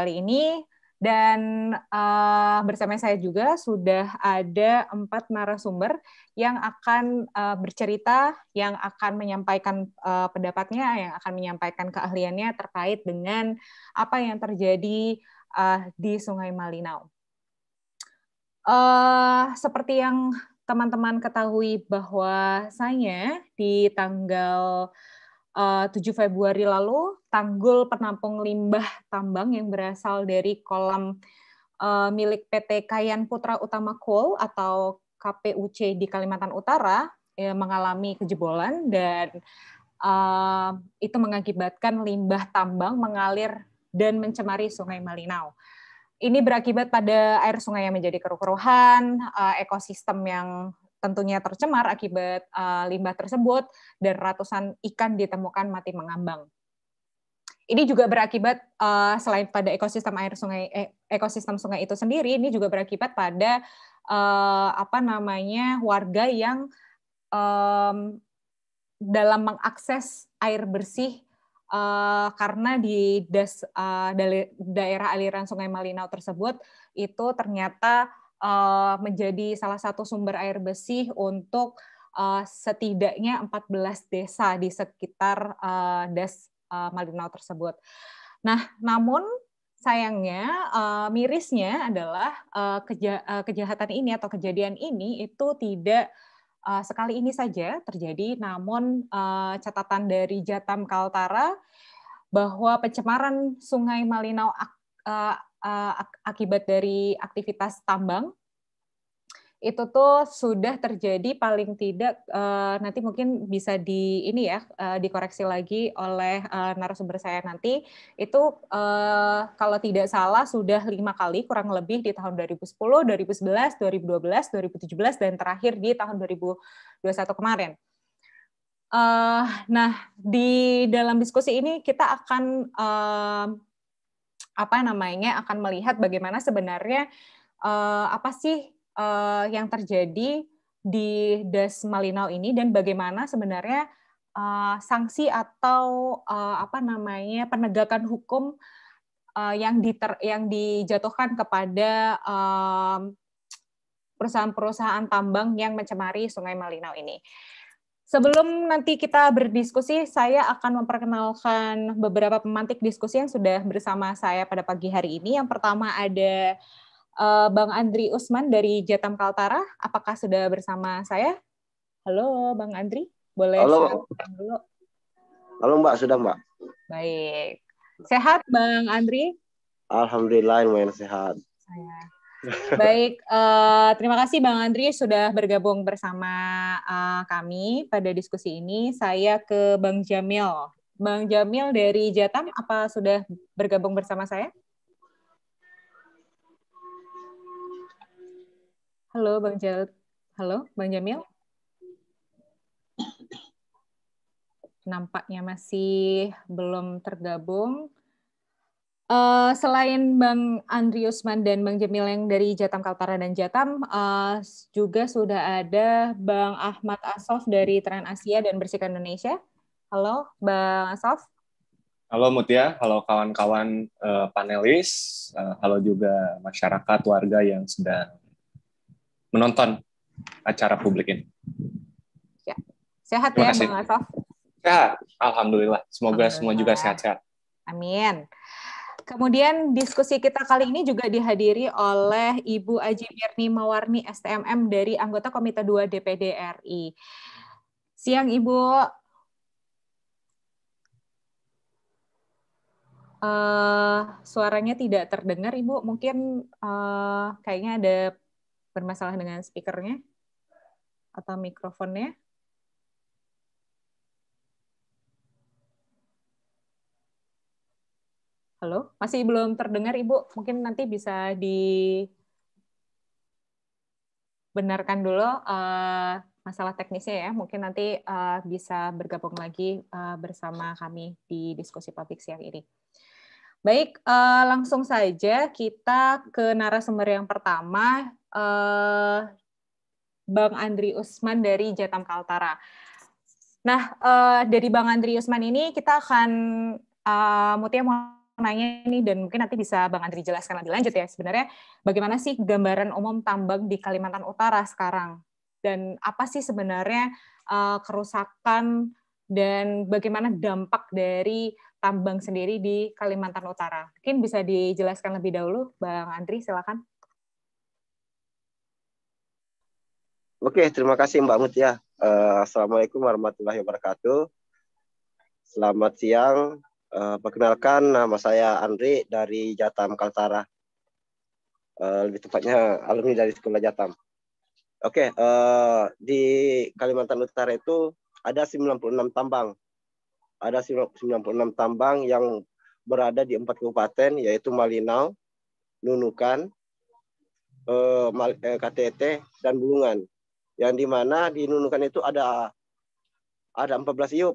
kali ini dan uh, bersama saya juga sudah ada empat narasumber yang akan uh, bercerita, yang akan menyampaikan uh, pendapatnya, yang akan menyampaikan keahliannya terkait dengan apa yang terjadi uh, di Sungai Malinau. Uh, seperti yang teman-teman ketahui bahwa saya di tanggal Eh, uh, 7 Februari lalu tanggul penampung limbah tambang yang berasal dari kolam uh, milik PT Kayan Putra Utama Coal atau KPUC di Kalimantan Utara ya, mengalami kejebolan dan uh, itu mengakibatkan limbah tambang mengalir dan mencemari Sungai Malinau. Ini berakibat pada air sungai yang menjadi keruh-keruhan, ekosistem yang tentunya tercemar akibat eh, limbah tersebut dan ratusan ikan ditemukan mati mengambang. Ini juga berakibat eh, selain pada ekosistem air sungai eh, ekosistem sungai itu sendiri ini juga berakibat pada apa namanya warga yang dalam mengakses air bersih uh, karena di das, uh, daerah aliran Sungai Malinau tersebut itu ternyata uh, menjadi salah satu sumber air bersih untuk uh, setidaknya 14 desa di sekitar uh, Des uh, Malinau tersebut. Nah, namun sayangnya uh, mirisnya adalah uh, keja uh, kejahatan ini atau kejadian ini itu tidak uh, sekali ini saja terjadi, namun uh, catatan dari Jatam Kaltara bahwa pencemaran Sungai Malinau uh, akibat dari aktivitas tambang itu tuh sudah terjadi paling tidak uh, nanti mungkin bisa di ini ya uh, dikoreksi lagi oleh uh, narasumber saya nanti itu uh, kalau tidak salah sudah lima kali kurang lebih di tahun 2010, 2011, 2012, 2017 dan terakhir di tahun 2021 kemarin. Uh, nah di dalam diskusi ini kita akan uh, apa namanya akan melihat bagaimana sebenarnya uh, apa sih uh, yang terjadi di Des Malinau ini dan bagaimana sebenarnya uh, sanksi atau uh, apa namanya penegakan hukum uh, yang diter yang dijatuhkan kepada perusahaan-perusahaan tambang yang mencemari Sungai Malinau ini. Sebelum nanti kita berdiskusi, saya akan memperkenalkan beberapa pemantik diskusi yang sudah bersama saya pada pagi hari ini. Yang pertama ada uh, Bang Andri Usman dari Jatam Kaltara. Apakah sudah bersama saya? Halo Bang Andri, boleh Halo. dulu? Halo Mbak, sudah Mbak. Baik. Sehat Bang Andri? Alhamdulillah lumayan sehat. Saya. Baik, uh, terima kasih Bang Andri sudah bergabung bersama uh, kami pada diskusi ini. Saya ke Bang Jamil. Bang Jamil dari Jatam, apa sudah bergabung bersama saya? Halo Bang Jamil. Halo Bang Jamil. Nampaknya masih belum tergabung. Uh, selain Bang Andriusman dan Bang Jemil yang dari Jatam Kaltara dan Jatam, uh, juga sudah ada Bang Ahmad Asof dari Trans Asia dan Bersihkan Indonesia. Halo, Bang Asof. Halo Mutia, halo kawan-kawan uh, panelis, uh, halo juga masyarakat warga yang sedang menonton acara publik ini. Ya. Sehat Terima ya kasih. Bang Asof? Sehat, Alhamdulillah. Semoga Alhamdulillah. semua juga sehat-sehat. Amin. Kemudian diskusi kita kali ini juga dihadiri oleh Ibu Aji Mirni Mawarni STMM dari anggota Komite 2 DPD RI. Siang Ibu. Uh, suaranya tidak terdengar Ibu, mungkin uh, kayaknya ada bermasalah dengan speakernya atau mikrofonnya. Halo, masih belum terdengar Ibu. Mungkin nanti bisa dibenarkan dulu uh, masalah teknisnya ya. Mungkin nanti uh, bisa bergabung lagi uh, bersama kami di diskusi publik siang ini. Baik, uh, langsung saja kita ke narasumber yang pertama, uh, Bang Andri Usman dari Jatam Kaltara. Nah, uh, dari Bang Andri Usman ini kita akan uh, Mutia nanya nih dan mungkin nanti bisa Bang Andri jelaskan lebih lanjut ya sebenarnya bagaimana sih gambaran umum tambang di Kalimantan Utara sekarang dan apa sih sebenarnya uh, kerusakan dan bagaimana dampak dari tambang sendiri di Kalimantan Utara. Mungkin bisa dijelaskan lebih dahulu, Bang Andri, silakan. Oke, terima kasih Mbak Mutia. Ya. Uh, eh, Assalamualaikum warahmatullahi wabarakatuh. Selamat siang, Uh, perkenalkan nama saya Andri dari Jatam Kaltara. Uh, lebih tepatnya alumni dari sekolah Jatam. Oke, okay, uh, eh, di Kalimantan Utara itu ada 96 tambang. Ada 96 tambang yang berada di empat kabupaten yaitu Malinau, Nunukan, uh, KTT e dan Bulungan. Yang di mana di Nunukan itu ada ada 14 iup.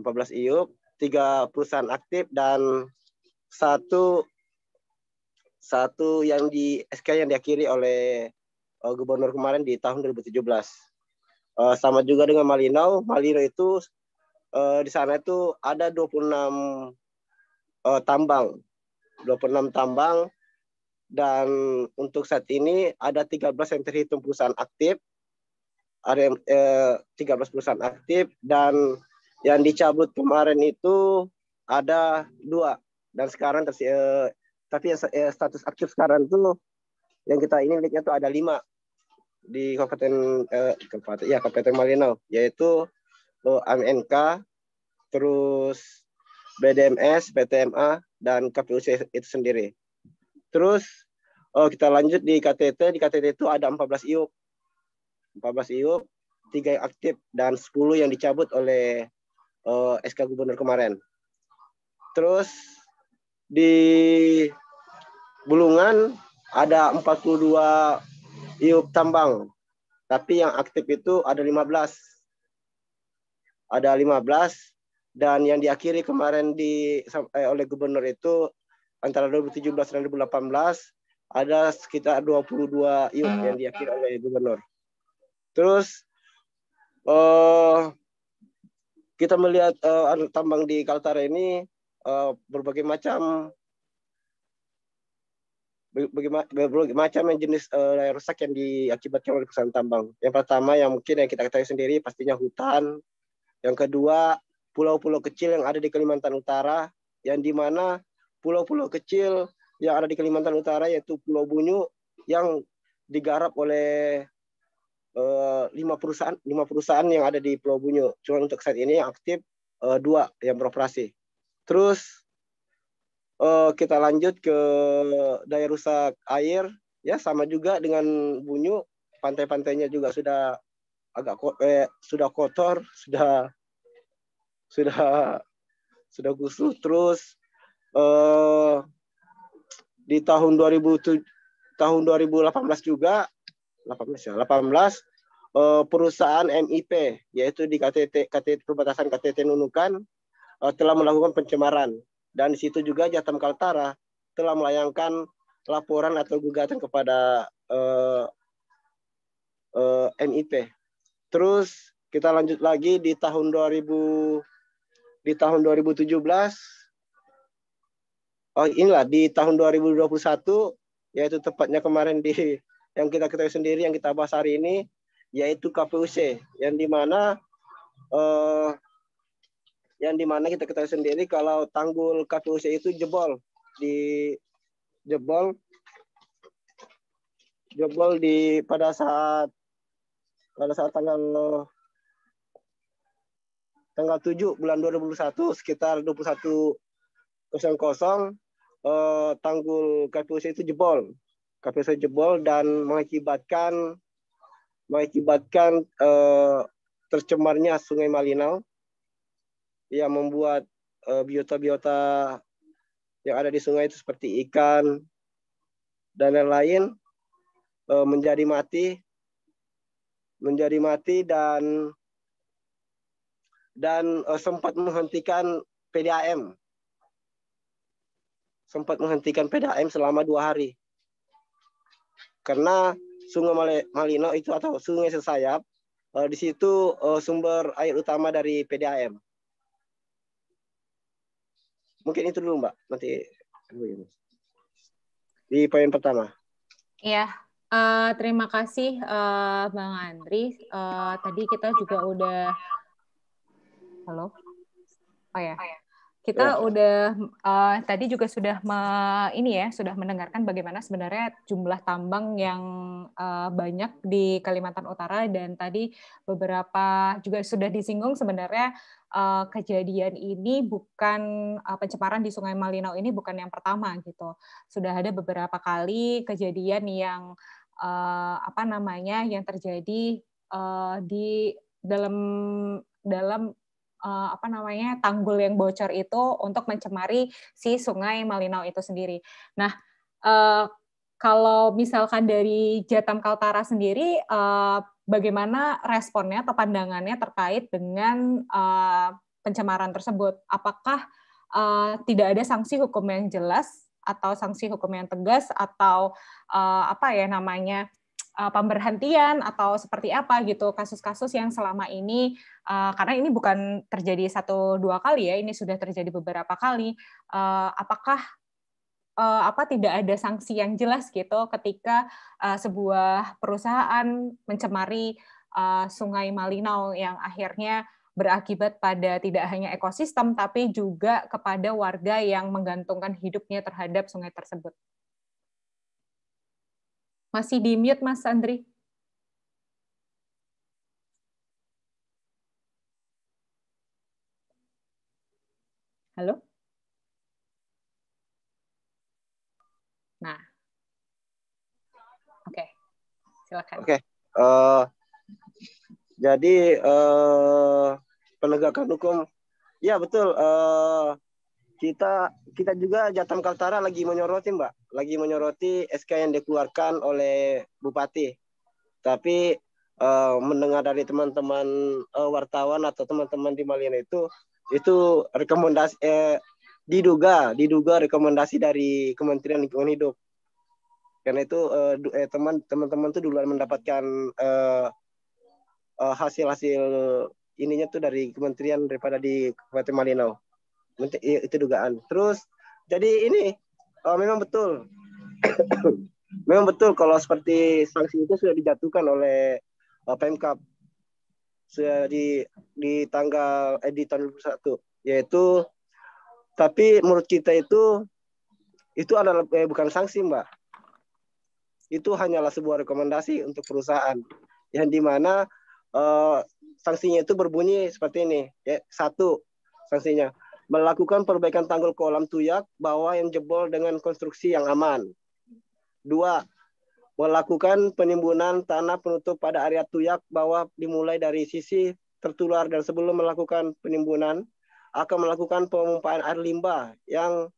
14 iup tiga perusahaan aktif dan satu satu yang di SK yang diakhiri oleh uh, gubernur kemarin di tahun 2017. Uh, eh, sama juga dengan Malinau, Malinau itu uh, di sana itu ada 26 uh, tambang. 26 tambang dan untuk saat ini ada 13 yang terhitung perusahaan aktif. Ada uh, 13 perusahaan aktif dan yang dicabut kemarin itu ada dua dan sekarang tersi, eh, tapi yang eh, status aktif sekarang itu yang kita ini miliknya tuh ada lima di kabupaten eh, kabupaten ya kabupaten malino yaitu eh, AMNK terus BDMS, PTMA dan kpu itu sendiri. Terus oh, kita lanjut di KTT, di KTT itu ada 14 IUP. 14 IUP, tiga yang aktif dan 10 yang dicabut oleh uh, eh, SK Gubernur kemarin. Terus di Bulungan ada 42 iup tambang, tapi yang aktif itu ada 15. Ada 15 dan yang diakhiri kemarin di eh, oleh gubernur itu antara 2017 dan 2018 ada sekitar 22 iup yang diakhiri oleh gubernur. Terus eh, kita melihat uh, tambang di Kaltara ini uh, berbagai macam berbagai macam yang jenis uh, rusak yang diakibatkan oleh perusahaan tambang. Yang pertama yang mungkin yang kita ketahui sendiri pastinya hutan. Yang kedua pulau-pulau kecil yang ada di Kalimantan Utara, yang di mana pulau-pulau kecil yang ada di Kalimantan Utara yaitu Pulau Bunyu yang digarap oleh Eh, lima perusahaan lima perusahaan yang ada di Pulau Bunyu. Cuma untuk saat ini yang aktif eh, dua yang beroperasi. Terus eh, kita lanjut ke daya rusak air ya sama juga dengan Bunyu pantai-pantainya juga sudah agak eh, sudah kotor sudah sudah sudah gusuh terus eh, di tahun 2007 tahun 2018 juga 18 ya, 18 eh, perusahaan MIP yaitu di KTT KTT perbatasan KTT Nunukan eh, telah melakukan pencemaran dan di situ juga Jatam Kaltara telah melayangkan laporan atau gugatan kepada uh, eh, uh, MIP. Terus kita lanjut lagi di tahun 2000 di tahun 2017 oh inilah di tahun 2021 yaitu tepatnya kemarin di yang kita ketahui sendiri yang kita bahas hari ini yaitu KPUC yang dimana eh, yang dimana kita ketahui sendiri kalau tanggul KPUC itu jebol di jebol jebol di pada saat pada saat tanggal tanggal 7 bulan 2021 sekitar 21.00 eh, tanggul KPUC itu jebol KPSU jebol dan mengakibatkan mengakibatkan uh, tercemarnya Sungai Malinau yang membuat eh, biota-biota uh, yang ada di sungai itu seperti ikan dan lain-lain uh, menjadi mati menjadi mati dan dan uh, sempat menghentikan PDAM sempat menghentikan PDAM selama dua hari karena Sungai Malino itu atau Sungai Sesayap uh, di situ uh, sumber air utama dari PDAM. Mungkin itu dulu Mbak, nanti di poin pertama. Iya, uh, terima kasih uh, Bang Andri. Uh, tadi kita juga udah, halo, oh ya. Oh, ya kita ya. udah uh, tadi juga sudah me, ini ya sudah mendengarkan bagaimana sebenarnya jumlah tambang yang uh, banyak di Kalimantan Utara dan tadi beberapa juga sudah disinggung sebenarnya uh, kejadian ini bukan uh, pencemaran di Sungai Malinau ini bukan yang pertama gitu sudah ada beberapa kali kejadian yang uh, apa namanya yang terjadi uh, di dalam dalam uh, apa namanya tanggul yang bocor itu untuk mencemari si Sungai Malinau itu sendiri. Nah, uh, kalau misalkan dari Jatam Kaltara sendiri, uh, bagaimana responnya atau pandangannya terkait dengan uh, pencemaran tersebut? Apakah uh, tidak ada sanksi hukum yang jelas atau sanksi hukum yang tegas atau uh, apa ya namanya? uh, pemberhentian atau seperti apa gitu kasus-kasus yang selama ini uh, karena ini bukan terjadi satu dua kali ya ini sudah terjadi beberapa kali uh, apakah uh, apa tidak ada sanksi yang jelas gitu ketika uh, sebuah perusahaan mencemari uh, Sungai Malinau yang akhirnya berakibat pada tidak hanya ekosistem tapi juga kepada warga yang menggantungkan hidupnya terhadap sungai tersebut. Masih di mute Mas Andri? Halo? Nah. Oke. Okay. Silakan. Oke. Okay. Uh, eh, jadi uh, penegakan hukum ya betul uh, kita kita juga Jatam Kaltara lagi menyoroti Mbak, lagi menyoroti SK yang dikeluarkan oleh Bupati. Tapi uh, mendengar dari teman-teman uh, wartawan atau teman-teman di Malian itu itu rekomendasi eh, diduga diduga rekomendasi dari Kementerian Lingkungan Hidup. Karena itu eh, teman teman-teman tuh duluan mendapatkan uh, hasil-hasil ininya tuh dari kementerian daripada di Kabupaten Malinau itu dugaan terus jadi ini oh, memang betul memang betul kalau seperti sanksi itu sudah dijatuhkan oleh uh, Pemkap sudah di di tanggal eh, di tahun 2001 yaitu tapi menurut kita itu itu adalah eh, bukan sanksi mbak itu hanyalah sebuah rekomendasi untuk perusahaan yang dimana eh, sanksinya itu berbunyi seperti ini ya satu sanksinya Melakukan perbaikan tanggul kolam tuyak bawah yang jebol dengan konstruksi yang aman. Dua, melakukan penimbunan tanah penutup pada area tuyak bawah dimulai dari sisi tertular dan sebelum melakukan penimbunan akan melakukan pemompaan air limbah yang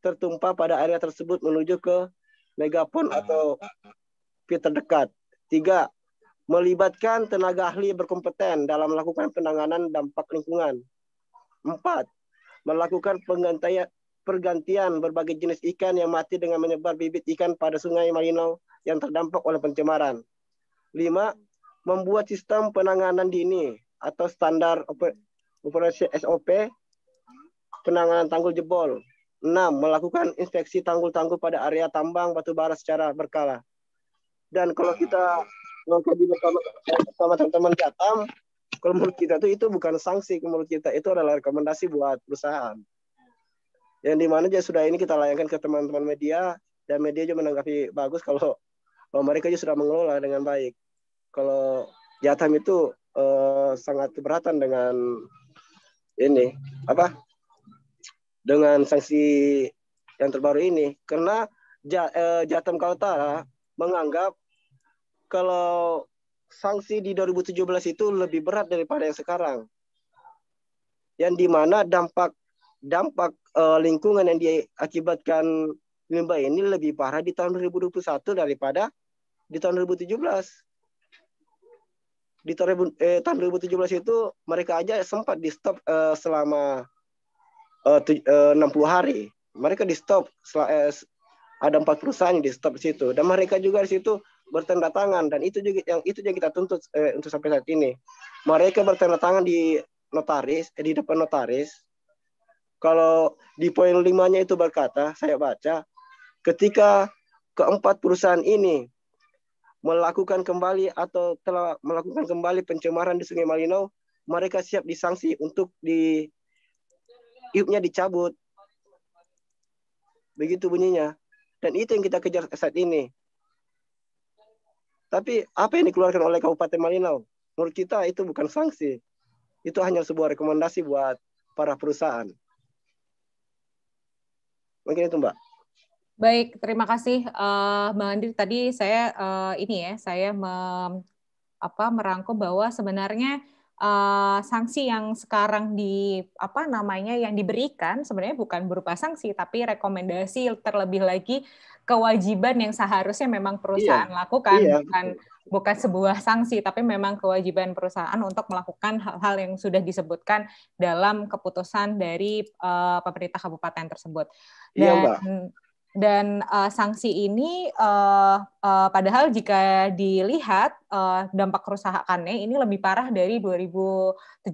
tertumpah pada area tersebut menuju ke megapon atau pit terdekat. Tiga, melibatkan tenaga ahli berkompeten dalam melakukan penanganan dampak lingkungan. Empat, melakukan penggantian pergantian berbagai jenis ikan yang mati dengan menyebar bibit ikan pada sungai Marino yang terdampak oleh pencemaran. Lima, membuat sistem penanganan dini atau standar operasi SOP penanganan tanggul jebol. Enam, melakukan inspeksi tanggul-tanggul pada area tambang batu bara secara berkala. Dan kalau kita nongkrong sama teman-teman Jatam, kalau menurut kita tuh itu bukan sanksi, menurut kita itu adalah rekomendasi buat perusahaan. Yang dimana aja sudah ini kita layankan ke teman-teman media dan media juga menanggapi bagus kalau, kalau mereka juga sudah mengelola dengan baik. Kalau Jatam itu eh, sangat keberatan dengan ini apa dengan sanksi yang terbaru ini karena eh, Jatam Kaltara menganggap kalau sanksi di 2017 itu lebih berat daripada yang sekarang. Yang dimana dampak dampak uh, lingkungan yang diakibatkan limbah ini lebih parah di tahun 2021 daripada di tahun 2017. Di tahun, eh, tahun 2017 itu mereka aja sempat di stop uh, eh, selama uh, tuj- uh, 60 hari. Mereka di stop eh, ada empat perusahaan yang di stop di situ dan mereka juga di situ bertanda tangan dan itu juga yang itu yang kita tuntut eh, untuk sampai saat ini. Mereka bertanda tangan di notaris eh, di depan notaris. Kalau di poin limanya itu berkata, saya baca, ketika keempat perusahaan ini melakukan kembali atau telah melakukan kembali pencemaran di Sungai Malino mereka siap disanksi untuk di iupnya dicabut. Begitu bunyinya. Dan itu yang kita kejar saat ini. Tapi apa yang dikeluarkan oleh Kabupaten Malinau? Menurut kita itu bukan sanksi. Itu hanya sebuah rekomendasi buat para perusahaan. Mungkin itu, Mbak. Baik, terima kasih uh, eh, Bang Andri. Tadi saya uh, ini ya, saya me, apa merangkum bahwa sebenarnya Eh, sanksi yang sekarang di apa namanya yang diberikan sebenarnya bukan berupa sanksi tapi rekomendasi terlebih lagi kewajiban yang seharusnya memang iya. perusahaan iya, lakukan iya, bukan bukan sebuah sanksi tapi memang kewajiban perusahaan untuk melakukan hal-hal yang sudah disebutkan dalam keputusan dari uh, pemerintah kabupaten tersebut. Iya, Dan iya, dan uh, sanksi ini, uh, uh, padahal jika dilihat uh, dampak kerusakannya ini lebih parah dari 2017,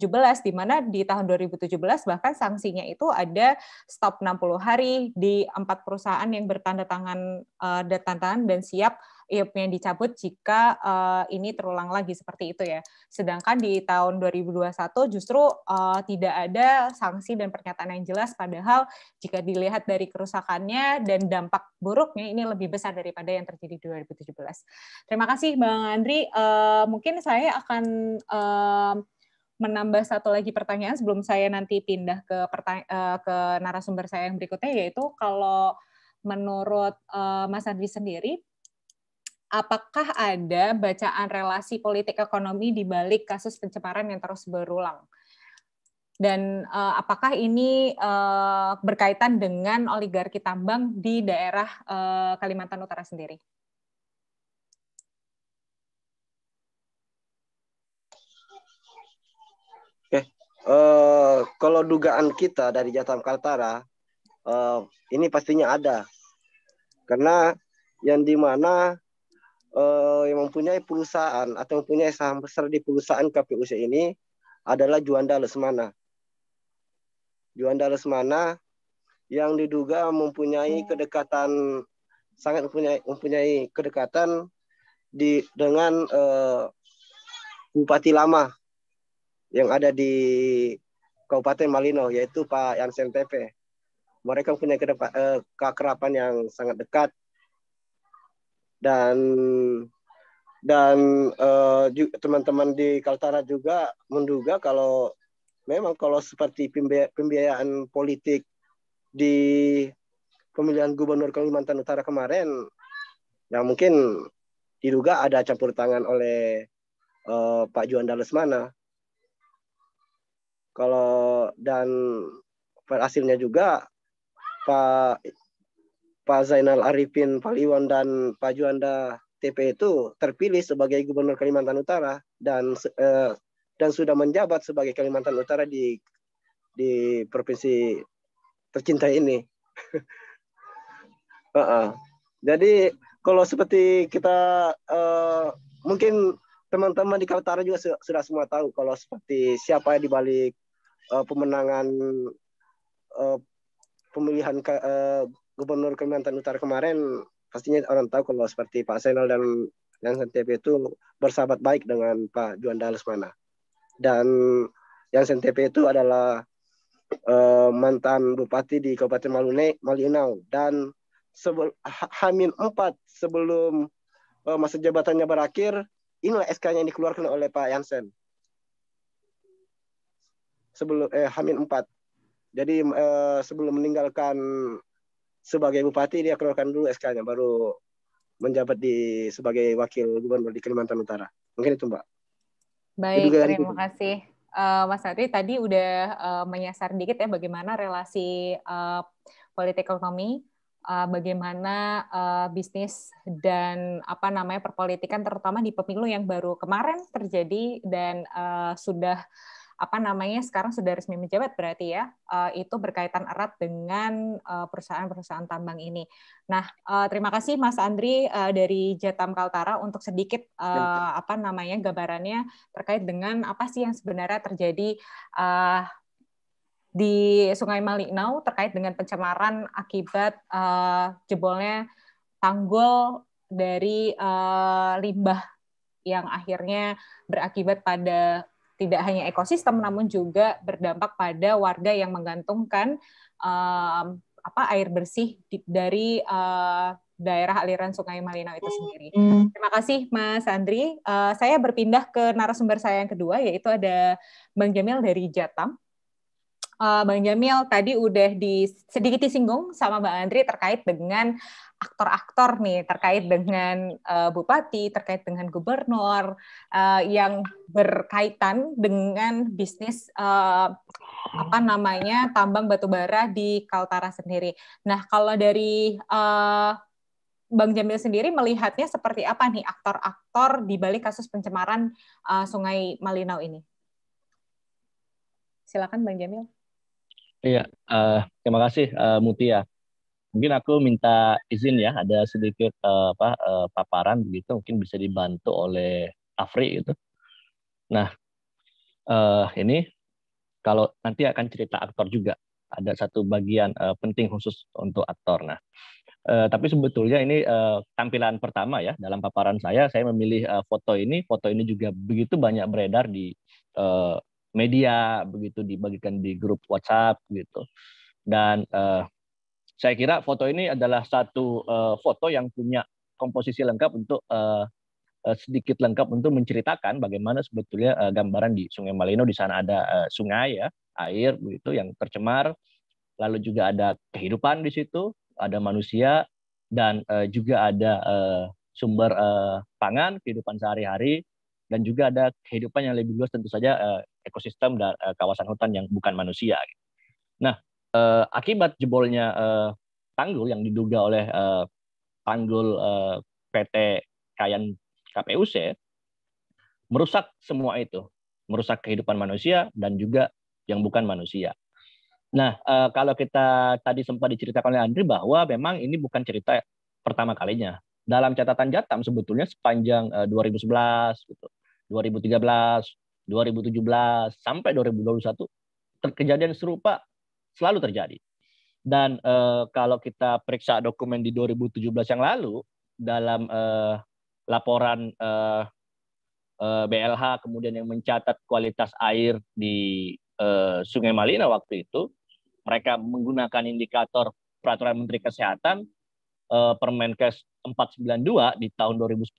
di mana di tahun 2017 bahkan sanksinya itu ada stop 60 hari di empat perusahaan yang bertanda tangan uh, dan, dan siap IUP-nya dicabut jika uh, ini terulang lagi seperti itu ya. Sedangkan di tahun 2021 justru uh, tidak ada sanksi dan pernyataan yang jelas padahal jika dilihat dari kerusakannya dan dampak buruknya ini lebih besar daripada yang terjadi di 2017. Terima kasih Bang Andri. Uh, mungkin saya akan uh, menambah satu lagi pertanyaan sebelum saya nanti pindah ke uh, ke narasumber saya yang berikutnya yaitu kalau menurut uh, Mas Andri sendiri apakah ada bacaan relasi politik ekonomi di balik kasus pencemaran yang terus berulang? Dan uh, apakah ini uh, berkaitan dengan oligarki tambang di daerah uh, Kalimantan Utara sendiri? Oke, uh, kalau dugaan kita dari Jatam Kaltara, uh, ini pastinya ada karena yang dimana uh, yang mempunyai perusahaan atau mempunyai saham besar di perusahaan KPUC ini adalah Juanda Lesmana. Juanda Lesmana yang diduga mempunyai hmm. kedekatan sangat mempunyai, mempunyai kedekatan di dengan uh, Bupati lama yang ada di Kabupaten Malino yaitu Pak Yansen Tepe. Mereka punya kedepa, uh, eh, kekerapan yang sangat dekat dan dan eh, teman-teman uh, di Kaltara juga menduga kalau memang kalau seperti pembiayaan politik di pemilihan gubernur Kalimantan Utara kemarin ya mungkin diduga ada campur tangan oleh uh, Pak Juanda Lesmana kalau dan hasilnya juga Pak Pak Zainal Arifin Paliwan dan Pak Juanda TP itu terpilih sebagai Gubernur Kalimantan Utara dan eh, dan sudah menjabat sebagai Kalimantan Utara di di provinsi tercinta ini. uh -uh. Jadi kalau seperti kita uh, mungkin teman-teman di Kaltara juga sudah semua tahu kalau seperti siapa di balik uh, pemenangan uh, pemilihan uh, gubernur Kalimantan Utara kemarin pastinya orang tahu kalau seperti Pak Senol dan yang TP itu bersahabat baik dengan Pak Juanda Lesmana. Dan yang TP itu adalah eh, mantan bupati di Kabupaten Malune, Malinau dan sebel, Hamin 4 sebelum eh, masa jabatannya berakhir, inilah SK-nya yang dikeluarkan oleh Pak Yansen. Sebelum eh, Hamin 4. Jadi eh, sebelum meninggalkan sebagai bupati dia keluarkan dulu SK-nya baru menjabat di sebagai wakil gubernur di Kalimantan Utara. Mungkin itu, Mbak. Baik, itu terima kasih. Uh, Mas Satri tadi udah uh, menyasar dikit ya bagaimana relasi uh, politik ekonomi, uh, bagaimana uh, bisnis dan apa namanya perpolitikan terutama di pemilu yang baru kemarin terjadi dan uh, sudah apa namanya sekarang sudah resmi menjabat berarti ya eh, itu berkaitan erat dengan eh, perusahaan-perusahaan tambang ini. Nah eh, terima kasih Mas Andri dari Jatam Kaltara untuk sedikit iya, apa namanya gambarannya terkait dengan apa sih yang sebenarnya terjadi di Sungai Malinau terkait dengan pencemaran akibat jebolnya tanggul dari limbah yang akhirnya berakibat pada tidak hanya ekosistem namun juga berdampak pada warga yang menggantungkan um, apa air bersih di, dari uh, daerah aliran Sungai Malinau itu sendiri. Mm. Terima kasih Mas Andri. Uh, saya berpindah ke narasumber saya yang kedua yaitu ada Bang Jamil dari Jatam uh, Bang Jamil tadi udah di, sedikit disinggung sama Mbak Andri terkait dengan aktor-aktor nih terkait dengan uh, bupati, terkait dengan gubernur uh, yang berkaitan dengan bisnis uh, apa namanya tambang batubara di Kaltara sendiri. Nah, kalau dari uh, Bang Jamil sendiri melihatnya seperti apa nih aktor-aktor di balik kasus pencemaran uh, Sungai Malinau ini? Silakan Bang Jamil. Iya, uh, terima kasih uh, eh, Mutia. Ya. Mungkin aku minta izin ya, ada sedikit uh, apa uh, paparan begitu, mungkin bisa dibantu oleh Afri gitu. Nah, uh, ini kalau nanti akan cerita aktor juga, ada satu bagian uh, penting khusus untuk aktor. Nah, uh, tapi sebetulnya ini uh, tampilan pertama ya dalam paparan saya, saya memilih uh, foto ini. Foto ini juga begitu banyak beredar di uh, media begitu dibagikan di grup WhatsApp gitu dan uh, saya kira foto ini adalah satu uh, foto yang punya komposisi lengkap untuk uh, sedikit lengkap untuk menceritakan bagaimana sebetulnya uh, gambaran di Sungai Malino di sana ada uh, sungai ya air begitu yang tercemar lalu juga ada kehidupan di situ ada manusia dan uh, juga ada uh, sumber uh, pangan kehidupan sehari-hari dan juga ada kehidupan yang lebih luas tentu saja uh, ekosistem dan uh, kawasan hutan yang bukan manusia. Nah, uh, akibat jebolnya uh, tanggul yang diduga oleh uh, tanggul uh, PT Kayan KPUC merusak semua itu, merusak kehidupan manusia dan juga yang bukan manusia. Nah, uh, kalau kita tadi sempat diceritakan oleh Andri bahwa memang ini bukan cerita pertama kalinya dalam catatan Jatam sebetulnya sepanjang 2011 gitu. 2013, 2017 sampai 2021 terkejadian serupa selalu terjadi. Dan eh, kalau kita periksa dokumen di 2017 yang lalu dalam eh, laporan eh, eh, BLH kemudian yang mencatat kualitas air di eh, Sungai Malina waktu itu, mereka menggunakan indikator peraturan Menteri Kesehatan eh, Permenkes 492 di tahun 2010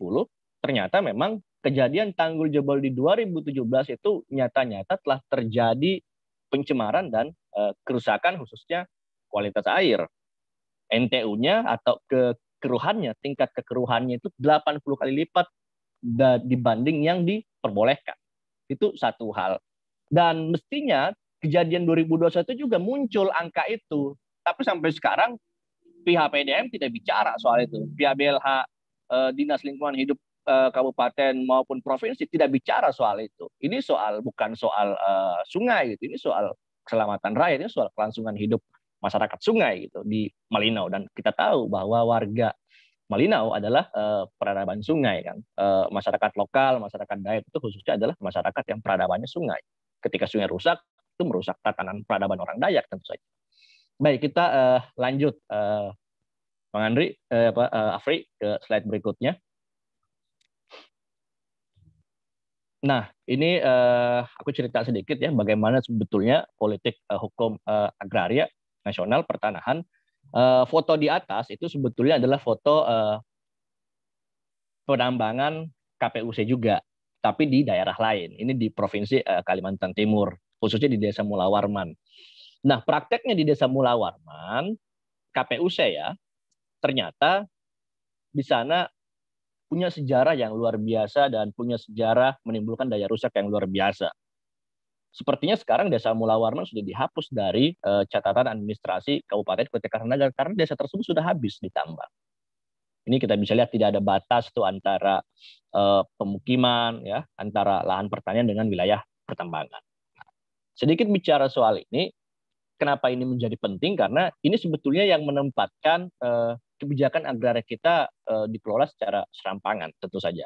ternyata memang kejadian tanggul jebol di 2017 itu nyata-nyata telah terjadi pencemaran dan e, kerusakan khususnya kualitas air. NTU-nya atau kekeruhannya, tingkat kekeruhannya itu 80 kali lipat dibanding yang diperbolehkan. Itu satu hal. Dan mestinya kejadian 2021 juga muncul angka itu. Tapi sampai sekarang pihak PDM tidak bicara soal itu. Pihak BLH eh, Dinas Lingkungan Hidup eh, kabupaten maupun provinsi tidak bicara soal itu. Ini soal bukan soal eh, sungai gitu, ini soal keselamatan rakyat, ini soal kelangsungan hidup masyarakat sungai gitu di Malinau dan kita tahu bahwa warga Malinau adalah eh, peradaban sungai kan. Eh, masyarakat lokal, masyarakat daerah itu khususnya adalah masyarakat yang peradabannya sungai. Ketika sungai rusak itu merusak tatanan peradaban orang Dayak tentu saja. Baik, kita eh, lanjut Bang Andri, eh, apa, Afri ke slide berikutnya. Nah, ini uh, aku cerita sedikit ya bagaimana sebetulnya politik uh, hukum uh, agraria nasional pertanahan. Uh, foto di atas itu sebetulnya adalah foto uh, penambangan KPUC juga, tapi di daerah lain. Ini di provinsi uh, Kalimantan Timur, khususnya di Desa Mulawarman. Nah, prakteknya di Desa Mulawarman, KPUC ya, ternyata di sana punya sejarah yang luar biasa dan punya sejarah menimbulkan daya rusak yang luar biasa. Sepertinya sekarang Desa Mula Warna sudah dihapus dari eh, catatan administrasi Kabupaten Kota Kartanegara karena desa tersebut sudah habis ditambang. Ini kita bisa lihat tidak ada batas tuh antara uh, pemukiman ya, antara lahan pertanian dengan wilayah pertambangan. Sedikit bicara soal ini, kenapa ini menjadi penting karena ini sebetulnya yang menempatkan uh, kebijakan agraria kita uh, dikelola secara serampangan tentu saja.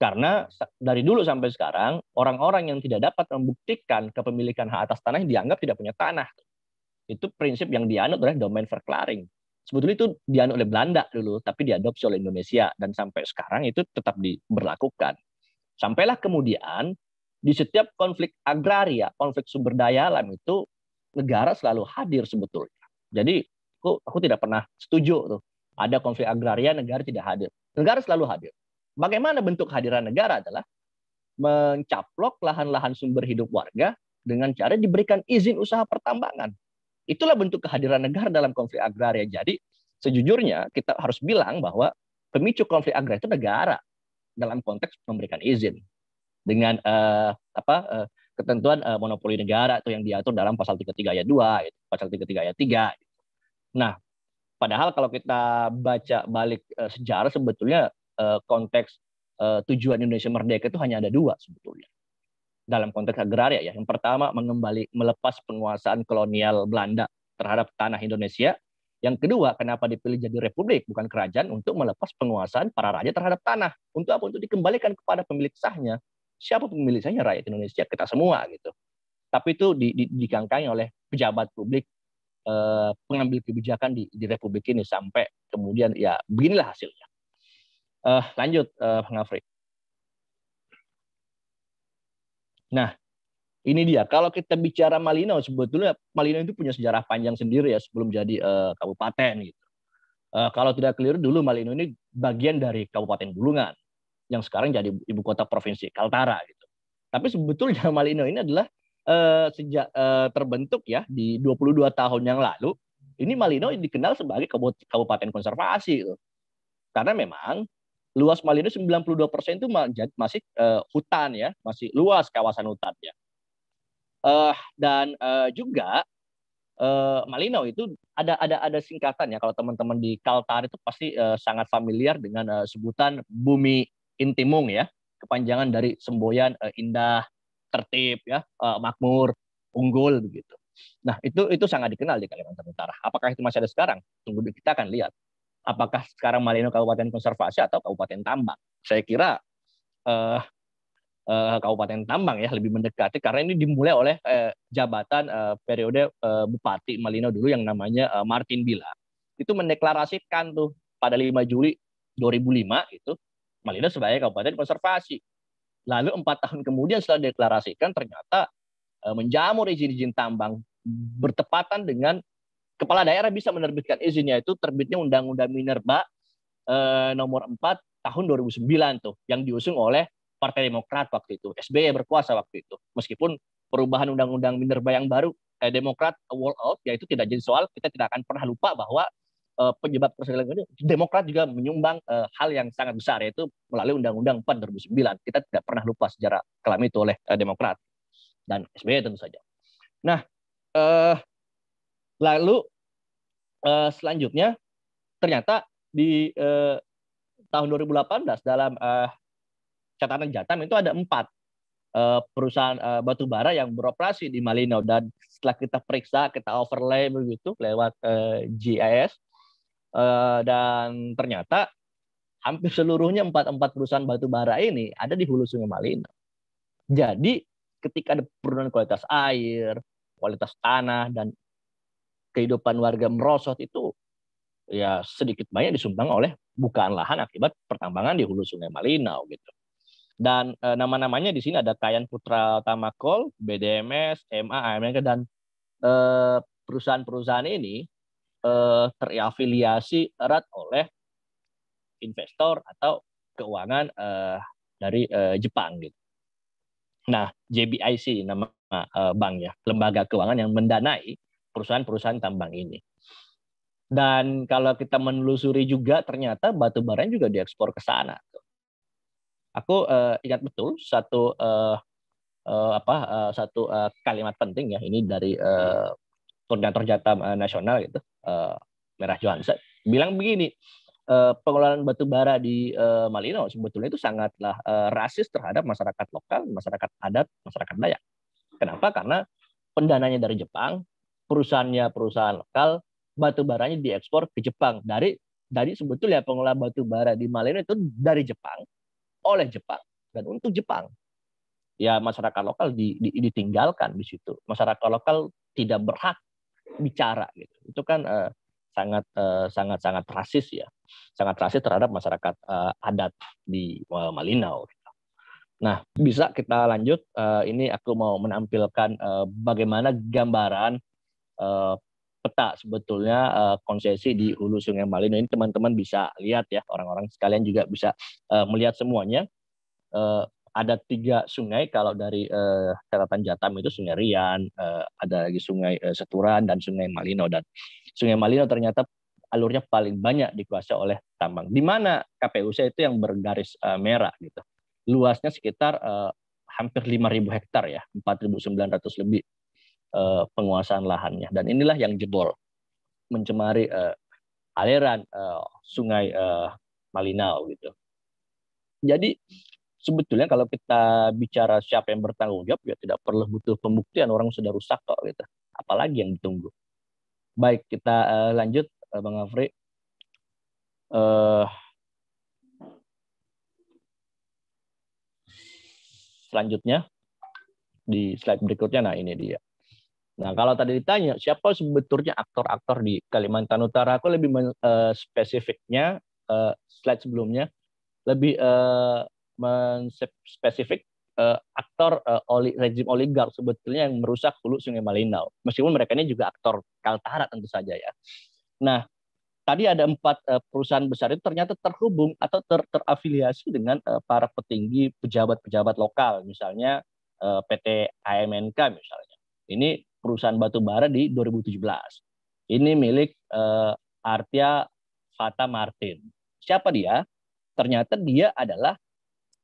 Karena dari dulu sampai sekarang orang-orang yang tidak dapat membuktikan kepemilikan hak atas tanah dianggap tidak punya tanah. Itu prinsip yang dianut oleh domain verklaring. Sebetulnya itu dianut oleh Belanda dulu, tapi diadopsi oleh Indonesia dan sampai sekarang itu tetap diberlakukan. Sampailah kemudian di setiap konflik agraria, konflik sumber daya alam itu negara selalu hadir sebetulnya. Jadi aku, aku tidak pernah setuju tuh ada konflik agraria negara tidak hadir. Negara selalu hadir. Bagaimana bentuk kehadiran negara adalah mencaplok lahan-lahan sumber hidup warga dengan cara diberikan izin usaha pertambangan. Itulah bentuk kehadiran negara dalam konflik agraria. Jadi sejujurnya kita harus bilang bahwa pemicu konflik agraria itu negara dalam konteks memberikan izin dengan uh, apa uh, ketentuan uh, monopoli negara itu yang diatur dalam pasal 33 ayat 2, gitu. pasal 33 ayat 3. Gitu. Nah, padahal kalau kita baca balik uh, sejarah sebetulnya uh, konteks uh, tujuan Indonesia merdeka itu hanya ada dua sebetulnya. Dalam konteks agraria ya. Yang pertama mengembali melepas penguasaan kolonial Belanda terhadap tanah Indonesia. Yang kedua, kenapa dipilih jadi republik bukan kerajaan untuk melepas penguasaan para raja terhadap tanah? Untuk apa? Untuk dikembalikan kepada pemilik sahnya siapa pemilih saya rakyat Indonesia kita semua gitu tapi itu di, digangkangi oleh pejabat publik eh, pengambil kebijakan di, di republik ini sampai kemudian ya beginilah hasilnya eh, lanjut eh, Bang Afri nah ini dia kalau kita bicara Malino sebetulnya Malino itu punya sejarah panjang sendiri ya sebelum jadi eh, kabupaten gitu uh, kalau tidak keliru dulu Malino ini bagian dari Kabupaten Bulungan yang sekarang jadi ibu kota provinsi Kaltara gitu. Tapi sebetulnya Malino ini adalah uh, sejak uh, terbentuk ya di 22 tahun yang lalu ini Malino dikenal sebagai kabupaten konservasi gitu. Karena memang luas Malino 92% itu masih uh, hutan ya, masih luas kawasan ya. Uh, dan uh, juga uh, Malino itu ada ada ada singkatan ya kalau teman-teman di Kaltara itu pasti uh, sangat familiar dengan uh, sebutan bumi Intimung ya, kepanjangan dari semboyan uh, indah, tertib ya, uh, makmur, unggul begitu. Nah, itu itu sangat dikenal di Kalimantan Utara. Apakah itu masih ada sekarang? Tunggu kita akan lihat. Apakah sekarang Malino kabupaten konservasi atau kabupaten tambang? Saya kira uh, uh, kabupaten tambang ya lebih mendekati karena ini dimulai oleh uh, jabatan uh, periode uh, bupati Malino dulu yang namanya uh, Martin Bila. Itu mendeklarasikan tuh pada 5 Juli 2005 itu Malino sebagai kabupaten konservasi. Lalu empat tahun kemudian setelah deklarasikan ternyata eh, menjamur izin-izin tambang bertepatan dengan kepala daerah bisa menerbitkan izinnya itu terbitnya Undang-Undang Minerba eh, nomor 4 tahun 2009 tuh yang diusung oleh Partai Demokrat waktu itu. SBY berkuasa waktu itu. Meskipun perubahan Undang-Undang Minerba yang baru eh, Demokrat World out yaitu tidak jadi soal kita tidak akan pernah lupa bahwa uh, eh, penyebab persoalan itu Demokrat juga menyumbang uh, hal yang sangat besar yaitu melalui Undang-Undang PAN e 2009. Kita tidak pernah lupa sejarah kelam itu oleh uh, Demokrat dan SBY tentu saja. Nah, uh, lalu uh, selanjutnya ternyata di uh, tahun 2018 dalam uh, catatan Jatam itu ada empat uh, perusahaan uh, batu yang beroperasi di Malino dan setelah kita periksa kita overlay begitu lewat uh, GIS Eh, dan ternyata hampir seluruhnya empat empat perusahaan batu bara ini ada di hulu Sungai Malino. Jadi ketika ada penurunan kualitas air, kualitas tanah dan kehidupan warga merosot itu ya sedikit banyak disumbang oleh bukaan lahan akibat pertambangan di hulu Sungai Malinau gitu. Dan e, nama-namanya di sini ada Kayan Putra Tamakol, BDMS, MA, AMK, dan eh, perusahaan-perusahaan ini eh, terafiliasi erat oleh investor atau keuangan eh, dari eh, Jepang gitu. Nah, JBIC nama eh, banknya, lembaga keuangan yang mendanai perusahaan-perusahaan tambang ini. Dan kalau kita menelusuri juga ternyata batu bara juga diekspor ke sana. Aku eh, ingat betul satu eh, eh, apa eh, satu eh, kalimat penting ya ini dari eh, koordinator jatah uh, nasional gitu uh, Merah Johansen bilang begini uh, pengelolaan batu bara di uh, Malino sebetulnya itu sangatlah uh, rasis terhadap masyarakat lokal, masyarakat adat, masyarakat Dayak. Kenapa? Karena pendananya dari Jepang, perusahaannya perusahaan lokal, batu baranya diekspor ke Jepang dari dari sebetulnya pengelola batu bara di Malino itu dari Jepang, oleh Jepang dan untuk Jepang. Ya masyarakat lokal di, di, ditinggalkan di situ. Masyarakat lokal tidak berhak bicara gitu. Itu kan uh, sangat uh, sangat sangat rasis ya. Sangat rasis terhadap masyarakat uh, adat di uh, Malinau. Gitu. Nah, bisa kita lanjut uh, ini aku mau menampilkan uh, bagaimana gambaran uh, peta sebetulnya uh, konsesi di hulu Sungai Malino ini teman-teman bisa lihat ya orang-orang sekalian juga bisa uh, melihat semuanya uh, ada tiga sungai kalau dari uh, catatan Jatam itu Sungai Rian, uh, ada lagi Sungai uh, Seturan dan Sungai Malino dan Sungai Malino ternyata alurnya paling banyak dikuasai oleh tambang. Di mana KPUC itu yang bergaris uh, merah gitu. Luasnya sekitar uh, hampir 5.000 hektar ya, 4.900 lebih uh, penguasaan lahannya. Dan inilah yang jebol mencemari uh, aliran uh, sungai uh, Malinau gitu. Jadi sebetulnya kalau kita bicara siapa yang bertanggung jawab ya tidak perlu butuh pembuktian orang sudah rusak kok gitu apalagi yang ditunggu baik kita uh, lanjut uh, bang Afri uh, selanjutnya di slide berikutnya nah ini dia nah kalau tadi ditanya siapa sebetulnya aktor-aktor di Kalimantan Utara aku lebih uh, spesifiknya uh, slide sebelumnya lebih uh, menspesifik uh, aktor uh, oli, rezim oligark sebetulnya yang merusak hulu Sungai Malinau. Meskipun mereka ini juga aktor Kaltara tentu saja ya. Nah, tadi ada empat uh, perusahaan besar itu ternyata terhubung atau ter terafiliasi dengan uh, para petinggi pejabat-pejabat lokal, misalnya uh, PT AMNK misalnya. Ini perusahaan batu bara di 2017. Ini milik uh, Artia Fata Martin. Siapa dia? Ternyata dia adalah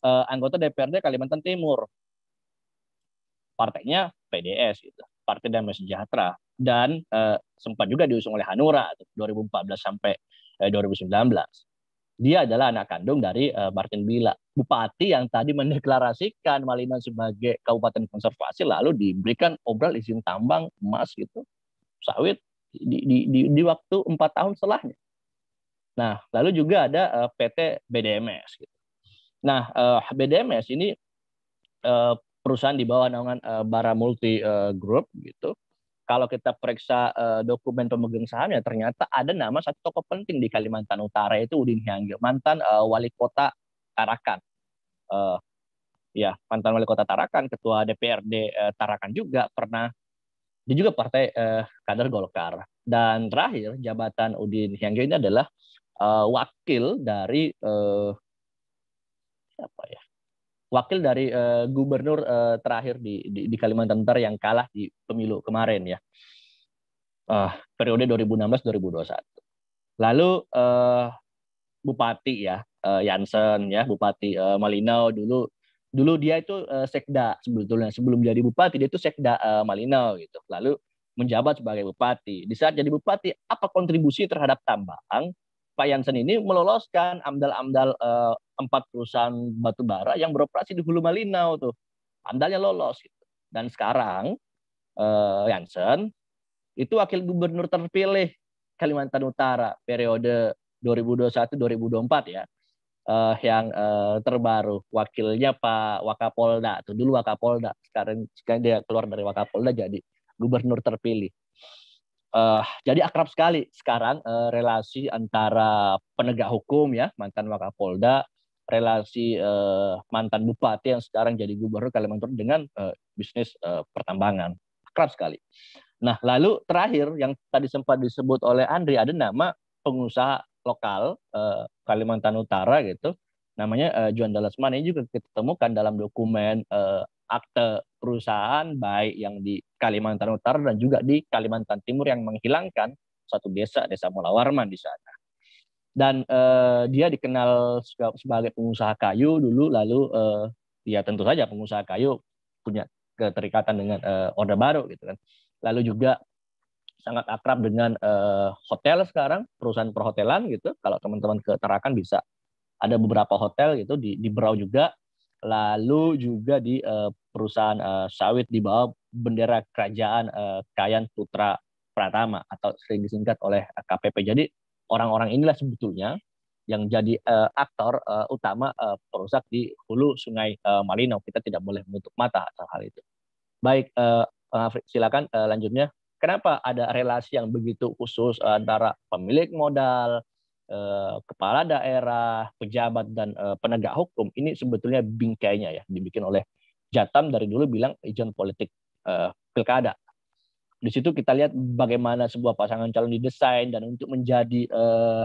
eh, anggota DPRD Kalimantan Timur. Partainya PDS gitu, Partai Damai Sejahtera dan eh, sempat juga diusung oleh Hanura 2014 sampai eh, 2019. Dia adalah anak kandung dari eh, Martin Bila, bupati yang tadi mendeklarasikan Malinan sebagai kabupaten konservasi lalu diberikan obral izin tambang emas gitu, sawit di, di, di, di waktu empat tahun setelahnya. Nah, lalu juga ada eh, PT BDMS gitu. Nah, eh, BDMS ini eh, perusahaan di bawah naungan eh, Bara Multi Group gitu. Kalau kita periksa dokumen pemegang sahamnya, ternyata ada nama satu tokoh penting di Kalimantan Utara itu Udin Hyangil, mantan wali kota Tarakan. Ya, mantan wali kota Tarakan, ketua DPRD Tarakan juga pernah dia juga partai uh, kader Golkar. Dan terakhir jabatan Udin Hyangil ini adalah uh, wakil dari uh, apa ya wakil dari uh, gubernur uh, terakhir di, di, di Kalimantan Utara yang kalah di pemilu kemarin ya uh, periode 2016-2021 lalu uh, bupati ya uh, Jansen ya bupati uh, Malinau dulu dulu dia itu uh, sekda sebetulnya sebelum jadi bupati dia itu sekda uh, Malinau gitu lalu menjabat sebagai bupati di saat jadi bupati apa kontribusi terhadap tambang Pak Yansen ini meloloskan amdal-amdal uh, empat perusahaan batu bara yang beroperasi di Hulu Malinau tuh. andalnya lolos gitu. Dan sekarang eh, Jansen itu wakil gubernur terpilih Kalimantan Utara periode 2021-2024 ya. Eh, yang eh, terbaru wakilnya Pak Wakapolda tuh dulu Wakapolda sekarang, sekarang dia keluar dari Wakapolda jadi gubernur terpilih uh, jadi akrab sekali sekarang uh, relasi antara penegak hukum ya mantan Wakapolda relasi uh, mantan bupati yang sekarang jadi gubernur Kalimantan dengan uh, bisnis uh, pertambangan kerap sekali. Nah lalu terakhir yang tadi sempat disebut oleh Andri ada nama pengusaha lokal uh, Kalimantan Utara gitu namanya uh, Juan Dalasman ini juga kita temukan dalam dokumen uh, akte perusahaan baik yang di Kalimantan Utara dan juga di Kalimantan Timur yang menghilangkan satu desa desa Mulawarman di sana dan uh, dia dikenal sebagai pengusaha kayu dulu lalu uh, ya tentu saja pengusaha kayu punya keterikatan dengan uh, orde baru gitu kan lalu juga sangat akrab dengan uh, hotel sekarang perusahaan perhotelan gitu kalau teman-teman ke Tarakan bisa ada beberapa hotel gitu di di Berau juga lalu juga di uh, perusahaan uh, sawit di bawah bendera kerajaan uh, Kayan Putra Pratama atau sering disingkat oleh KPP jadi orang-orang inilah sebetulnya yang jadi uh, aktor uh, utama uh, perusak di hulu Sungai uh, Malino. Kita tidak boleh menutup mata soal hal itu. Baik, uh, silakan uh, lanjutnya. Kenapa ada relasi yang begitu khusus antara pemilik modal, uh, kepala daerah, pejabat dan uh, penegak hukum? Ini sebetulnya bingkainya ya, dibikin oleh Jatam dari dulu bilang agent politik uh, pilkada di situ kita lihat bagaimana sebuah pasangan calon didesain dan untuk menjadi uh,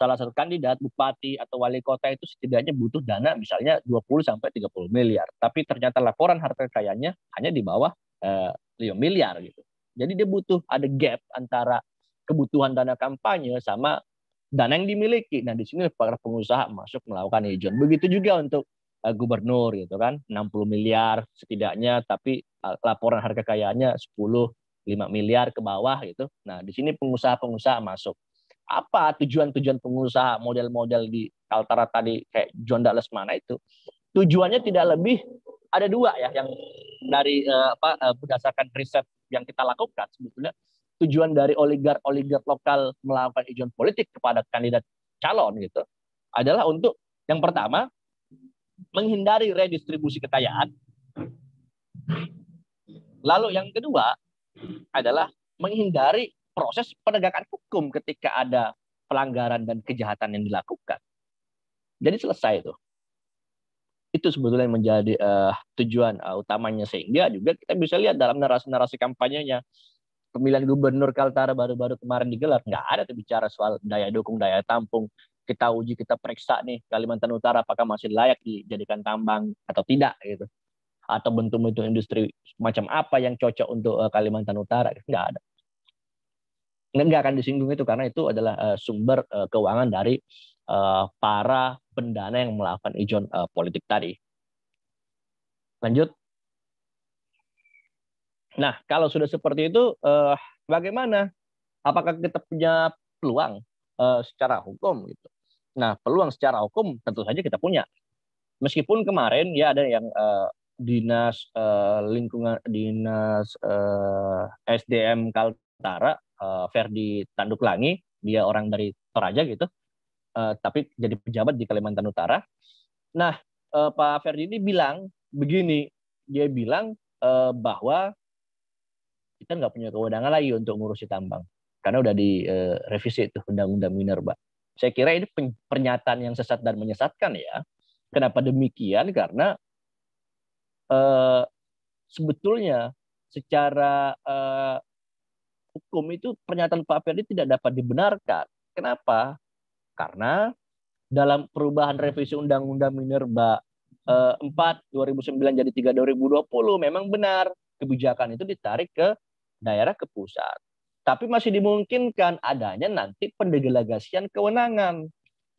salah satu kandidat bupati atau wali kota itu setidaknya butuh dana misalnya 20 sampai 30 miliar. Tapi ternyata laporan harta kekayaannya hanya di bawah uh, eh, 5 miliar gitu. Jadi dia butuh ada gap antara kebutuhan dana kampanye sama dana yang dimiliki. Nah, di sini para pengusaha masuk melakukan hijauan. Begitu juga untuk uh, gubernur gitu kan, 60 miliar setidaknya tapi laporan harga kekayaannya 10 5 miliar ke bawah gitu. Nah, di sini pengusaha-pengusaha masuk. Apa tujuan-tujuan pengusaha model-model di Kaltara tadi kayak John Dallas mana itu? Tujuannya tidak lebih ada dua ya yang dari eh, apa eh, berdasarkan riset yang kita lakukan sebetulnya tujuan dari oligar oligark lokal melakukan ijon politik kepada kandidat calon gitu adalah untuk yang pertama menghindari redistribusi kekayaan. Lalu yang kedua adalah menghindari proses penegakan hukum ketika ada pelanggaran dan kejahatan yang dilakukan. Jadi selesai itu. Itu sebetulnya yang menjadi uh, tujuan uh, utamanya sehingga juga kita bisa lihat dalam narasi-narasi kampanyenya pemilihan gubernur Kaltara baru-baru kemarin digelar nggak ada tuh bicara soal daya dukung daya tampung kita uji kita periksa nih Kalimantan Utara apakah masih layak dijadikan tambang atau tidak gitu atau bentuk-bentuk industri macam apa yang cocok untuk eh, Kalimantan Utara nggak ada nggak akan disinggung itu karena itu adalah eh, sumber eh, keuangan dari para pendana yang melakukan ijon politik tadi lanjut nah kalau sudah seperti itu bagaimana apakah kita punya peluang secara hukum gitu nah peluang secara hukum tentu saja kita punya meskipun kemarin ya ada yang uh, dinas uh, lingkungan dinas uh, eh, SDM Kaltara Verdi eh, Tanduk Langi, dia orang dari Toraja gitu uh, tapi jadi pejabat di Kalimantan Utara nah uh, Pak Ferdi ini bilang begini dia bilang uh, bahwa kita nggak punya kewenangan lagi untuk ngurusi tambang karena udah direvisi eh, itu undang-undang minerba saya kira ini pernyataan yang sesat dan menyesatkan ya kenapa demikian karena eh, sebetulnya secara eh, hukum itu pernyataan Pak Ferdi tidak dapat dibenarkan. Kenapa? Karena dalam perubahan revisi Undang-Undang Minerba eh, 4 2009 jadi 3 2020 memang benar kebijakan itu ditarik ke daerah ke pusat. Tapi masih dimungkinkan adanya nanti pendelegasian kewenangan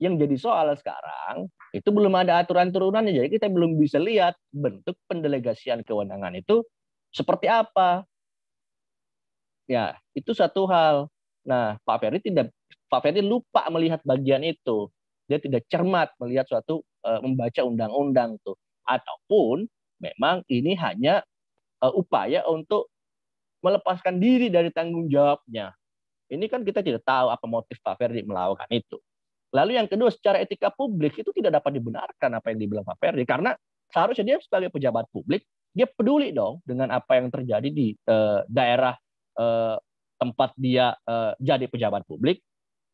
yang jadi soal sekarang itu belum ada aturan turunannya. Jadi kita belum bisa lihat bentuk pendelegasian kewenangan itu seperti apa. Ya, itu satu hal. Nah, Pak Ferry tidak Pak Ferry lupa melihat bagian itu. Dia tidak cermat melihat suatu eh, membaca undang-undang tuh ataupun memang ini hanya eh, upaya untuk melepaskan diri dari tanggung jawabnya. Ini kan kita tidak tahu apa motif Pak Ferry melakukan itu. Lalu yang kedua, secara etika publik itu tidak dapat dibenarkan apa yang dibilang Pak Ferdi karena seharusnya dia sebagai pejabat publik dia peduli dong dengan apa yang terjadi di eh, daerah eh, tempat dia eh, jadi pejabat publik.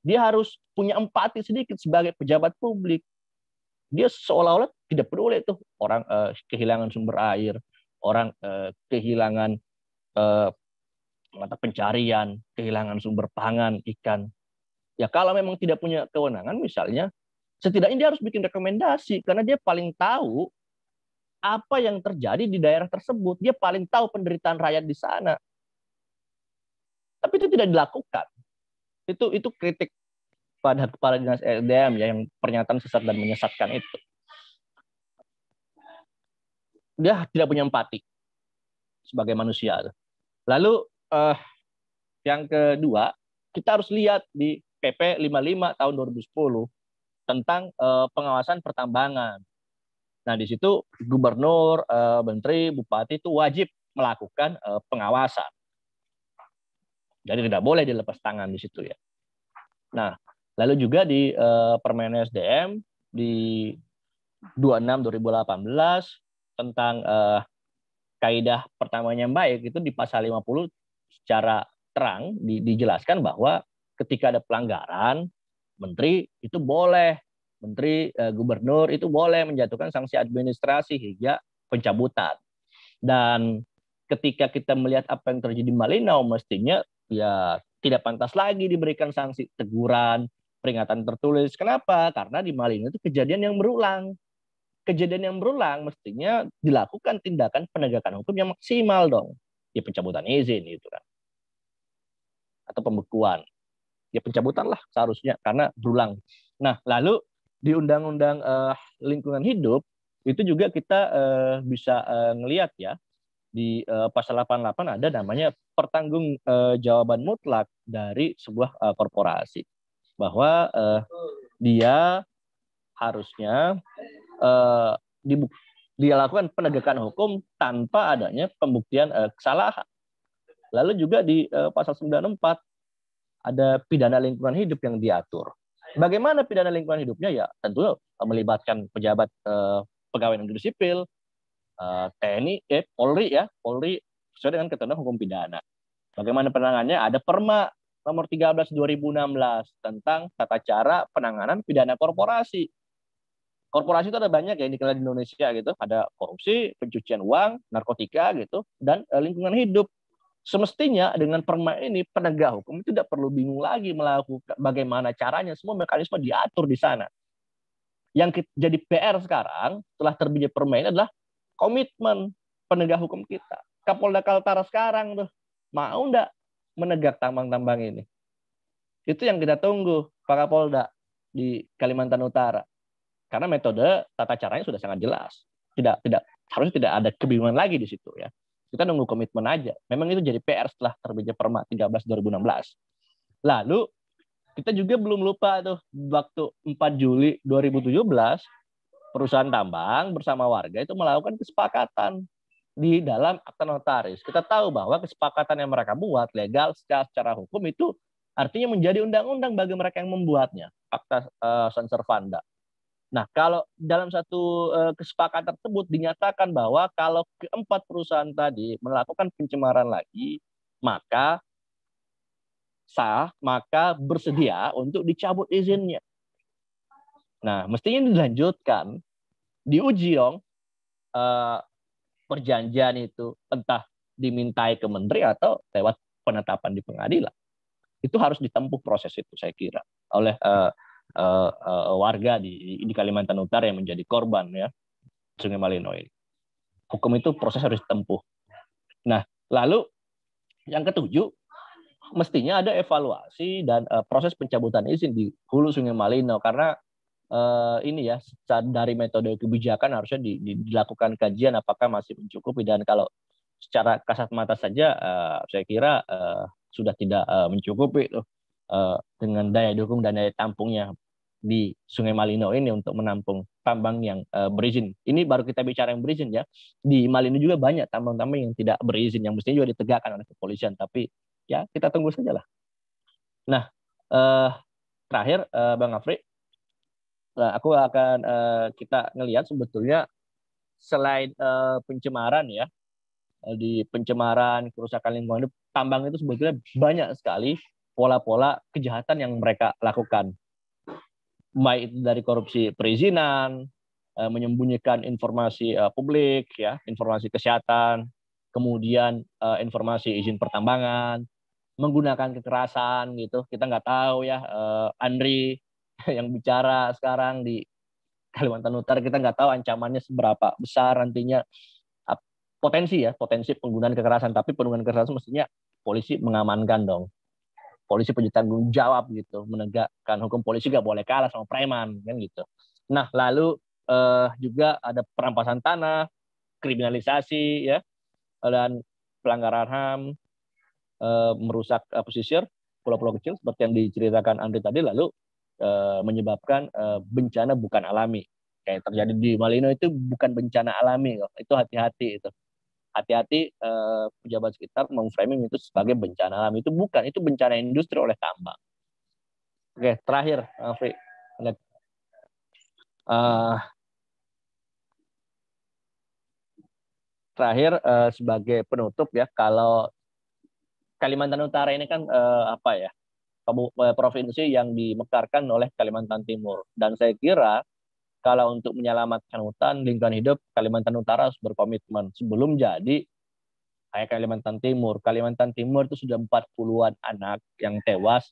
Dia harus punya empati sedikit sebagai pejabat publik. Dia seolah-olah tidak peduli tuh orang eh, kehilangan sumber air, orang eh, kehilangan eh, mata pencarian, kehilangan sumber pangan ikan. Ya kalau memang tidak punya kewenangan misalnya, setidaknya dia harus bikin rekomendasi karena dia paling tahu apa yang terjadi di daerah tersebut. Dia paling tahu penderitaan rakyat di sana. Tapi itu tidak dilakukan. Itu itu kritik pada kepala dinas SDM ya yang pernyataan sesat dan menyesatkan itu. Dia tidak punya empati sebagai manusia. Lalu eh, yang kedua, kita harus lihat di PP 55 tahun 2010 tentang uh, pengawasan pertambangan. Nah, di situ gubernur, uh, menteri, bupati itu wajib melakukan uh, pengawasan. Jadi tidak boleh dilepas tangan di situ ya. Nah, lalu juga di uh, Permen SDM di 26 2018 tentang uh, kaidah pertamanya yang baik itu di pasal 50 secara terang di, dijelaskan bahwa ketika ada pelanggaran, menteri itu boleh, menteri eh, gubernur itu boleh menjatuhkan sanksi administrasi hingga pencabutan. Dan ketika kita melihat apa yang terjadi di Malinau, mestinya ya tidak pantas lagi diberikan sanksi teguran, peringatan tertulis. Kenapa? Karena di Malinau itu kejadian yang berulang. Kejadian yang berulang mestinya dilakukan tindakan penegakan hukum yang maksimal dong. Ya pencabutan izin gitu kan. Atau pembekuan ya pencabutan lah seharusnya karena berulang. Nah, lalu di undang-undang eh, lingkungan hidup itu juga kita eh, bisa eh, ngelihat ya di eh, pasal 88 ada namanya pertanggung eh, jawaban mutlak dari sebuah eh, korporasi bahwa eh, dia harusnya eh, dibuk dia lakukan penegakan hukum tanpa adanya pembuktian eh, kesalahan. Lalu juga di eh, pasal 94 ada pidana lingkungan hidup yang diatur. Bagaimana pidana lingkungan hidupnya? Ya tentu eh, melibatkan pejabat eh, pegawai negeri sipil, eh, TNI, eh, Polri ya, Polri sesuai dengan ketentuan hukum pidana. Bagaimana penanganannya? Ada Perma nomor 13 2016 tentang tata cara penanganan pidana korporasi. Korporasi itu ada banyak ya ini dikenal di Indonesia gitu, ada korupsi, pencucian uang, narkotika gitu, dan eh, lingkungan hidup. Semestinya dengan perma ini penegak hukum itu tidak perlu bingung lagi melakukan bagaimana caranya semua mekanisme diatur di sana. Yang jadi PR sekarang setelah terbitnya perma ini adalah komitmen penegak hukum kita. Kapolda Kaltara sekarang tuh mau ndak menegak tambang-tambang ini? Itu yang kita tunggu Pak Kapolda di Kalimantan Utara. Karena metode tata caranya sudah sangat jelas. Tidak tidak harusnya tidak ada kebingungan lagi di situ ya. Kita nunggu komitmen aja. Memang itu jadi PR setelah terbitnya Perma 13 2016. Lalu kita juga belum lupa tuh waktu 4 Juli 2017 perusahaan tambang bersama warga itu melakukan kesepakatan di dalam akta notaris. Kita tahu bahwa kesepakatan yang mereka buat legal secara, secara hukum itu artinya menjadi undang-undang bagi mereka yang membuatnya, akta uh, eh, Sanservanda. Nah, kalau dalam satu eh, kesepakatan tersebut dinyatakan bahwa kalau keempat perusahaan tadi melakukan pencemaran lagi, maka sah, maka bersedia untuk dicabut izinnya. Nah, mestinya dilanjutkan, diuji dong eh, perjanjian itu entah dimintai ke menteri atau lewat penetapan di pengadilan. Itu harus ditempuh proses itu saya kira oleh eh, uh, uh, warga di, di Kalimantan Utara yang menjadi korban ya Sungai Malino ini. Hukum itu proses harus ditempuh. Nah, lalu yang ketujuh mestinya ada evaluasi dan uh, proses pencabutan izin di hulu Sungai Malino karena uh, ini ya dari metode kebijakan harusnya di, di, dilakukan kajian apakah masih mencukupi dan kalau secara kasat mata saja uh, saya kira uh, sudah tidak uh, mencukupi tuh dengan daya dukung dan daya tampungnya di Sungai Malino ini untuk menampung tambang yang uh, berizin. Ini baru kita bicara yang berizin ya. Di Malino juga banyak tambang-tambang yang tidak berizin yang mestinya juga ditegakkan oleh kepolisian. Tapi ya kita tunggu saja lah. Nah, uh, terakhir uh, Bang Afri, nah, aku akan uh, kita ngelihat sebetulnya selain uh, pencemaran ya di pencemaran kerusakan lingkungan itu, tambang itu sebetulnya banyak sekali pola-pola kejahatan yang mereka lakukan baik itu dari korupsi perizinan, eh, menyembunyikan informasi eh, publik, ya, informasi kesehatan, kemudian eh, informasi izin pertambangan, menggunakan kekerasan gitu. Kita nggak tahu ya Andri yang bicara sekarang di Kalimantan Utara kita nggak tahu ancamannya seberapa besar nantinya potensi ya potensi penggunaan kekerasan tapi penggunaan kekerasan mestinya polisi mengamankan dong polisi punya tanggung jawab gitu menegakkan hukum polisi gak boleh kalah sama preman kan gitu nah lalu eh, juga ada perampasan tanah kriminalisasi ya dan pelanggaran ham eh, merusak eh, pesisir pulau-pulau kecil seperti yang diceritakan Andre tadi lalu eh, menyebabkan eh, bencana bukan alami kayak terjadi di Malino itu bukan bencana alami loh. itu hati-hati itu hati-hati uh, pejabat sekitar memframing itu sebagai bencana alam itu bukan itu bencana industri oleh tambang oke terakhir Afri uh, eh, terakhir uh, sebagai penutup ya kalau Kalimantan Utara ini kan uh, apa ya provinsi yang dimekarkan oleh Kalimantan Timur dan saya kira kalau untuk menyelamatkan hutan lingkungan hidup Kalimantan Utara harus berkomitmen sebelum jadi kayak Kalimantan Timur Kalimantan Timur itu sudah empat puluhan anak yang tewas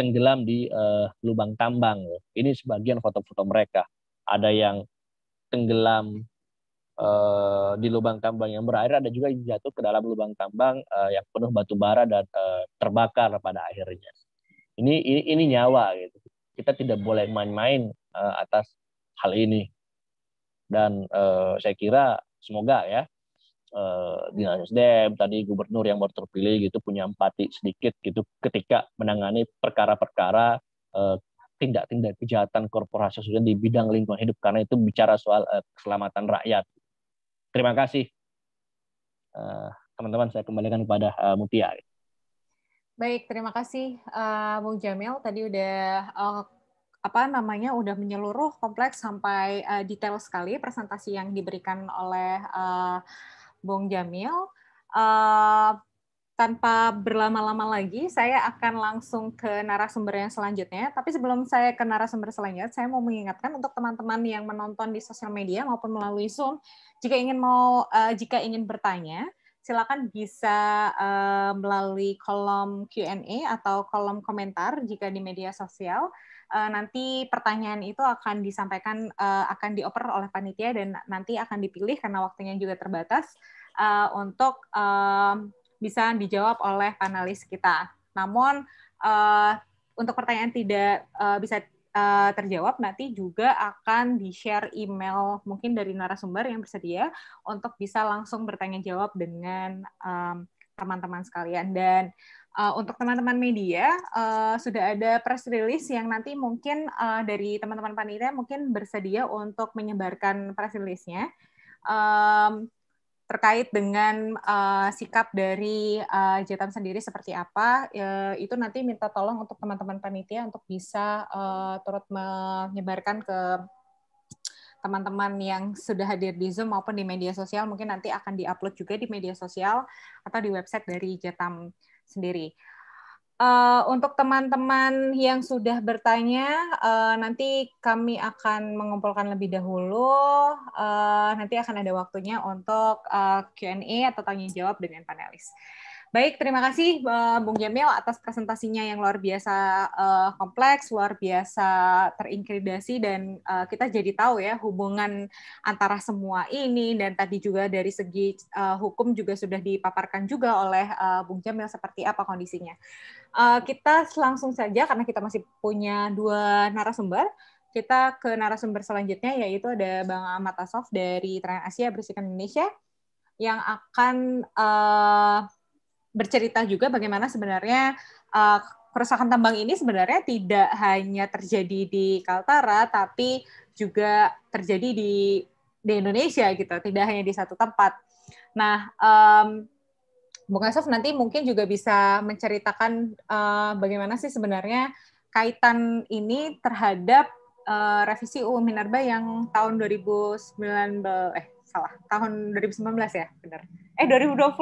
tenggelam di uh, lubang tambang ini sebagian foto-foto mereka ada yang tenggelam uh, di lubang tambang yang berair ada juga yang jatuh ke dalam lubang tambang uh, yang penuh batu bara dan uh, terbakar pada akhirnya ini ini, ini nyawa gitu kita tidak boleh main-main uh, atas hal ini. Dan eh, saya kira semoga ya eh, dinas SDM tadi gubernur yang baru terpilih gitu punya empati sedikit gitu ketika menangani perkara-perkara eh, tindak-tindak kejahatan korporasi sudah di bidang lingkungan hidup karena itu bicara soal eh, keselamatan rakyat. Terima kasih eh, teman-teman saya kembalikan kepada uh, Mutia. Baik, terima kasih uh, Bung Jamil tadi udah uh, apa namanya udah menyeluruh kompleks sampai uh, detail sekali presentasi yang diberikan oleh uh, Bung Jamil. Uh, tanpa berlama-lama lagi, saya akan langsung ke narasumber yang selanjutnya. Tapi sebelum saya ke narasumber selanjutnya, saya mau mengingatkan untuk teman-teman yang menonton di sosial media maupun melalui Zoom, jika ingin mau uh, jika ingin bertanya, silakan bisa uh, melalui kolom Q&A atau kolom komentar jika di media sosial uh, nanti pertanyaan itu akan disampaikan uh, akan dioper oleh panitia dan nanti akan dipilih karena waktunya juga terbatas uh, untuk uh, bisa dijawab oleh panelis kita. Namun uh, untuk pertanyaan tidak uh, bisa uh, terjawab nanti juga akan di-share email mungkin dari narasumber yang bersedia untuk bisa langsung bertanya jawab dengan teman-teman um, teman -teman sekalian dan uh, untuk teman-teman media uh, sudah ada press release yang nanti mungkin uh, dari teman-teman panitia mungkin bersedia untuk menyebarkan press release-nya um, terkait dengan uh, sikap dari uh, Jatam sendiri seperti apa uh, itu nanti minta tolong untuk teman-teman panitia untuk bisa uh, turut menyebarkan ke teman-teman yang sudah hadir di Zoom maupun di media sosial mungkin nanti akan diupload juga di media sosial atau di website dari Jatam sendiri. Uh, untuk teman-teman yang sudah bertanya, uh, nanti kami akan mengumpulkan lebih dahulu. Uh, nanti akan ada waktunya untuk uh, Q&A atau tanya jawab dengan panelis. Baik, terima kasih eh, Bung Jamil atas presentasinya yang luar biasa eh, kompleks, luar biasa terinkredasi, dan eh, kita jadi tahu ya hubungan antara semua ini dan tadi juga dari segi hukum juga sudah dipaparkan juga oleh Bung Jamil seperti apa kondisinya. kita langsung saja karena kita masih punya dua narasumber kita ke narasumber selanjutnya yaitu ada Bang Ahmad dari Trans Asia Bersihkan Indonesia yang akan bercerita juga bagaimana sebenarnya uh, kerusakan tambang ini sebenarnya tidak hanya terjadi di Kaltara tapi juga terjadi di di Indonesia gitu, tidak hanya di satu tempat. Nah, um, Bung Asof nanti mungkin juga bisa menceritakan uh, bagaimana sih sebenarnya kaitan ini terhadap uh, revisi UU Minerba yang tahun 2019 eh salah, tahun 2019 ya, benar. Eh 2020.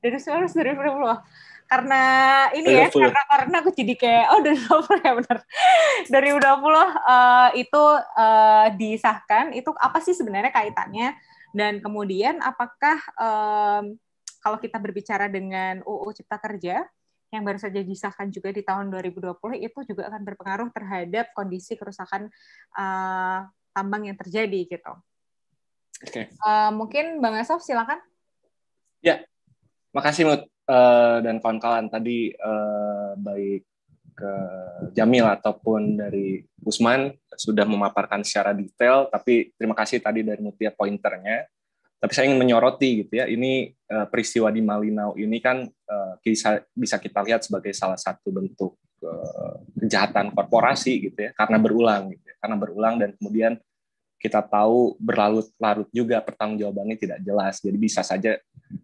Dari 2020 karena ini ya karena karena aku jadi kayak oh dari 2020 ya benar dari 2020 uh, eh, itu uh, disahkan itu apa sih sebenarnya kaitannya dan kemudian apakah um, kalau kita berbicara dengan UU Cipta Kerja yang baru saja disahkan juga di tahun 2020 itu juga akan berpengaruh terhadap kondisi kerusakan uh, tambang yang terjadi gitu. Oke. Okay. Uh, mungkin Bang Asof silakan. Ya, Makasih Mut uh, dan kawan-kawan tadi uh, baik ke Jamil ataupun dari Usman sudah memaparkan secara detail, tapi terima kasih tadi dari Mutia pointernya. Tapi saya ingin menyoroti gitu ya, ini uh, peristiwa di Malinau ini kan uh, bisa, kita lihat sebagai salah satu bentuk uh, kejahatan korporasi gitu ya, karena berulang gitu ya, karena berulang dan kemudian kita tahu berlarut-larut juga pertanggungjawabannya tidak jelas. Jadi bisa saja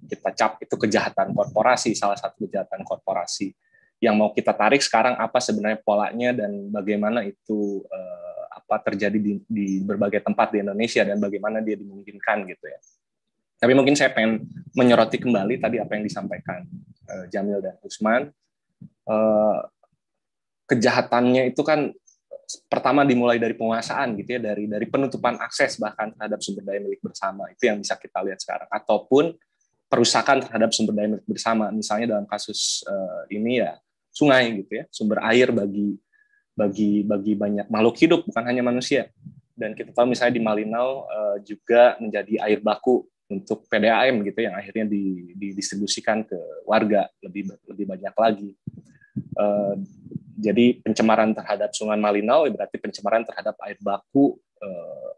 kita cap itu kejahatan korporasi, salah satu kejahatan korporasi. Yang mau kita tarik sekarang apa sebenarnya polanya dan bagaimana itu uh, apa terjadi di, di berbagai tempat di Indonesia dan bagaimana dia dimungkinkan gitu ya. Tapi mungkin saya pengen menyoroti kembali tadi apa yang disampaikan uh, Jamil dan Usman. Uh, kejahatannya itu kan pertama dimulai dari penguasaan gitu ya dari dari penutupan akses bahkan terhadap sumber daya milik bersama itu yang bisa kita lihat sekarang ataupun perusakan terhadap sumber daya milik bersama. Misalnya dalam kasus uh, ini ya sungai gitu ya, sumber air bagi bagi bagi banyak makhluk hidup bukan hanya manusia. Dan kita tahu misalnya di Malinau uh, juga menjadi air baku untuk PDAM gitu yang akhirnya didistribusikan ke warga lebih lebih banyak lagi. Uh, jadi pencemaran terhadap Sungai Malinau ya berarti pencemaran terhadap air baku uh,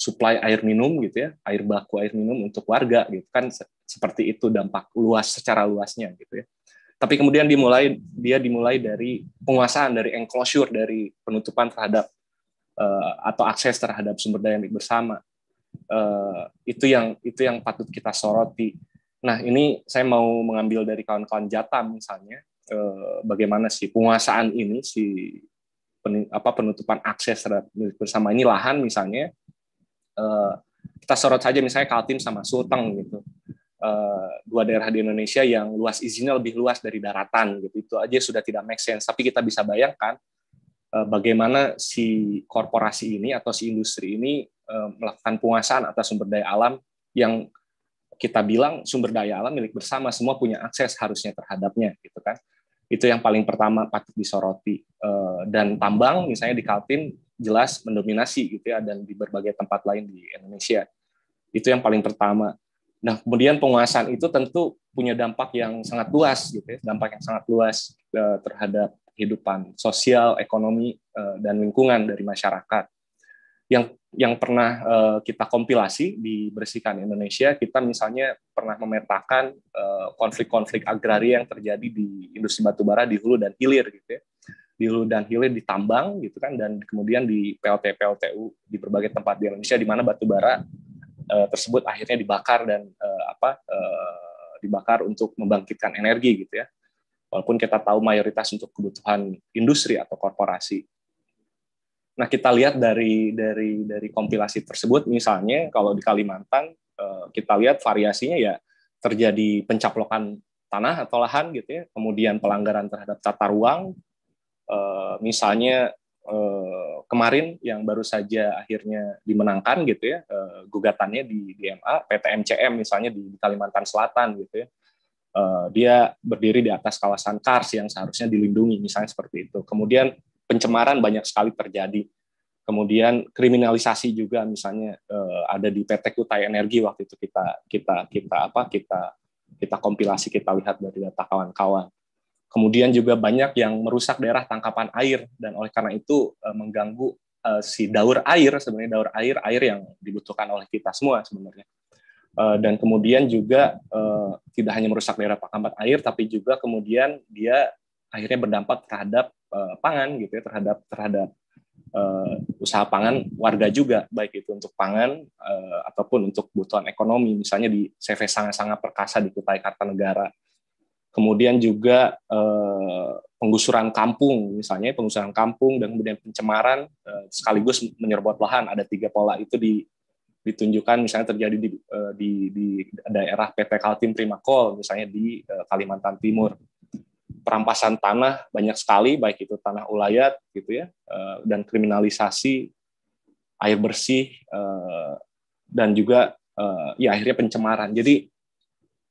supply air minum gitu ya, air baku air minum untuk warga gitu kan seperti itu dampak luas secara luasnya gitu ya. Tapi kemudian dimulai dia dimulai dari penguasaan dari enclosure dari penutupan terhadap uh, atau akses terhadap sumber daya milik bersama. Uh, itu yang itu yang patut kita soroti. Nah, ini saya mau mengambil dari kawan-kawan Jatam misalnya uh, bagaimana sih penguasaan ini si apa penutupan akses terhadap milik bersama ini lahan misalnya Eh, kita sorot saja misalnya Kaltim sama Sulteng gitu eh, dua daerah di Indonesia yang luas izinnya lebih luas dari daratan gitu itu aja sudah tidak make sense tapi kita bisa bayangkan eh, bagaimana si korporasi ini atau si industri ini melakukan penguasaan atas sumber daya alam yang kita bilang sumber daya alam milik bersama semua punya akses harusnya terhadapnya gitu kan itu yang paling pertama patut disoroti dan tambang misalnya di Kaltim jelas mendominasi gitu ya dan di berbagai tempat lain di Indonesia. Itu yang paling pertama. Nah, kemudian penguasaan itu tentu punya dampak yang sangat luas gitu ya, dampak yang sangat luas uh, terhadap kehidupan sosial, ekonomi uh, dan lingkungan dari masyarakat. Yang yang pernah uh, kita kompilasi di Bersihkan Indonesia, kita misalnya pernah memetakan konflik-konflik agraria yang terjadi di industri batubara di hulu dan hilir gitu ya di hulu dan hilir ditambang gitu kan dan kemudian di PLT PLTU di berbagai tempat di Indonesia di mana batu bara e, tersebut akhirnya dibakar dan e, apa e, dibakar untuk membangkitkan energi gitu ya walaupun kita tahu mayoritas untuk kebutuhan industri atau korporasi nah kita lihat dari dari dari kompilasi tersebut misalnya kalau di Kalimantan e, kita lihat variasinya ya terjadi pencaplokan tanah atau lahan gitu ya kemudian pelanggaran terhadap tata ruang Eh, misalnya eh, kemarin yang baru saja akhirnya dimenangkan gitu ya eh, gugatannya di, DMA PT PTMCM misalnya di, Kalimantan Selatan gitu ya dia berdiri di atas kawasan kars yang seharusnya dilindungi misalnya seperti itu kemudian pencemaran banyak sekali terjadi kemudian kriminalisasi juga misalnya ada di PT Kutai Energi waktu itu kita kita kita apa kita kita kompilasi kita lihat dari data kawan-kawan Kemudian juga banyak yang merusak daerah tangkapan air dan oleh karena itu e, mengganggu e, si daur air sebenarnya daur air air yang dibutuhkan oleh kita semua sebenarnya. E, dan kemudian juga tidak hanya merusak daerah tangkapan air tapi juga kemudian dia akhirnya berdampak terhadap pangan gitu ya terhadap terhadap usaha pangan warga juga baik itu untuk pangan ataupun untuk kebutuhan ekonomi misalnya di CV sangat sangat Perkasa di Kutai Kartanegara kemudian juga eh, penggusuran kampung misalnya penggusuran kampung dan kemudian pencemaran eh, sekaligus menyerobot lahan ada tiga pola itu di, ditunjukkan misalnya terjadi di, eh, di, di daerah PT Kaltim Primakol misalnya di Kalimantan Timur perampasan tanah banyak sekali baik itu tanah ulayat gitu ya dan kriminalisasi air bersih dan juga ya akhirnya pencemaran jadi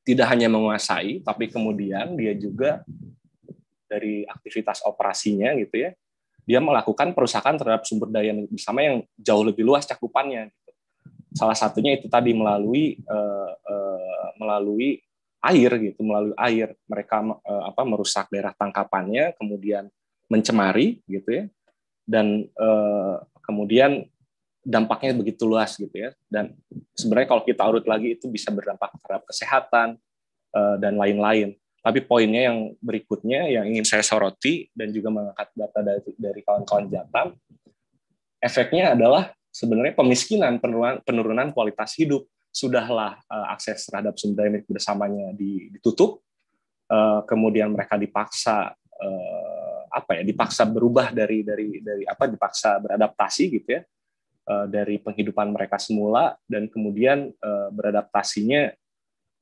tidak hanya menguasai, tapi kemudian dia juga dari aktivitas operasinya gitu ya, dia melakukan perusakan terhadap sumber daya bersama yang jauh lebih luas cakupannya. Gitu. Salah satunya itu tadi melalui uh, uh, melalui air gitu, melalui air mereka uh, apa merusak daerah tangkapannya, kemudian mencemari gitu ya, dan kemudian dampaknya begitu luas gitu ya. Dan sebenarnya kalau kita urut lagi itu bisa berdampak terhadap kesehatan eh, dan lain-lain. Tapi poinnya yang berikutnya yang ingin saya soroti dan juga mengangkat data dari dari kawan-kawan Jatam, efeknya adalah sebenarnya pemiskinan penurunan, penurunan kualitas hidup sudahlah eh, akses terhadap sumber daya milik bersamanya ditutup, eh, kemudian mereka dipaksa apa ya dipaksa berubah dari dari dari apa dipaksa beradaptasi gitu ya Eh, dari penghidupan mereka semula dan kemudian eh, beradaptasinya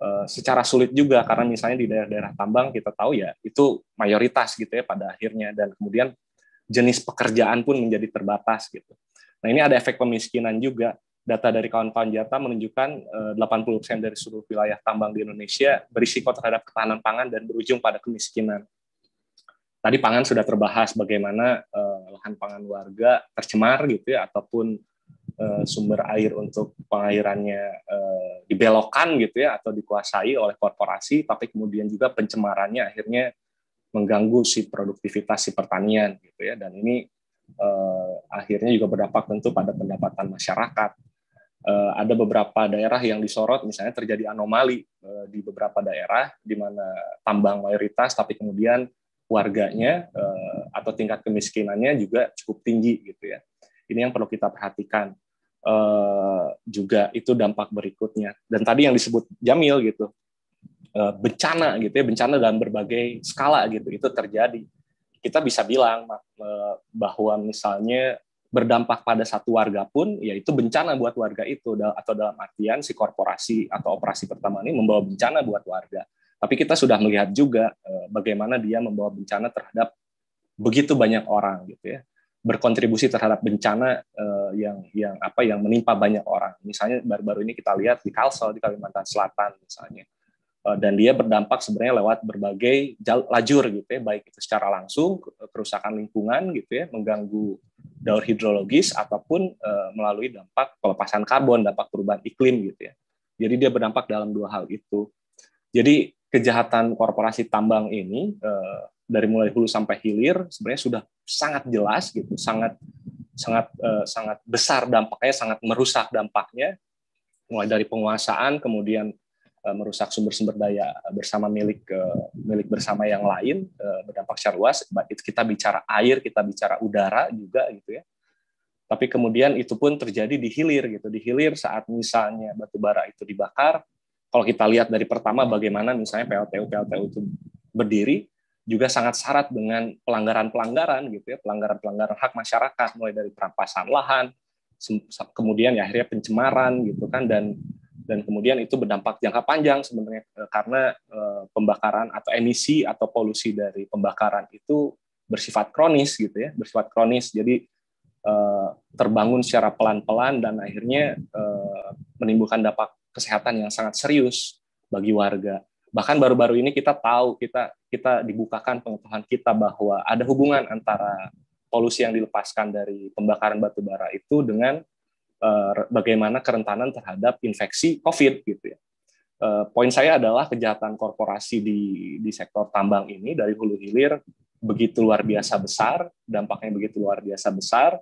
eh, secara sulit juga karena misalnya di daerah-daerah tambang kita tahu ya itu mayoritas gitu ya pada akhirnya dan kemudian jenis pekerjaan pun menjadi terbatas gitu. Nah ini ada efek pemiskinan juga. Data dari kawan-kawan Jata menunjukkan 80% dari seluruh wilayah tambang di Indonesia berisiko terhadap ketahanan pangan dan berujung pada kemiskinan. Tadi pangan sudah terbahas bagaimana lahan pangan warga tercemar gitu ya, ataupun uh, sumber air untuk pengairannya uh, dibelokkan gitu ya atau dikuasai oleh korporasi, tapi kemudian juga pencemarannya akhirnya mengganggu si produktivitas si pertanian gitu ya dan ini uh, akhirnya juga berdampak tentu pada pendapatan masyarakat. uh, ada beberapa daerah yang disorot misalnya terjadi anomali uh, di beberapa daerah di mana tambang mayoritas tapi kemudian warganya uh, atau tingkat kemiskinannya juga cukup tinggi gitu ya. Ini yang perlu kita perhatikan. Eh, juga itu dampak berikutnya. Dan tadi yang disebut Jamil gitu, eh, bencana gitu ya, bencana dalam berbagai skala gitu, itu terjadi. Kita bisa bilang eh, bahwa misalnya berdampak pada satu warga pun, yaitu bencana buat warga itu, atau dalam artian si korporasi atau operasi pertama ini membawa bencana buat warga. Tapi kita sudah melihat juga bagaimana dia membawa bencana terhadap begitu banyak orang gitu ya berkontribusi terhadap bencana uh, yang yang apa yang menimpa banyak orang. Misalnya baru-baru ini kita lihat di Kalsel di Kalimantan Selatan misalnya. Eh, dan dia berdampak sebenarnya lewat berbagai lajur gitu ya, baik itu secara langsung kerusakan lingkungan gitu ya, mengganggu daur hidrologis ataupun e, melalui dampak pelepasan karbon, dampak perubahan iklim gitu ya. Jadi dia berdampak dalam dua hal itu. Jadi kejahatan korporasi tambang ini e, dari mulai hulu sampai hilir sebenarnya sudah sangat jelas gitu, sangat sangat eh, sangat besar dampaknya, sangat merusak dampaknya mulai dari penguasaan kemudian eh, merusak sumber-sumber daya bersama milik eh, milik bersama yang lain eh, berdampak secara luas kita bicara air, kita bicara udara juga gitu ya. Tapi kemudian itu pun terjadi di hilir gitu, di hilir saat misalnya batu bara itu dibakar kalau kita lihat dari pertama bagaimana misalnya PLTU PLTU itu berdiri juga sangat syarat dengan pelanggaran-pelanggaran gitu ya, pelanggaran-pelanggaran hak masyarakat mulai dari perampasan lahan, kemudian ya akhirnya pencemaran gitu kan dan dan kemudian itu berdampak jangka panjang sebenarnya e, karena e, pembakaran atau emisi atau polusi dari pembakaran itu bersifat kronis gitu ya, bersifat kronis. Jadi e, terbangun secara pelan-pelan dan akhirnya menimbulkan dampak kesehatan yang sangat serius bagi warga bahkan baru-baru ini kita tahu kita kita dibukakan pengetahuan kita bahwa ada hubungan antara polusi yang dilepaskan dari pembakaran batu bara itu dengan uh, bagaimana kerentanan terhadap infeksi COVID gitu ya. Uh, poin saya adalah kejahatan korporasi di di sektor tambang ini dari hulu hilir begitu luar biasa besar, dampaknya begitu luar biasa besar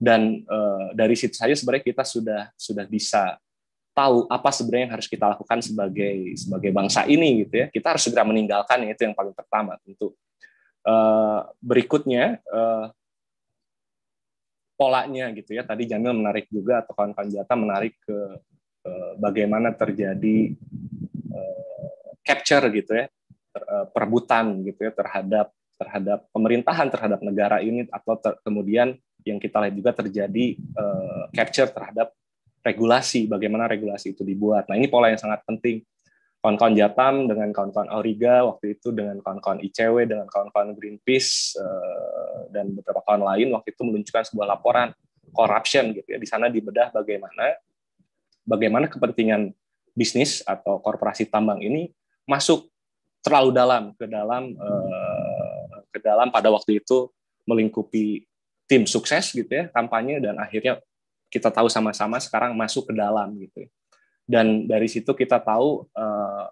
dan uh, dari situ saja sebenarnya kita sudah sudah bisa tahu apa sebenarnya yang harus kita lakukan sebagai sebagai bangsa ini gitu ya kita harus segera meninggalkan ya, itu yang paling pertama tentu uh, berikutnya uh, polanya gitu ya tadi Jamil menarik juga atau kawan-kawan jata menarik ke uh, bagaimana terjadi uh, capture gitu ya ter, uh, perebutan gitu ya terhadap terhadap pemerintahan terhadap negara ini atau ter, kemudian yang kita lihat juga terjadi uh, capture terhadap regulasi, bagaimana regulasi itu dibuat. Nah, ini pola yang sangat penting. Kawan-kawan Jatam dengan kawan-kawan Auriga waktu itu dengan kawan-kawan ICW dengan kawan-kawan Greenpeace eh, dan beberapa kawan lain waktu itu meluncurkan sebuah laporan corruption gitu ya. Di sana dibedah bagaimana bagaimana kepentingan bisnis atau korporasi tambang ini masuk terlalu dalam ke dalam eh, ke dalam pada waktu itu melingkupi tim sukses gitu ya kampanye dan akhirnya kita tahu sama-sama sekarang masuk ke dalam gitu. Dan dari situ kita tahu uh,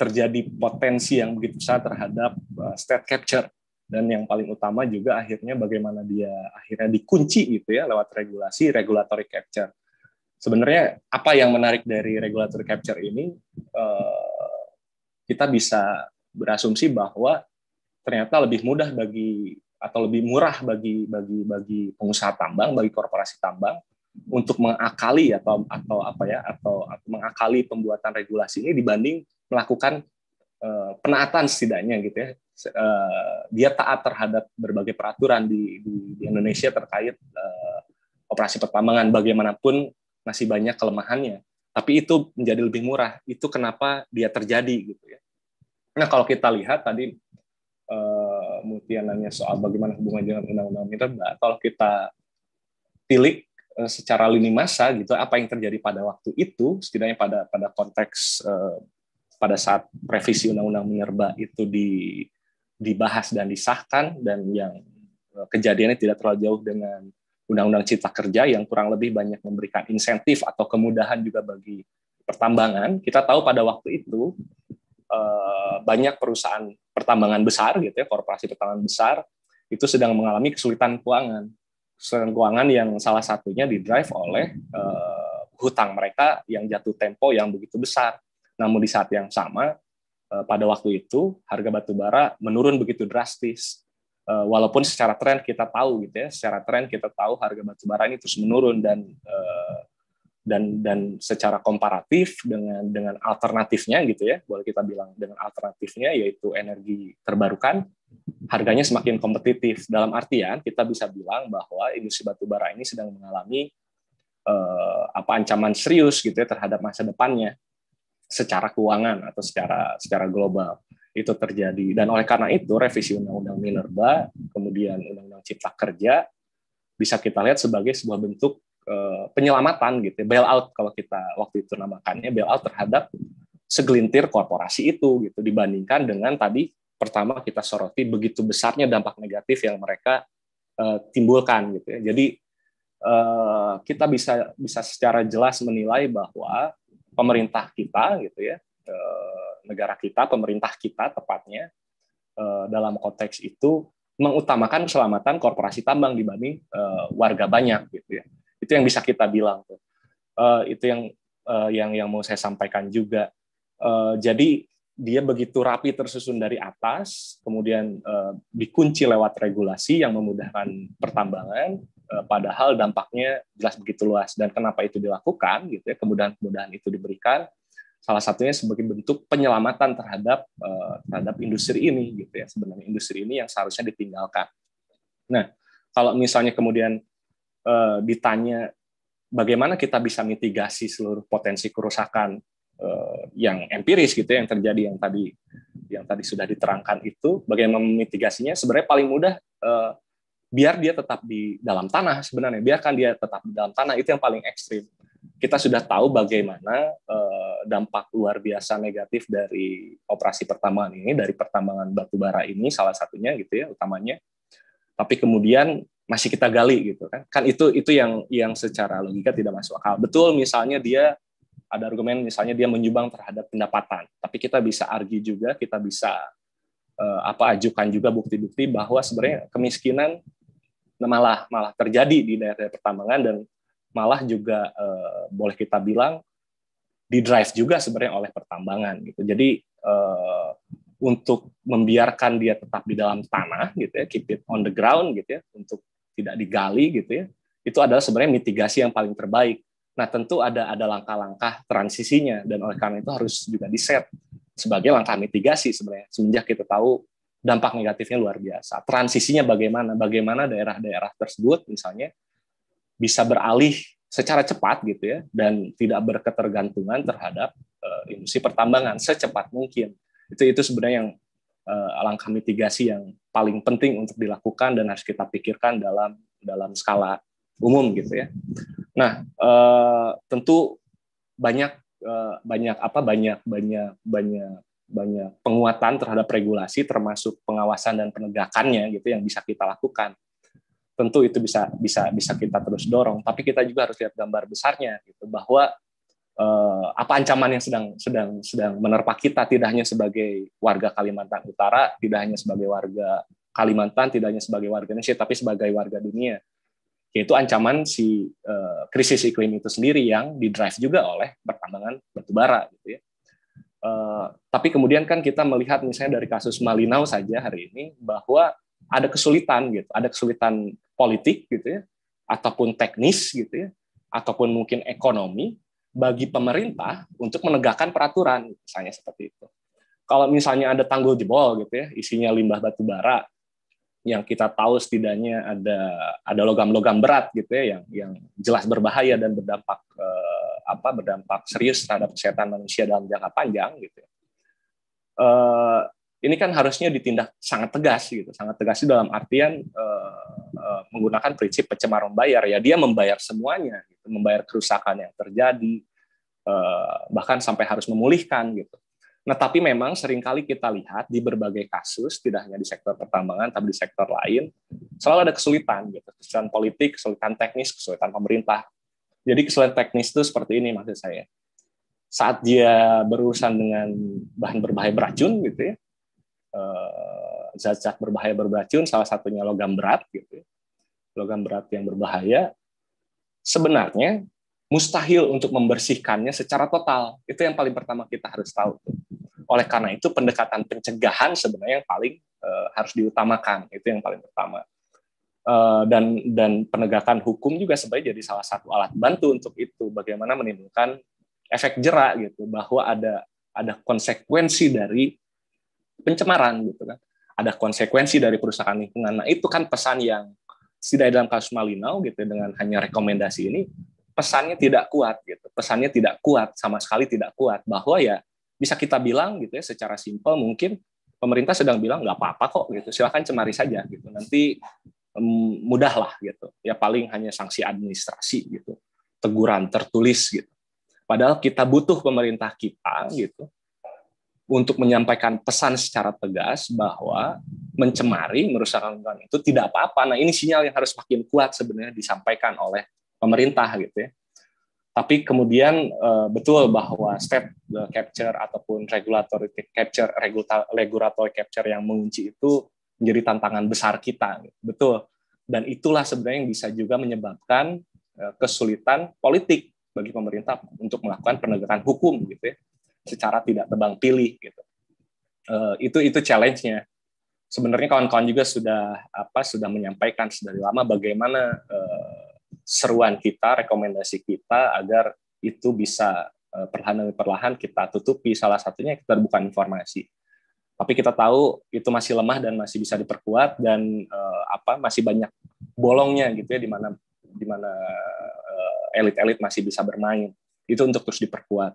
terjadi potensi yang begitu besar terhadap uh, eh, state capture dan yang paling utama juga akhirnya bagaimana dia akhirnya dikunci gitu ya lewat regulasi regulatory capture. Sebenarnya apa yang menarik dari regulatory capture ini uh, kita bisa berasumsi bahwa ternyata lebih mudah bagi atau lebih murah bagi bagi bagi pengusaha tambang, bagi korporasi tambang untuk mengakali atau atau apa ya atau, atau mengakali pembuatan regulasi ini dibanding melakukan uh, penaatan setidaknya gitu ya uh, dia taat terhadap berbagai peraturan di di, di Indonesia terkait uh, operasi pertambangan bagaimanapun masih banyak kelemahannya tapi itu menjadi lebih murah itu kenapa dia terjadi gitu ya nah kalau kita lihat tadi uh, soal bagaimana hubungan dengan undang-undang minerba kalau kita tilik Eh, secara lini masa gitu apa yang terjadi pada waktu itu setidaknya pada pada konteks eh, pada saat revisi undang-undang minerba itu di dibahas dan disahkan dan yang eh, kejadiannya tidak terlalu jauh dengan undang-undang cipta kerja yang kurang lebih banyak memberikan insentif atau kemudahan juga bagi pertambangan kita tahu pada waktu itu banyak perusahaan pertambangan besar gitu ya korporasi pertambangan besar itu sedang mengalami kesulitan keuangan serangan keuangan yang salah satunya didrive oleh uh, hutang mereka yang jatuh tempo yang begitu besar. Namun di saat yang sama, uh, pada waktu itu harga batu bara menurun begitu drastis. Uh, walaupun secara tren kita tahu gitu ya, secara tren kita tahu harga batu bara ini terus menurun dan uh, dan dan secara komparatif dengan dengan alternatifnya gitu ya, boleh kita bilang dengan alternatifnya yaitu energi terbarukan harganya semakin kompetitif. Dalam artian kita bisa bilang bahwa industri batubara ini sedang mengalami eh, apa ancaman serius gitu ya terhadap masa depannya secara keuangan atau secara secara global itu terjadi dan oleh karena itu revisi undang-undang minerba kemudian undang-undang cipta kerja bisa kita lihat sebagai sebuah bentuk eh, penyelamatan gitu ya, bailout kalau kita waktu itu namakannya bailout terhadap segelintir korporasi itu gitu dibandingkan dengan tadi pertama kita soroti begitu besarnya dampak negatif yang mereka uh, timbulkan gitu ya. Jadi uh, kita bisa bisa secara jelas menilai bahwa pemerintah kita gitu ya, uh, negara kita, pemerintah kita tepatnya uh, dalam konteks itu mengutamakan keselamatan korporasi tambang dibanding uh, warga banyak gitu ya. Itu yang bisa kita bilang tuh. Uh, itu yang uh, yang yang mau saya sampaikan juga. Uh, jadi dia begitu rapi tersusun dari atas, kemudian eh, dikunci lewat regulasi yang memudahkan pertambangan, eh, padahal dampaknya jelas begitu luas. Dan kenapa itu dilakukan, gitu ya, kemudahan-kemudahan itu diberikan, salah satunya sebagai bentuk penyelamatan terhadap eh, terhadap industri ini, gitu ya. Sebenarnya industri ini yang seharusnya ditinggalkan. Nah, kalau misalnya kemudian eh, ditanya bagaimana kita bisa mitigasi seluruh potensi kerusakan Eh, yang empiris gitu ya, yang terjadi yang tadi yang tadi sudah diterangkan itu bagaimana memitigasinya sebenarnya paling mudah uh, biar dia tetap di dalam tanah sebenarnya biarkan dia tetap di dalam tanah itu yang paling ekstrim kita sudah tahu bagaimana uh, dampak luar biasa negatif dari operasi pertambangan ini dari pertambangan batu bara ini salah satunya gitu ya utamanya tapi kemudian masih kita gali gitu kan kan itu itu yang yang secara logika tidak masuk akal betul misalnya dia ada argumen misalnya dia menyumbang terhadap pendapatan, tapi kita bisa argi juga, kita bisa uh, apa ajukan juga bukti-bukti bahwa sebenarnya kemiskinan malah malah terjadi di daerah daerah pertambangan dan malah juga uh, boleh kita bilang di drive juga sebenarnya oleh pertambangan gitu. Jadi uh, untuk membiarkan dia tetap di dalam tanah gitu ya, keep it on the ground gitu ya, untuk tidak digali gitu ya, itu adalah sebenarnya mitigasi yang paling terbaik Nah, tentu ada ada langkah-langkah transisinya dan oleh karena itu harus juga di-set sebagai langkah mitigasi sebenarnya. Semenjak kita tahu dampak negatifnya luar biasa. Transisinya bagaimana? Bagaimana daerah-daerah tersebut misalnya bisa beralih secara cepat gitu ya dan tidak berketergantungan terhadap uh, industri pertambangan secepat mungkin. Itu itu sebenarnya yang uh, langkah mitigasi yang paling penting untuk dilakukan dan harus kita pikirkan dalam dalam skala umum gitu ya. Nah, eh, tentu banyak eh, banyak apa banyak banyak banyak banyak penguatan terhadap regulasi termasuk pengawasan dan penegakannya gitu yang bisa kita lakukan. Tentu itu bisa bisa bisa kita terus dorong, tapi kita juga harus lihat gambar besarnya gitu bahwa eh, apa ancaman yang sedang sedang sedang menerpa kita tidak hanya sebagai warga Kalimantan Utara, tidak hanya sebagai warga Kalimantan, tidak hanya sebagai warga Indonesia tapi sebagai warga dunia yaitu ancaman si uh, krisis iklim itu sendiri yang didrive juga oleh pertambangan batubara gitu ya. Uh, tapi kemudian kan kita melihat misalnya dari kasus Malinau saja hari ini bahwa ada kesulitan gitu, ada kesulitan politik gitu ya, ataupun teknis gitu ya, ataupun mungkin ekonomi bagi pemerintah untuk menegakkan peraturan misalnya seperti itu. Kalau misalnya ada tanggul jebol gitu ya, isinya limbah batu bara, yang kita tahu setidaknya ada ada logam-logam berat gitu ya yang yang jelas berbahaya dan berdampak eh, apa berdampak serius terhadap kesehatan manusia dalam jangka panjang gitu ya. Eh, ini kan harusnya ditindak sangat tegas gitu, sangat tegas dalam artian eh, eh, menggunakan prinsip pencemar membayar ya dia membayar semuanya, gitu, membayar kerusakan yang terjadi eh, bahkan sampai harus memulihkan gitu. Nah, tapi memang seringkali kita lihat di berbagai kasus, tidak hanya di sektor pertambangan, tapi di sektor lain, selalu ada kesulitan, gitu. kesulitan politik, kesulitan teknis, kesulitan pemerintah. Jadi kesulitan teknis itu seperti ini maksud saya. Saat dia berurusan dengan bahan berbahaya beracun, gitu ya, eh, zat-zat berbahaya beracun, salah satunya logam berat, gitu ya. logam berat yang berbahaya, sebenarnya mustahil untuk membersihkannya secara total. Itu yang paling pertama kita harus tahu. Oleh karena itu pendekatan pencegahan sebenarnya yang paling uh, harus diutamakan. Itu yang paling pertama. Uh, dan dan penegakan hukum juga sebenarnya jadi salah satu alat bantu untuk itu. Bagaimana menimbulkan efek jerak gitu bahwa ada ada konsekuensi dari pencemaran gitu kan. Ada konsekuensi dari perusahaan lingkungan. Nah, itu kan pesan yang tidak dalam kasus Malinau gitu dengan hanya rekomendasi ini pesannya tidak kuat gitu. Pesannya tidak kuat sama sekali tidak kuat bahwa ya bisa kita bilang gitu ya secara simpel mungkin pemerintah sedang bilang nggak apa-apa kok gitu. Silahkan cemari saja gitu. Nanti um, mudah gitu. Ya paling hanya sanksi administrasi gitu. Teguran tertulis gitu. Padahal kita butuh pemerintah kita gitu untuk menyampaikan pesan secara tegas bahwa mencemari, merusak lingkungan itu tidak apa-apa. Nah, ini sinyal yang harus makin kuat sebenarnya disampaikan oleh pemerintah gitu ya. Tapi kemudian eh, betul bahwa step capture ataupun regulatory capture, regulatory capture yang mengunci itu menjadi tantangan besar kita, gitu. betul. Dan itulah sebenarnya yang bisa juga menyebabkan eh, kesulitan politik bagi pemerintah untuk melakukan penegakan hukum gitu ya, secara tidak tebang pilih gitu. Eh, itu itu challenge-nya sebenarnya kawan-kawan juga sudah apa sudah menyampaikan sudah lama bagaimana seruan kita, rekomendasi kita agar itu bisa eh, perlahan demi perlahan kita tutupi. Salah satunya kita keterbukaan informasi. Tapi kita tahu itu masih lemah dan masih bisa diperkuat dan uh, apa masih banyak bolongnya gitu ya di mana di mana uh, elit-elit masih bisa bermain. Itu untuk terus diperkuat.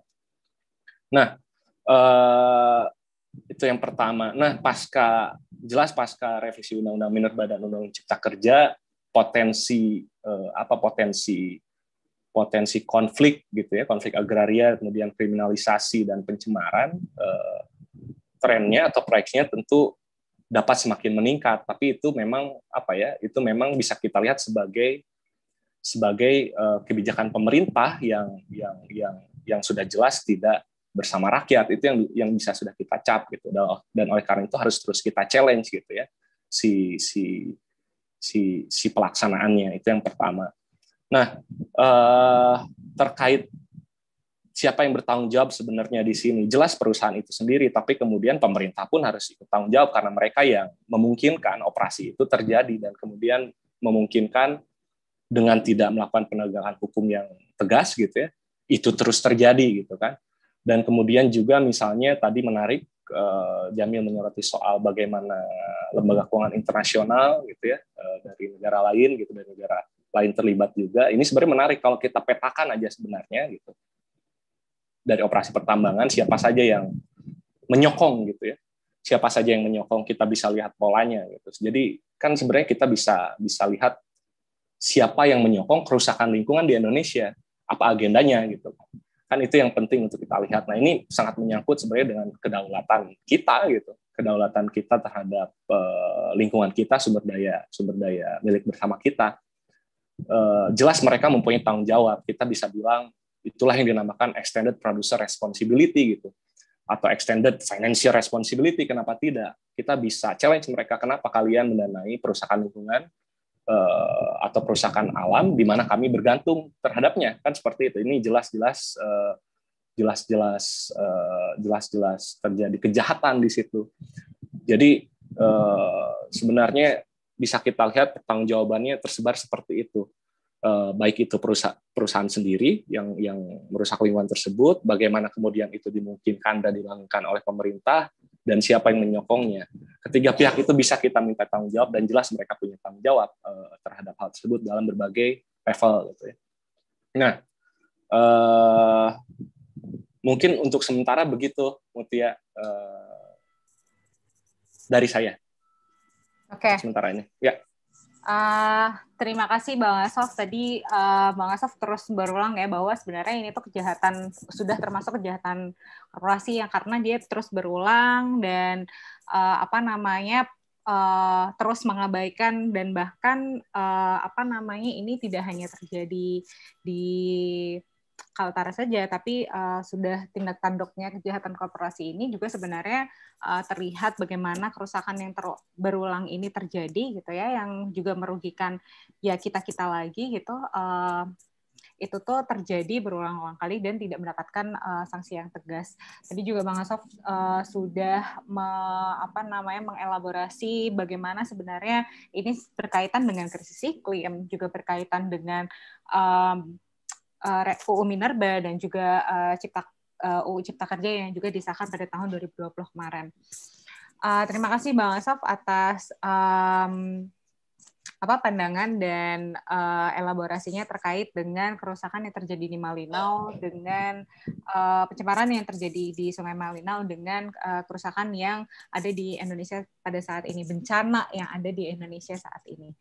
Nah, uh, itu yang pertama. Nah, pasca jelas pasca revisi Undang-Undang Minerba dan Undang-Undang Cipta Kerja potensi uh, apa potensi potensi konflik gitu ya konflik agraria kemudian kriminalisasi dan pencemaran uh, eh, trennya atau proyeksinya tentu dapat semakin meningkat tapi itu memang apa ya itu memang bisa kita lihat sebagai sebagai uh, kebijakan pemerintah yang yang yang yang sudah jelas tidak bersama rakyat itu yang yang bisa sudah kita cap gitu dan oleh karena itu harus terus kita challenge gitu ya si si si si pelaksanaannya itu yang pertama. Nah eh, terkait siapa yang bertanggung jawab sebenarnya di sini jelas perusahaan itu sendiri, tapi kemudian pemerintah pun harus ikut tanggung jawab karena mereka yang memungkinkan operasi itu terjadi dan kemudian memungkinkan dengan tidak melakukan penegakan hukum yang tegas gitu ya itu terus terjadi gitu kan dan kemudian juga misalnya tadi menarik Eh, Jamil menyoroti soal bagaimana lembaga keuangan internasional gitu ya eh, dari negara lain gitu dari negara lain terlibat juga. Ini sebenarnya menarik kalau kita petakan aja sebenarnya gitu dari operasi pertambangan siapa saja yang menyokong gitu ya siapa saja yang menyokong kita bisa lihat polanya gitu jadi kan sebenarnya kita bisa bisa lihat siapa yang menyokong kerusakan lingkungan di Indonesia apa agendanya gitu kan itu yang penting untuk kita lihat nah ini sangat menyangkut sebenarnya dengan kedaulatan kita gitu kedaulatan kita terhadap uh, lingkungan kita sumber daya sumber daya milik bersama kita uh, jelas mereka mempunyai tanggung jawab kita bisa bilang itulah yang dinamakan extended producer responsibility gitu atau extended financial responsibility kenapa tidak kita bisa challenge mereka kenapa kalian mendanai perusahaan lingkungan uh, atau perusakan alam di mana kami bergantung terhadapnya kan seperti itu ini jelas-jelas eh, jelas-jelas uh, jelas-jelas terjadi kejahatan di situ jadi uh, sebenarnya bisa kita lihat tanggung jawabannya tersebar seperti itu baik itu perusahaan, perusahaan sendiri yang yang merusak lingkungan tersebut bagaimana kemudian itu dimungkinkan dan dilakukan oleh pemerintah dan siapa yang menyokongnya. Ketiga pihak itu bisa kita minta tanggung jawab dan jelas mereka punya tanggung jawab uh, terhadap hal tersebut dalam berbagai level gitu ya. Nah, uh, mungkin untuk sementara begitu Mutia uh, dari saya. Oke. Okay. Sementara ini. Ya. Uh, terima kasih Bang Asof Tadi uh, Bang Asof terus berulang ya bahwa sebenarnya ini tuh kejahatan sudah termasuk kejahatan korporasi yang karena dia terus berulang dan uh, apa namanya uh, terus mengabaikan dan bahkan uh, apa namanya ini tidak hanya terjadi di Kaltara saja, tapi uh, sudah tindak tanduknya kejahatan korporasi ini juga sebenarnya uh, terlihat bagaimana kerusakan yang ter berulang ini terjadi gitu ya, yang juga merugikan ya kita kita lagi gitu. Uh, itu tuh terjadi berulang-ulang kali dan tidak mendapatkan uh, sanksi yang tegas. Jadi juga Bang Asof uh, sudah me, apa namanya mengelaborasi bagaimana sebenarnya ini berkaitan dengan krisis iklim, juga berkaitan dengan um, uh, eh, UU Minerba dan juga uh, Cipta uh, eh, UU Cipta Kerja yang juga disahkan pada tahun 2020 kemarin. Uh, terima kasih Bang Asof atas um, apa pandangan dan uh, elaborasinya terkait dengan kerusakan yang terjadi di Malinau dengan uh, pencemaran yang terjadi di Sungai Malinau dengan uh, kerusakan yang ada di Indonesia pada saat ini bencana yang ada di Indonesia saat ini.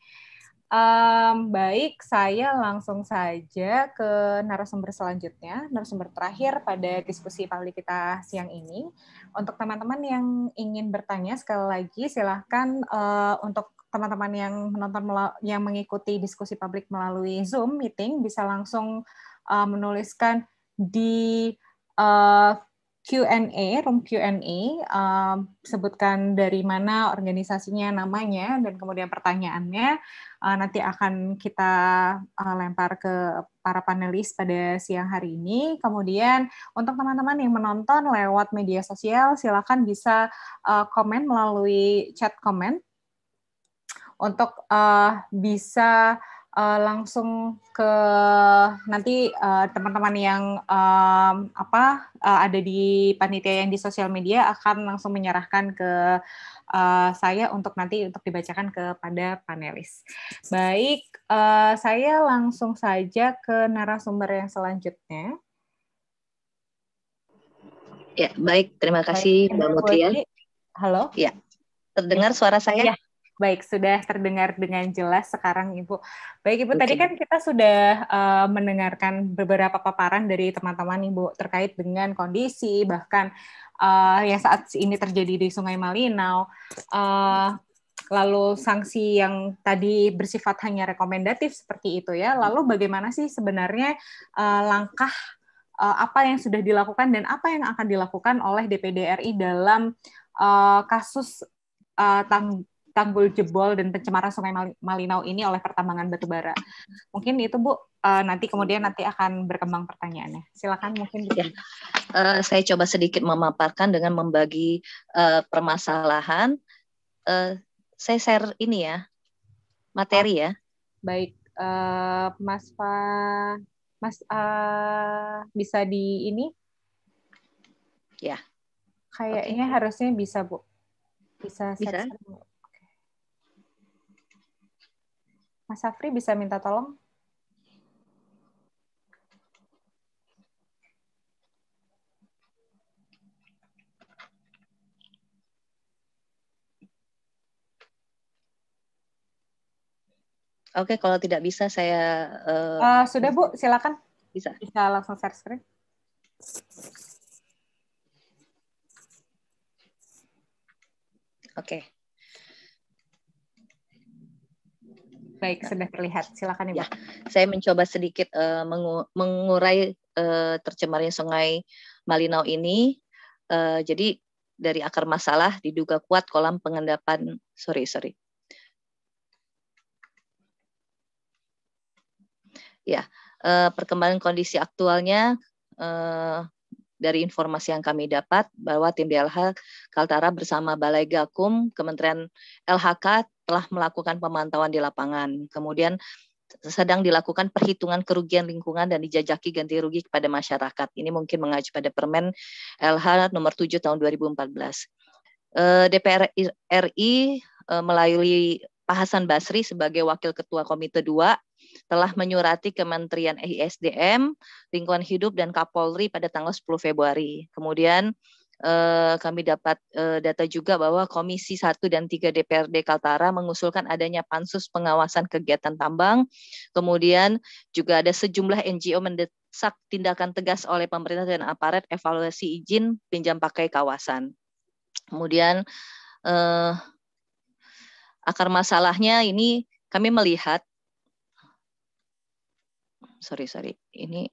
Um, baik, saya langsung saja ke narasumber selanjutnya, narasumber terakhir pada diskusi publik kita siang ini. Untuk teman-teman yang ingin bertanya, sekali lagi silahkan uh, untuk teman-teman yang menonton yang mengikuti diskusi publik melalui Zoom meeting bisa langsung uh, menuliskan di uh, Q&A, room Q&A, uh, um, sebutkan dari mana organisasinya, namanya, dan kemudian pertanyaannya. Uh, nanti akan kita uh, lempar ke para panelis pada siang hari ini. Kemudian untuk teman-teman yang menonton lewat media sosial, silakan bisa uh, komen melalui chat komen untuk uh, bisa uh, langsung ke nanti teman eh, teman-teman yang um, apa uh, ada di panitia yang di sosial media akan langsung menyerahkan ke uh, saya untuk nanti untuk dibacakan kepada panelis. Baik, uh, saya langsung saja ke narasumber yang selanjutnya. Ya, baik. Terima kasih, Mbak Mutia. Halo. Ya, terdengar suara saya? Ya. Baik, sudah terdengar dengan jelas sekarang Ibu. Baik Ibu, okay. tadi kan kita sudah uh, mendengarkan beberapa paparan dari teman-teman Ibu terkait dengan kondisi bahkan uh, eh, yang saat ini terjadi di Sungai Malinau. Uh, lalu sanksi yang tadi bersifat hanya rekomendatif seperti itu ya. Lalu bagaimana sih sebenarnya uh, langkah uh, apa yang sudah dilakukan dan apa yang akan dilakukan oleh DPD RI dalam uh, kasus uh, tang tanggul jebol dan pencemaran Sungai Malinau ini oleh pertambangan batu bara. Mungkin itu Bu eh, nanti kemudian nanti akan berkembang pertanyaannya. Silakan mungkin Ya. Uh, saya coba sedikit memaparkan dengan membagi uh, permasalahan. Uh, saya share ini ya materi ya. Baik, uh, Mas Fa, Mas uh, bisa di ini? Ya. Kayaknya okay. harusnya bisa Bu. Bisa. Bisa. -share. Mas Afri bisa minta tolong? Oke, kalau tidak bisa saya uh, uh, sudah Bu, silakan. Bisa. Bisa langsung share screen. Oke. Okay. Baik, sudah terlihat. Silakan Ibu. Ya, saya mencoba sedikit uh, mengu mengurai uh, tercemarnya Sungai Malinau ini. Uh, jadi dari akar masalah diduga kuat kolam pengendapan. Sorry, sorry. Ya, uh, perkembangan kondisi aktualnya uh, dari informasi yang kami dapat bahwa tim BLH Kaltara bersama Balai Gakum, Kementerian LHK telah melakukan pemantauan di lapangan. Kemudian sedang dilakukan perhitungan kerugian lingkungan dan dijajaki ganti rugi kepada masyarakat. Ini mungkin mengacu pada Permen LH nomor 7 tahun 2014. DPR RI melalui Pak Hasan Basri sebagai Wakil Ketua Komite 2 telah menyurati Kementerian ISDM, Lingkungan Hidup, dan Kapolri pada tanggal 10 Februari. Kemudian Eh, kami dapat eh, data juga bahwa Komisi 1 dan 3 DPRD Kaltara mengusulkan adanya pansus pengawasan kegiatan tambang. Kemudian juga ada sejumlah NGO mendesak tindakan tegas oleh pemerintah dan aparat evaluasi izin pinjam pakai kawasan. Kemudian eh, akar masalahnya ini kami melihat sorry sorry ini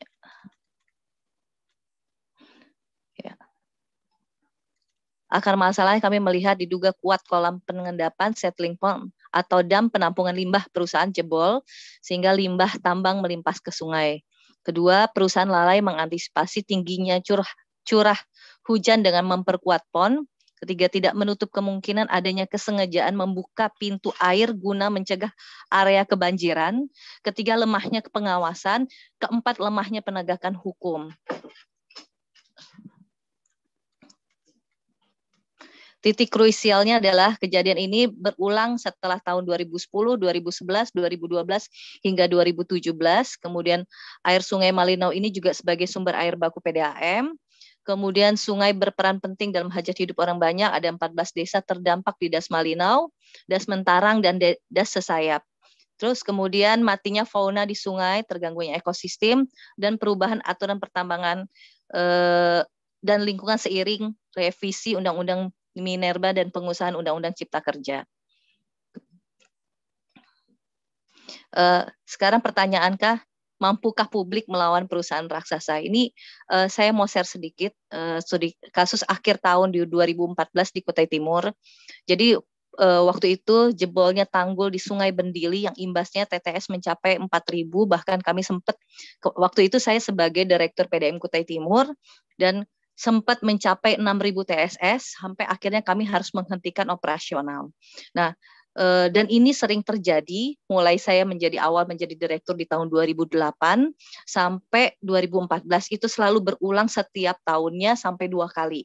Akar masalahnya kami melihat diduga kuat kolam pengendapan settling pond atau dam penampungan limbah perusahaan jebol sehingga limbah tambang melimpas ke sungai. Kedua, perusahaan lalai mengantisipasi tingginya curah curah hujan dengan memperkuat pond. Ketiga, tidak menutup kemungkinan adanya kesengajaan membuka pintu air guna mencegah area kebanjiran. Ketiga, lemahnya pengawasan. Keempat, lemahnya penegakan hukum. Titik krusialnya adalah kejadian ini berulang setelah tahun 2010, 2011, 2012 hingga 2017. Kemudian air sungai Malinau ini juga sebagai sumber air baku PDAM. Kemudian sungai berperan penting dalam hajat hidup orang banyak. Ada 14 desa terdampak di Das Malinau, Das Mentarang, dan Das Sesayap. Terus kemudian matinya fauna di sungai, terganggunya ekosistem, dan perubahan aturan pertambangan eh, dan lingkungan seiring revisi Undang-Undang Minerba dan pengusahaan Undang-Undang Cipta Kerja. Eh, sekarang pertanyaankah mampukah publik melawan perusahaan raksasa ini eh, saya mau share sedikit eh, kasus akhir tahun di 2014 di Kutai Timur jadi waktu itu jebolnya tanggul di Sungai Bendili yang imbasnya TTS mencapai 4.000 bahkan kami sempat waktu itu saya sebagai direktur PDM Kutai Timur dan sempat mencapai 6.000 TSS sampai akhirnya kami harus menghentikan operasional. Nah, eh, dan ini sering terjadi mulai saya menjadi awal menjadi direktur di tahun 2008 sampai 2014 itu selalu berulang setiap tahunnya sampai dua kali.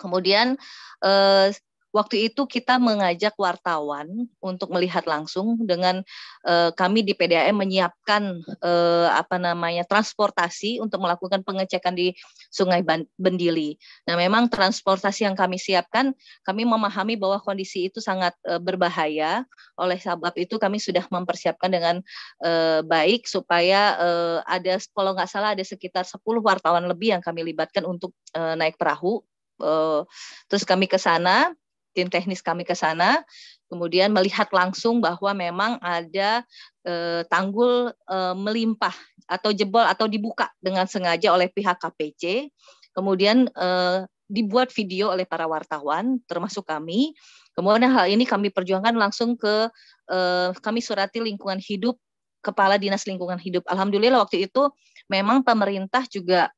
Kemudian eh, Waktu itu kita mengajak wartawan untuk melihat langsung dengan uh, kami di PDAM menyiapkan uh, apa namanya transportasi untuk melakukan pengecekan di Sungai Bendili. Nah, memang transportasi yang kami siapkan, kami memahami bahwa kondisi itu sangat uh, berbahaya. Oleh sebab itu kami sudah mempersiapkan dengan uh, baik supaya uh, ada kalau nggak salah ada sekitar 10 wartawan lebih yang kami libatkan untuk uh, naik perahu. Uh, terus kami ke sana tim teknis kami ke sana, kemudian melihat langsung bahwa memang ada eh, tanggul eh, melimpah atau jebol atau dibuka dengan sengaja oleh pihak KPC, kemudian eh, dibuat video oleh para wartawan termasuk kami. Kemudian hal ini kami perjuangkan langsung ke eh, kami surati lingkungan hidup kepala dinas lingkungan hidup. Alhamdulillah waktu itu memang pemerintah juga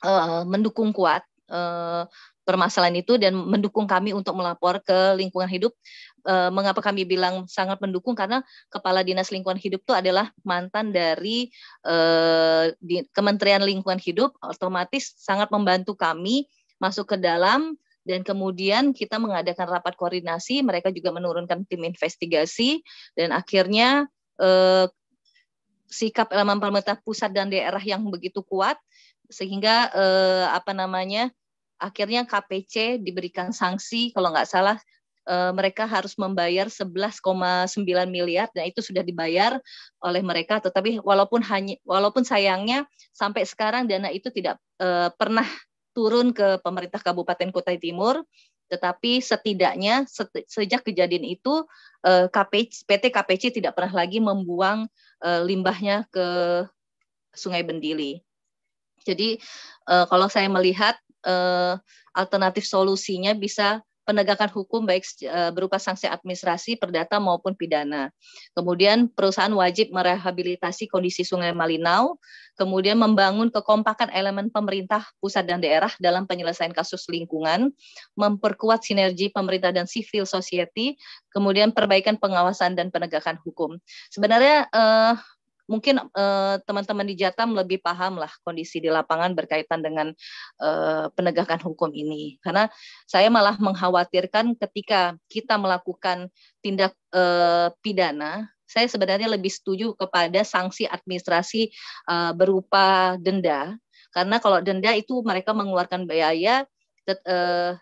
eh, mendukung kuat eh, permasalahan itu dan mendukung kami untuk melapor ke lingkungan hidup. E, mengapa kami bilang sangat mendukung? Karena kepala dinas lingkungan hidup itu adalah mantan dari e, di, Kementerian Lingkungan Hidup, otomatis sangat membantu kami masuk ke dalam dan kemudian kita mengadakan rapat koordinasi, mereka juga menurunkan tim investigasi dan akhirnya e, sikap elemen pemerintah pusat dan daerah yang begitu kuat sehingga eh, apa namanya akhirnya KPC diberikan sanksi kalau nggak salah eh, mereka harus membayar 11,9 miliar dan itu sudah dibayar oleh mereka tetapi walaupun hanya walaupun sayangnya sampai sekarang dana itu tidak eh, pernah turun ke pemerintah Kabupaten Kutai Timur tetapi setidaknya sejak kejadian itu eh, KPC, PT KPC tidak pernah lagi membuang limbahnya ke Sungai Bendili. Jadi kalau saya melihat eh, alternatif solusinya bisa penegakan hukum baik eh, berupa sanksi administrasi, perdata maupun pidana. Kemudian perusahaan wajib merehabilitasi kondisi Sungai Malinau, kemudian membangun kekompakan elemen pemerintah pusat dan daerah dalam penyelesaian kasus lingkungan, memperkuat sinergi pemerintah dan civil society, kemudian perbaikan pengawasan dan penegakan hukum. Sebenarnya eh, mungkin teman eh, teman-teman di Jatam lebih paham lah kondisi di lapangan berkaitan dengan uh, penegakan hukum ini. Karena saya malah mengkhawatirkan ketika kita melakukan tindak uh, pidana, saya sebenarnya lebih setuju kepada sanksi administrasi uh, berupa denda. Karena kalau denda itu mereka mengeluarkan biaya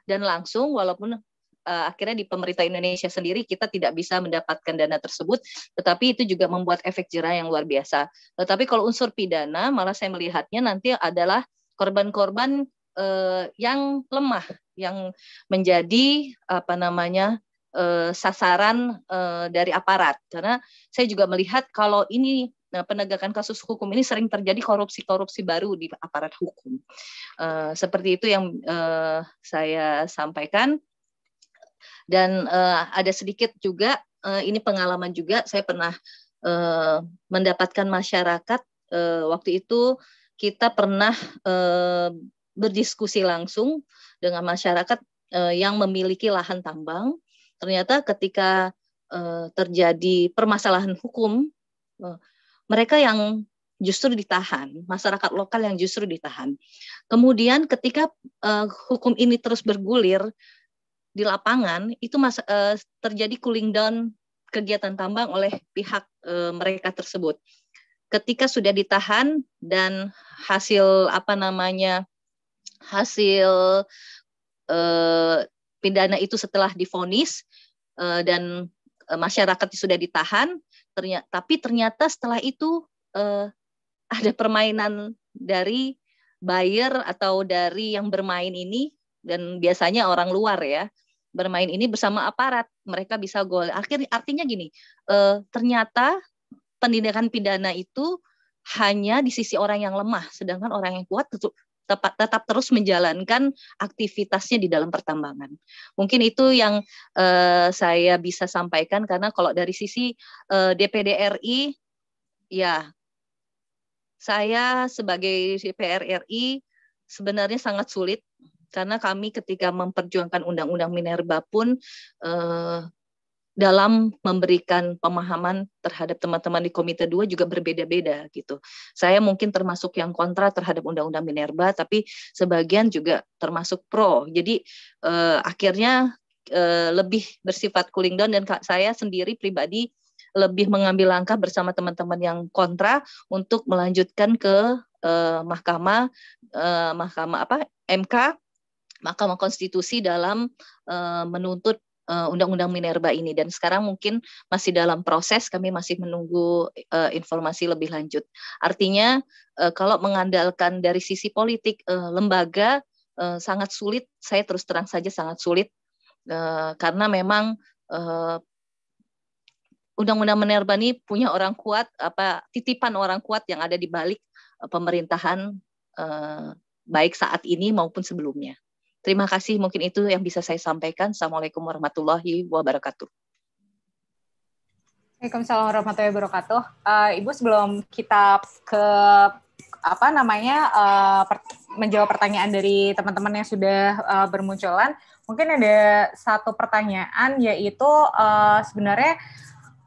dan langsung walaupun uh, akhirnya di pemerintah Indonesia sendiri kita tidak bisa mendapatkan dana tersebut, tetapi itu juga membuat efek jerah yang luar biasa. Tetapi kalau unsur pidana, malah saya melihatnya nanti adalah korban-korban uh, yang lemah, yang menjadi apa namanya uh, sasaran uh, dari aparat. Karena saya juga melihat kalau ini Nah, penegakan kasus hukum ini sering terjadi korupsi-korupsi baru di aparat hukum. Uh, seperti itu yang uh, saya sampaikan dan uh, ada sedikit juga uh, ini pengalaman juga saya pernah uh, mendapatkan masyarakat uh, waktu itu kita pernah uh, berdiskusi langsung dengan masyarakat uh, yang memiliki lahan tambang ternyata ketika uh, terjadi permasalahan hukum uh, mereka yang justru ditahan, masyarakat lokal yang justru ditahan. Kemudian ketika uh, hukum ini terus bergulir, di lapangan itu mas, uh, terjadi cooling down kegiatan tambang oleh pihak uh, mereka tersebut. Ketika sudah ditahan dan hasil apa namanya hasil uh, pidana itu setelah difonis uh, dan uh, masyarakat sudah ditahan, ternyata, tapi ternyata setelah itu uh, ada permainan dari buyer atau dari yang bermain ini dan biasanya orang luar ya bermain ini bersama aparat mereka bisa gol akhir artinya gini e, ternyata pendidikan pidana itu hanya di sisi orang yang lemah sedangkan orang yang kuat tetap tetap, tetap terus menjalankan aktivitasnya di dalam pertambangan. Mungkin itu yang e, saya bisa sampaikan karena kalau dari sisi e, eh, DPD RI ya saya sebagai DPR RI sebenarnya sangat sulit karena kami ketika memperjuangkan undang-undang Minerba pun eh, dalam memberikan pemahaman terhadap teman-teman di Komite 2 juga berbeda-beda gitu. Saya mungkin termasuk yang kontra terhadap Undang-Undang Minerba, tapi sebagian juga termasuk pro. Jadi eh, akhirnya eh, lebih bersifat cooling down dan saya sendiri pribadi lebih mengambil langkah bersama teman-teman yang kontra untuk melanjutkan ke eh, mahkamah eh, mahkamah apa MK Mahkamah Konstitusi dalam uh, menuntut eh, Undang-Undang uh, Minerba ini dan sekarang mungkin masih dalam proses kami masih menunggu uh, informasi lebih lanjut. Artinya uh, kalau mengandalkan dari sisi politik uh, lembaga uh, sangat sulit, saya terus terang saja sangat sulit uh, karena memang uh, Undang-Undang Minerba ini punya orang kuat apa titipan orang kuat yang ada di balik pemerintahan uh, baik saat ini maupun sebelumnya. Terima kasih, mungkin itu yang bisa saya sampaikan. Assalamualaikum warahmatullahi wabarakatuh. Waalaikumsalam warahmatullahi wabarakatuh. Uh, Ibu sebelum kita ke apa namanya uh, per, menjawab pertanyaan dari teman-teman yang sudah uh, bermunculan, mungkin ada satu pertanyaan yaitu uh, sebenarnya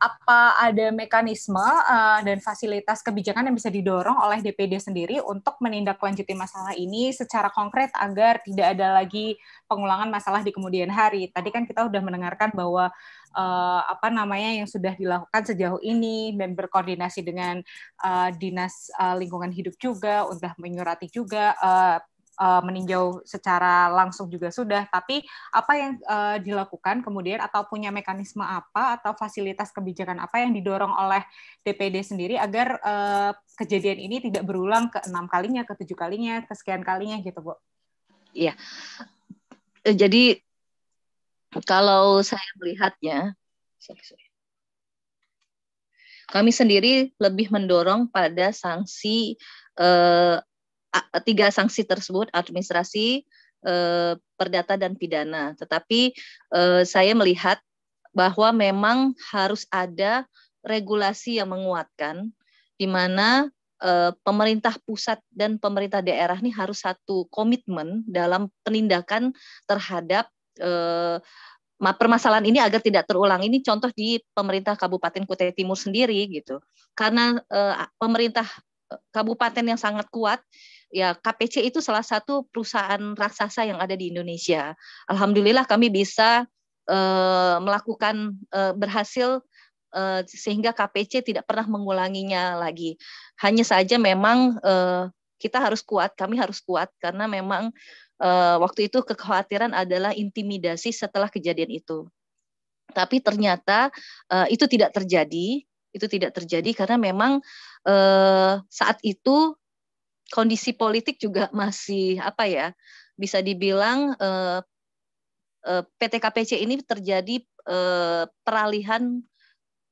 apa ada mekanisme uh, dan fasilitas kebijakan yang bisa didorong oleh DPD sendiri untuk menindaklanjuti masalah ini secara konkret agar tidak ada lagi pengulangan masalah di kemudian hari. Tadi kan kita sudah mendengarkan bahwa uh, apa namanya yang sudah dilakukan sejauh ini dan berkoordinasi dengan uh, dinas uh, lingkungan hidup juga, sudah menyurati juga uh, uh, meninjau secara langsung juga sudah, tapi apa yang uh, dilakukan kemudian atau punya mekanisme apa atau fasilitas kebijakan apa yang didorong oleh DPD sendiri agar uh, kejadian ini tidak berulang ke enam kalinya, ke tujuh kalinya, ke sekian kalinya gitu, Bu? Iya. Jadi kalau saya melihatnya, kami sendiri lebih mendorong pada sanksi eh, tiga sanksi tersebut administrasi, eh, perdata dan pidana. Tetapi eh, saya melihat bahwa memang harus ada regulasi yang menguatkan di mana eh, pemerintah pusat dan pemerintah daerah ini harus satu komitmen dalam penindakan terhadap eh, permasalahan ini agar tidak terulang. Ini contoh di pemerintah Kabupaten Kutai Timur sendiri gitu. Karena eh, pemerintah eh, kabupaten yang sangat kuat ya KPC itu salah satu perusahaan raksasa yang ada di Indonesia. Alhamdulillah kami bisa uh, melakukan uh, berhasil uh, sehingga KPC tidak pernah mengulanginya lagi. Hanya saja memang uh, kita harus kuat, kami harus kuat karena memang uh, waktu itu kekhawatiran adalah intimidasi setelah kejadian itu. Tapi ternyata uh, itu tidak terjadi, itu tidak terjadi karena memang uh, saat itu kondisi politik juga masih apa ya bisa dibilang eh, eh, PT KPC ini terjadi eh, peralihan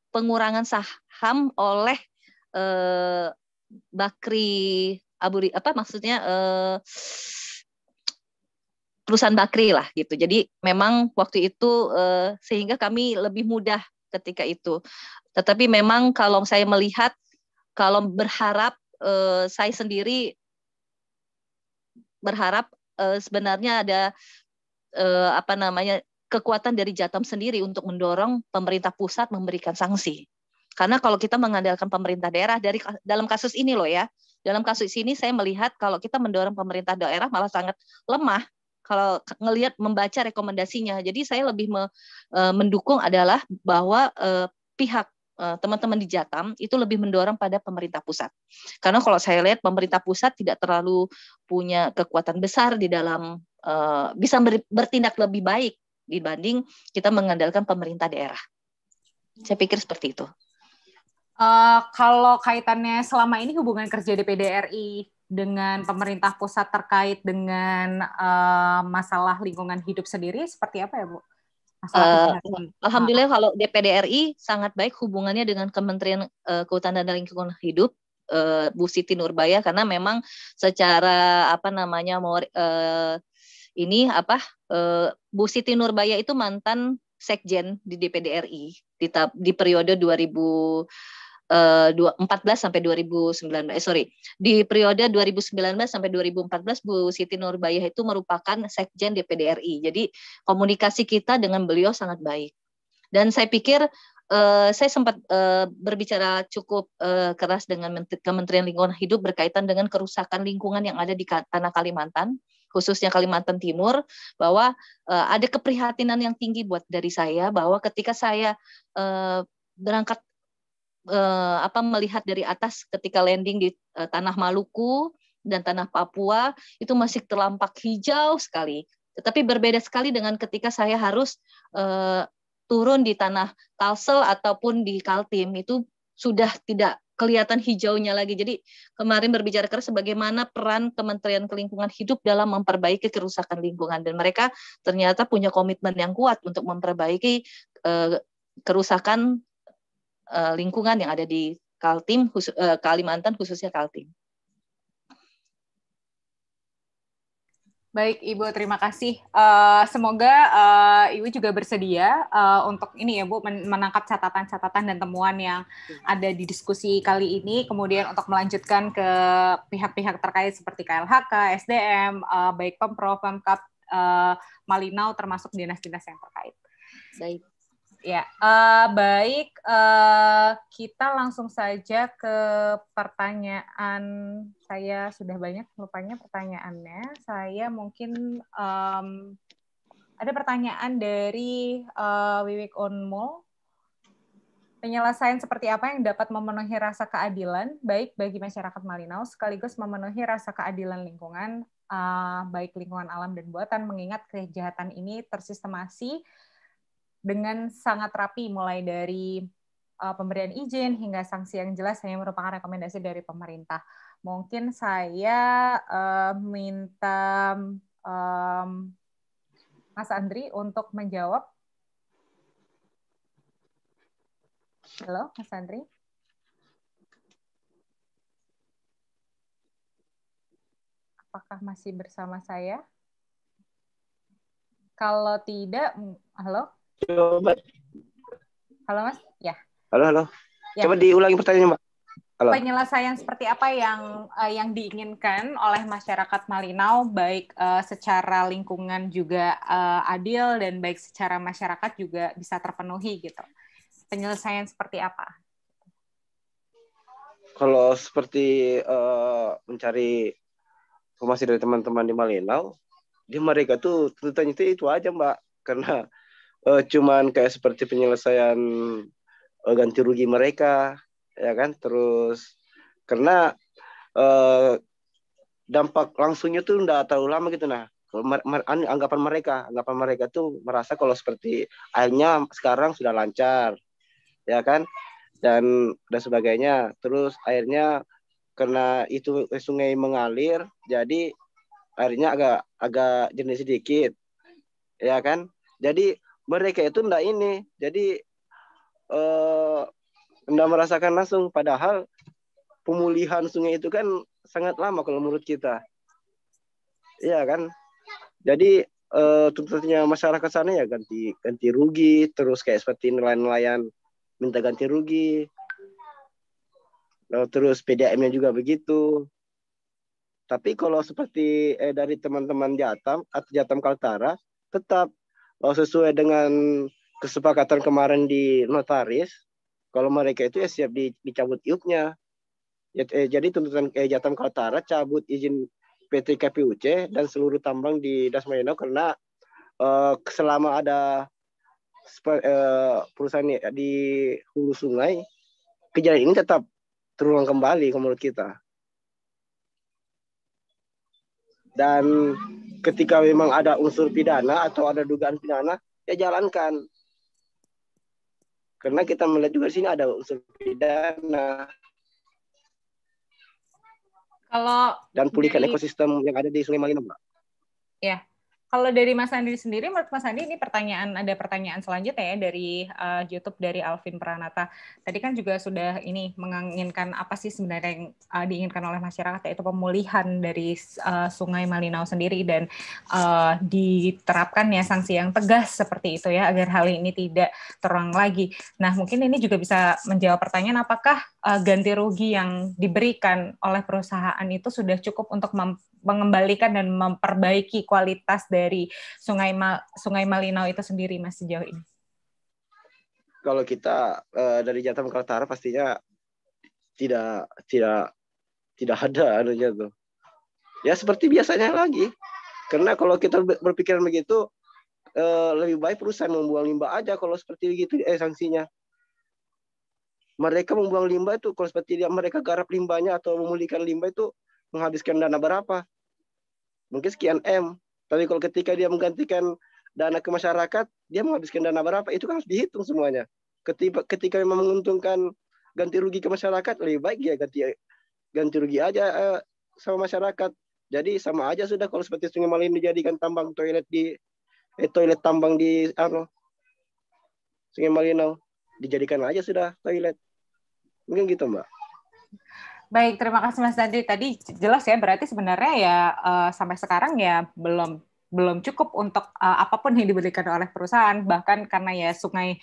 pengurangan saham oleh Bakri Aburi apa maksudnya perusahaan Bakri lah gitu. Jadi memang waktu itu sehingga kami lebih mudah ketika itu. Tetapi memang kalau saya melihat kalau berharap uh, saya sendiri berharap uh, sebenarnya ada uh, apa namanya kekuatan dari Jatam sendiri untuk mendorong pemerintah pusat memberikan sanksi. Karena kalau kita mengandalkan pemerintah daerah dari dalam kasus ini loh ya, dalam kasus ini saya melihat kalau kita mendorong pemerintah daerah malah sangat lemah kalau ngelihat membaca rekomendasinya. Jadi saya lebih me, uh, mendukung adalah bahwa uh, pihak Eh, teman-teman di Jatam itu lebih mendorong pada pemerintah pusat. Karena kalau saya lihat pemerintah pusat tidak terlalu punya kekuatan besar di dalam eh, bisa bertindak lebih baik dibanding kita mengandalkan pemerintah daerah. Saya pikir seperti itu. Uh, kalau kaitannya selama ini hubungan kerja DPD RI dengan pemerintah pusat terkait dengan uh, masalah lingkungan hidup sendiri seperti apa ya, Bu? Uh, Alhamdulillah ah. kalau DPD RI sangat baik hubungannya dengan Kementerian uh, Kehutanan dan Lingkungan Hidup uh, Bu Siti Nurbaya karena memang secara apa namanya mau uh, ini apa uh, Bu Siti Nurbaya itu mantan sekjen di DPD RI di, di periode 2000 2014 eh, sampai 2019 eh sorry di periode 2019 sampai 2014 Bu Siti Nurbayah itu merupakan sekjen DPD RI jadi komunikasi kita dengan beliau sangat baik dan saya pikir eh, saya sempat eh, berbicara cukup eh, keras dengan Kementerian Lingkungan Hidup berkaitan dengan kerusakan lingkungan yang ada di tanah Kalimantan, khususnya Kalimantan Timur, bahwa eh, ada keprihatinan yang tinggi buat dari saya bahwa ketika saya eh, berangkat eh, apa melihat dari atas ketika landing di eh, tanah Maluku dan tanah Papua itu masih terlampak hijau sekali. Tetapi berbeda sekali dengan ketika saya harus eh, turun di tanah Kalsel ataupun di Kaltim itu sudah tidak kelihatan hijaunya lagi. Jadi kemarin berbicara keras bagaimana peran Kementerian Kelingkungan Hidup dalam memperbaiki kerusakan lingkungan dan mereka ternyata punya komitmen yang kuat untuk memperbaiki eh, kerusakan uh, lingkungan yang ada di Kaltim, khusus, uh, eh, Kalimantan khususnya Kaltim. Baik Ibu, terima kasih. Uh, semoga uh, Ibu juga bersedia uh, untuk ini ya Bu menangkap catatan-catatan dan temuan yang ada di diskusi kali ini, kemudian untuk melanjutkan ke pihak-pihak terkait seperti KLHK, SDM, uh, baik pemprov, pemkap, uh, Malinau, termasuk dinas-dinas yang terkait. Baik. Ya, uh, baik. Uh, kita langsung saja ke pertanyaan. Saya sudah banyak lupanya pertanyaannya. Saya mungkin um, ada pertanyaan dari uh, Wiwik Onmo. Penyelesaian seperti apa yang dapat memenuhi rasa keadilan, baik bagi masyarakat Malinau, sekaligus memenuhi rasa keadilan lingkungan, uh, baik lingkungan alam dan buatan, mengingat kejahatan ini tersistemasi dengan sangat rapi mulai dari uh, pemberian izin hingga sanksi yang jelas hanya merupakan rekomendasi dari pemerintah. Mungkin saya uh, minta um, Mas Andri untuk menjawab. Halo, Mas Andri. Apakah masih bersama saya? Kalau tidak, halo, Coba. Halo Mas, ya. Halo halo. Ya. Coba diulangi pertanyaannya Mbak. Halo. Penyelesaian seperti apa yang uh, yang diinginkan oleh masyarakat Malinau baik uh, secara lingkungan juga uh, adil dan baik secara masyarakat juga bisa terpenuhi gitu. Penyelesaian seperti apa? Kalau seperti uh, mencari informasi dari teman-teman di Malinau, di mereka tuh tuntutannya itu aja Mbak karena uh, cuman kayak seperti penyelesaian uh, ganti rugi mereka ya kan terus karena uh, dampak langsungnya tuh nggak terlalu lama gitu nah anggapan mereka anggapan mereka tuh merasa kalau seperti airnya sekarang sudah lancar ya kan dan dan sebagainya terus airnya karena itu sungai mengalir jadi airnya agak agak jenis sedikit ya kan jadi mereka itu ndak ini jadi eh, ndak merasakan langsung padahal pemulihan sungai itu kan sangat lama kalau menurut kita Iya kan jadi eh, tuntutannya masyarakat sana ya ganti ganti rugi terus kayak seperti nelayan-nelayan minta ganti rugi lalu terus PDAM-nya juga begitu tapi kalau seperti eh, dari teman-teman Jatam atau Jatam Kaltara tetap kalau oh, sesuai dengan kesepakatan kemarin di notaris, kalau mereka itu ya siap dicabut iupnya. Ya, eh, jadi tuntutan eh, Jatam Kaltara cabut izin PT KPUC dan seluruh tambang di Dasmayeno karena eh, selama ada eh, perusahaan ya, di hulu sungai, kejadian ini tetap terulang kembali menurut kita. Dan ketika memang ada unsur pidana atau ada dugaan pidana ya jalankan karena kita melihat juga di sini ada unsur pidana kalau dan pulihkan dari, ekosistem yang ada di Sungai Malino, Mbak. Ya, kalau dari Mas Andi sendiri, menurut Mas Andi ini pertanyaan ada pertanyaan selanjutnya ya dari uh, YouTube dari Alvin Pranata. Tadi kan juga sudah ini menginginkan apa sih sebenarnya yang uh, diinginkan oleh masyarakat yaitu pemulihan dari uh, Sungai Malinau sendiri dan uh, diterapkan ya sanksi yang tegas seperti itu ya agar hal ini tidak terulang lagi. Nah mungkin ini juga bisa menjawab pertanyaan apakah uh, ganti rugi yang diberikan oleh perusahaan itu sudah cukup untuk mengembalikan dan memperbaiki kualitas dari Sungai Mal Sungai Malinau itu sendiri Mas sejauh ini? Kalau kita uh, dari jatah Mekartara pastinya tidak tidak tidak ada anunya tuh. Ya seperti biasanya lagi. Karena kalau kita berpikiran begitu eh, lebih baik perusahaan membuang limbah aja kalau seperti begitu eh sanksinya mereka membuang limbah itu kalau seperti dia mereka garap limbahnya atau memulihkan limbah itu menghabiskan dana berapa? Mungkin sekian M. Tapi kalau ketika dia menggantikan dana ke masyarakat, dia menghabiskan dana berapa? Itu kan harus dihitung semuanya. Ketika ketika memang menguntungkan ganti rugi ke masyarakat, lebih baik dia ganti ganti rugi aja eh, sama masyarakat. Jadi sama aja sudah kalau seperti Sungai malin dijadikan tambang toilet di eh, toilet tambang di ano, Sungai Malinau dijadikan aja sudah toilet. Mungkin gitu, Mbak. Baik, terima kasih Mas Dandi. Tadi jelas ya, berarti sebenarnya ya uh, sampai sekarang ya belum belum cukup untuk uh, apapun yang diberikan oleh perusahaan bahkan karena ya sungai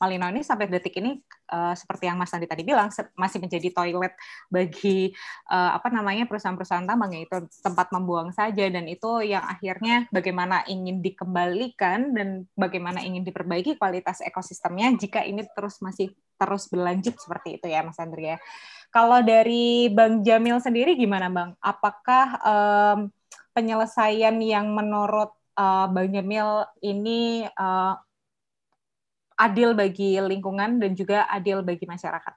Malino ini sampai detik ini uh, seperti yang Mas Andi tadi bilang masih menjadi toilet bagi uh, apa namanya perusahaan-perusahaan tambang yaitu tempat membuang saja dan itu yang akhirnya bagaimana ingin dikembalikan dan bagaimana ingin diperbaiki kualitas ekosistemnya jika ini terus masih terus berlanjut seperti itu ya Mas Andri ya. Kalau dari Bang Jamil sendiri gimana Bang? Apakah um, penyelesaian yang menurut uh, Bang Jamil ini uh, adil bagi lingkungan dan juga adil bagi masyarakat.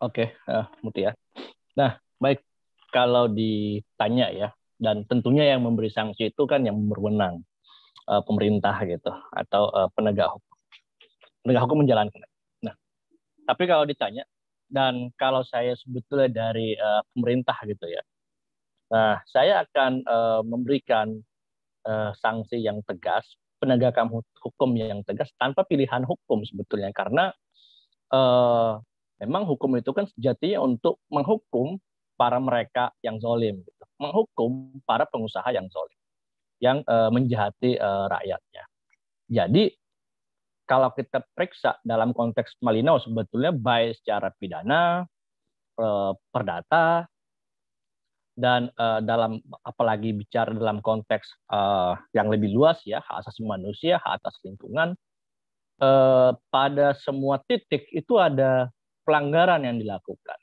Oke, okay, uh, eh, Mutia. Nah, baik kalau ditanya ya, dan tentunya yang memberi sanksi itu kan yang berwenang uh, pemerintah gitu atau uh, penegak hukum. Penegak hukum menjalankan. Nah, tapi kalau ditanya dan kalau saya sebetulnya dari uh, pemerintah gitu ya, Nah, saya akan uh, memberikan uh, sanksi yang tegas, penegakan hukum yang tegas tanpa pilihan hukum sebetulnya karena uh, memang hukum itu kan sejatinya untuk menghukum para mereka yang zolim, gitu. menghukum para pengusaha yang zolim, yang uh, menjahati uh, rakyatnya. Jadi kalau kita periksa dalam konteks Malino sebetulnya baik secara pidana, perdata, dan uh, dalam apalagi bicara dalam konteks uh, yang lebih luas ya hak asasi manusia hak atas lingkungan uh, pada semua titik itu ada pelanggaran yang dilakukan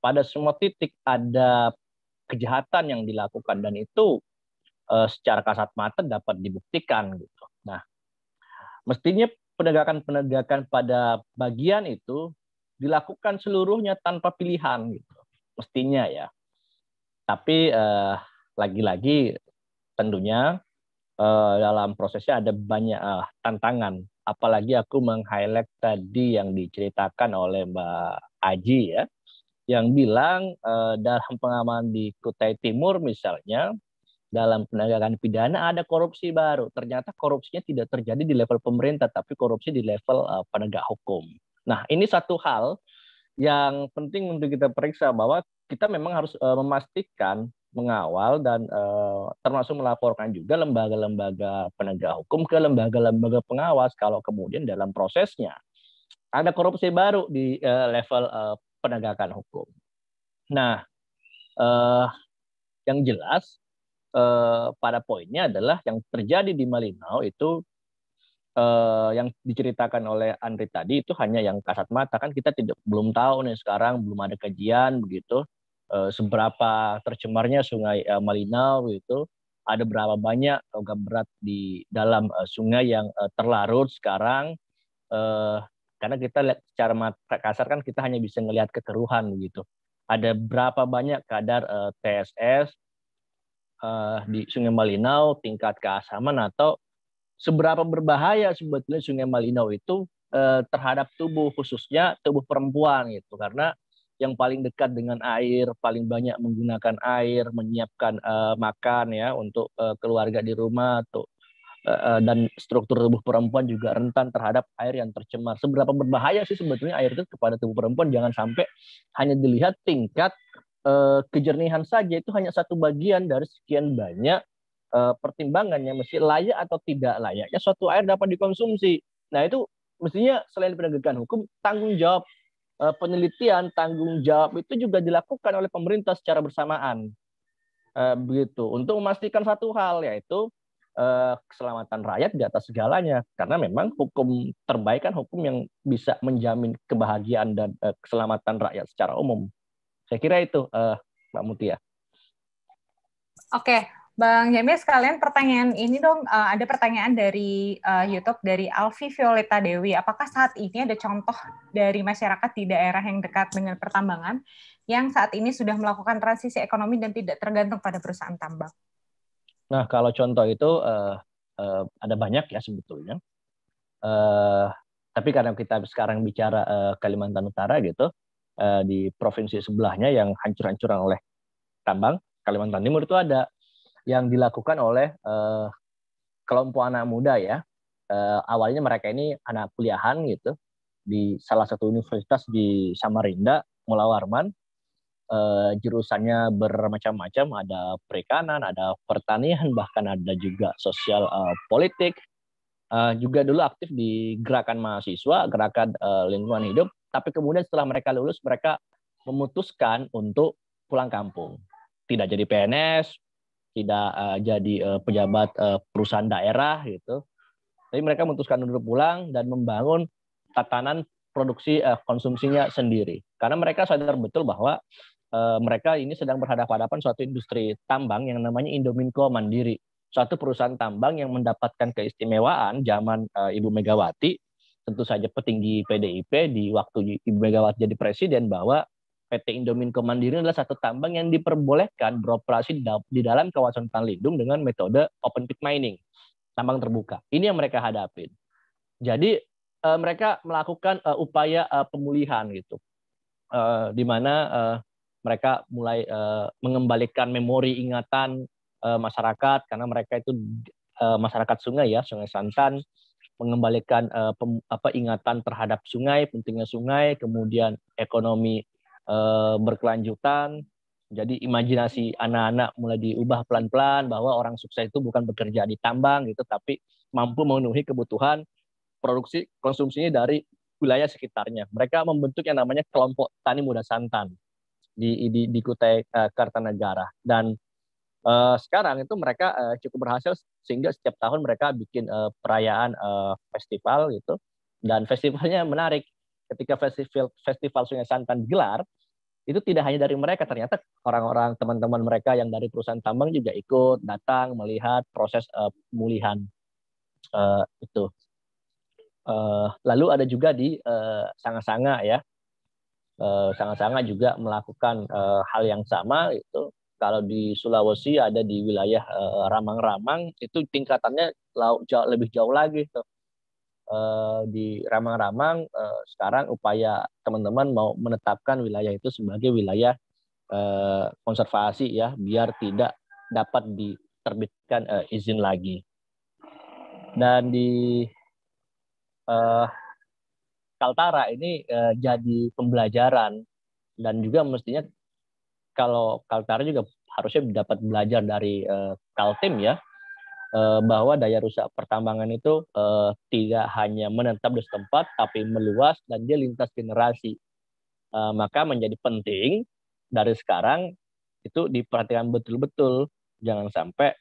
pada semua titik ada kejahatan yang dilakukan dan itu uh, secara kasat mata dapat dibuktikan gitu nah mestinya penegakan-penegakan pada bagian itu dilakukan seluruhnya tanpa pilihan gitu mestinya ya tapi eh, lagi-lagi tentunya uh, dalam prosesnya ada banyak uh, tantangan. Apalagi aku meng-highlight tadi yang diceritakan oleh Mbak Aji ya, yang bilang uh, dalam pengalaman di Kutai Timur misalnya dalam penegakan pidana ada korupsi baru. Ternyata korupsinya tidak terjadi di level pemerintah, tapi korupsi di level uh, penegak hukum. Nah, ini satu hal yang penting untuk kita periksa bahwa kita memang harus uh, memastikan mengawal dan uh, termasuk melaporkan juga lembaga-lembaga penegak hukum ke lembaga-lembaga pengawas kalau kemudian dalam prosesnya ada korupsi baru di uh, level uh, penegakan hukum. Nah, uh, yang jelas uh, pada poinnya adalah yang terjadi di Malinau itu eh, yang diceritakan oleh Andri tadi itu hanya yang kasat mata kan kita tidak belum tahu nih sekarang belum ada kajian begitu eh, seberapa tercemarnya Sungai eh, Malinau itu ada berapa banyak logam berat di dalam eh, sungai yang eh, terlarut sekarang eh, karena kita lihat secara mata kasar kan kita hanya bisa melihat kekeruhan begitu ada berapa banyak kadar uh, eh, TSS uh, eh, di Sungai Malinau, tingkat keasaman atau seberapa berbahaya sebetulnya Sungai Malinau itu eh, terhadap tubuh khususnya tubuh perempuan gitu karena yang paling dekat dengan air, paling banyak menggunakan air, menyiapkan eh, makan ya untuk eh, keluarga di rumah tuh eh, eh dan struktur tubuh perempuan juga rentan terhadap air yang tercemar. Seberapa berbahaya sih sebetulnya air itu kepada tubuh perempuan? Jangan sampai hanya dilihat tingkat eh, kejernihan saja itu hanya satu bagian dari sekian banyak Eh, pertimbangannya mesti layak atau tidak layaknya suatu air dapat dikonsumsi. Nah itu mestinya selain penegakan hukum, tanggung jawab eh, penelitian, tanggung jawab itu juga dilakukan oleh pemerintah secara bersamaan. Eh, begitu untuk memastikan satu hal yaitu keselamatan rakyat di atas segalanya karena memang hukum terbaik kan hukum yang bisa menjamin kebahagiaan dan keselamatan rakyat secara umum saya kira itu Mbak Mutia. Oke, Bang Jamil sekalian pertanyaan ini dong eh, ada pertanyaan dari eh, YouTube dari Alfi Violeta Dewi. Apakah saat ini ada contoh dari masyarakat di daerah yang dekat dengan pertambangan yang saat ini sudah melakukan transisi ekonomi dan tidak tergantung pada perusahaan tambang? Nah, kalau contoh itu uh, uh, ada banyak ya sebetulnya. Uh, tapi karena kita sekarang bicara uh, Kalimantan Utara gitu, uh, di provinsi sebelahnya yang hancur-hancuran oleh tambang, Kalimantan Timur itu ada yang dilakukan oleh uh, kelompok anak muda ya. Uh, awalnya mereka ini anak kuliahan gitu di salah satu universitas di Samarinda, Mula Warman. Uh, jurusannya bermacam-macam, ada perikanan, ada pertanian, bahkan ada juga sosial uh, politik. Uh, juga dulu aktif di gerakan mahasiswa, gerakan uh, lingkungan hidup. Tapi kemudian setelah mereka lulus, mereka memutuskan untuk pulang kampung. Tidak jadi PNS, tidak uh, jadi uh, pejabat uh, perusahaan daerah gitu. Tapi mereka memutuskan untuk pulang dan membangun tatanan produksi uh, konsumsinya sendiri. Karena mereka sadar betul bahwa uh, mereka ini sedang berhadapan-hadapan suatu industri tambang yang namanya Indominco Mandiri, suatu perusahaan tambang yang mendapatkan keistimewaan zaman uh, Ibu Megawati, tentu saja petinggi PDIP di waktu Ibu Megawati jadi presiden bahwa PT Indomin Kemandirian adalah satu tambang yang diperbolehkan beroperasi di dalam kawasan hutan lindung dengan metode open pit mining, tambang terbuka. Ini yang mereka hadapin. Jadi uh, mereka melakukan uh, upaya uh, pemulihan gitu, uh, di mana uh, mereka mulai uh, mengembalikan memori ingatan uh, masyarakat karena mereka itu uh, masyarakat sungai ya, Sungai Santan mengembalikan uh, pem, apa ingatan terhadap sungai, pentingnya sungai, kemudian ekonomi Eh, berkelanjutan. Jadi imajinasi anak-anak mulai diubah pelan-pelan bahwa orang sukses itu bukan bekerja di tambang gitu, tapi mampu memenuhi kebutuhan produksi konsumsinya dari wilayah sekitarnya. Mereka membentuk yang namanya kelompok tani muda santan di di, di Kutai eh, Kartanegara dan uh, sekarang itu mereka uh, cukup berhasil sehingga setiap tahun mereka bikin uh, perayaan uh, festival gitu dan festivalnya menarik ketika festival festival Sungai Santan digelar itu tidak hanya dari mereka ternyata orang-orang teman-teman mereka yang dari perusahaan tambang juga ikut datang melihat proses uh, pemulihan uh, itu uh, lalu ada juga di uh, sanga uh, ya sangat sanga uh, juga melakukan uh, hal yang sama itu kalau di Sulawesi ada di wilayah Ramang-Ramang uh, itu tingkatannya jauh, lebih jauh lagi tuh Eh, di ramang-ramang eh, sekarang upaya teman-teman mau menetapkan wilayah itu sebagai wilayah eh, konservasi ya biar tidak dapat diterbitkan izin lagi. Dan di uh, Kaltara ini jadi pembelajaran dan juga mestinya kalau Kaltara juga harusnya dapat belajar dari Kaltim ya Eh, bahwa daya rusak pertambangan itu eh, tidak hanya menetap di setempat, tapi meluas dan dia lintas generasi. Eh, maka menjadi penting dari sekarang itu diperhatikan betul-betul, jangan sampai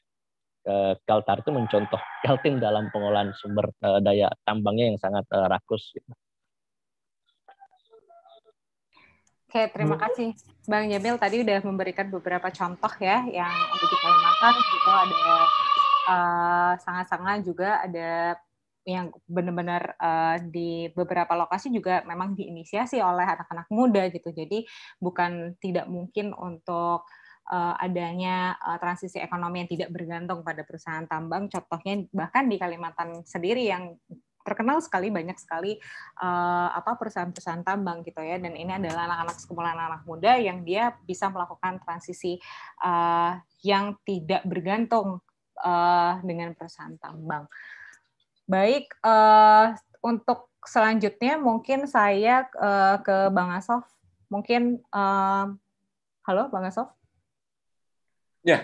Kaltar itu mencontoh Kaltim dalam pengolahan sumber daya tambangnya yang sangat rakus. Gitu. Oke, terima kasih Bang Jamil tadi udah memberikan beberapa contoh ya yang ada di Kalimantan, Itu ada sangat eh, sangat-sangat juga ada yang benar-benar uh, di beberapa lokasi juga memang diinisiasi oleh anak-anak muda gitu. Jadi bukan tidak mungkin untuk uh, adanya uh, transisi ekonomi yang tidak bergantung pada perusahaan tambang. Contohnya bahkan di Kalimantan sendiri yang terkenal sekali banyak sekali uh, apa perusahaan-perusahaan tambang gitu ya dan ini adalah anak-anak sekumpulan anak muda yang dia bisa melakukan transisi uh, yang tidak bergantung uh, dengan perusahaan tambang. Baik, uh, untuk selanjutnya mungkin saya uh, ke Bang Asof. Mungkin uh, halo Bang Asof. Ya. Yeah.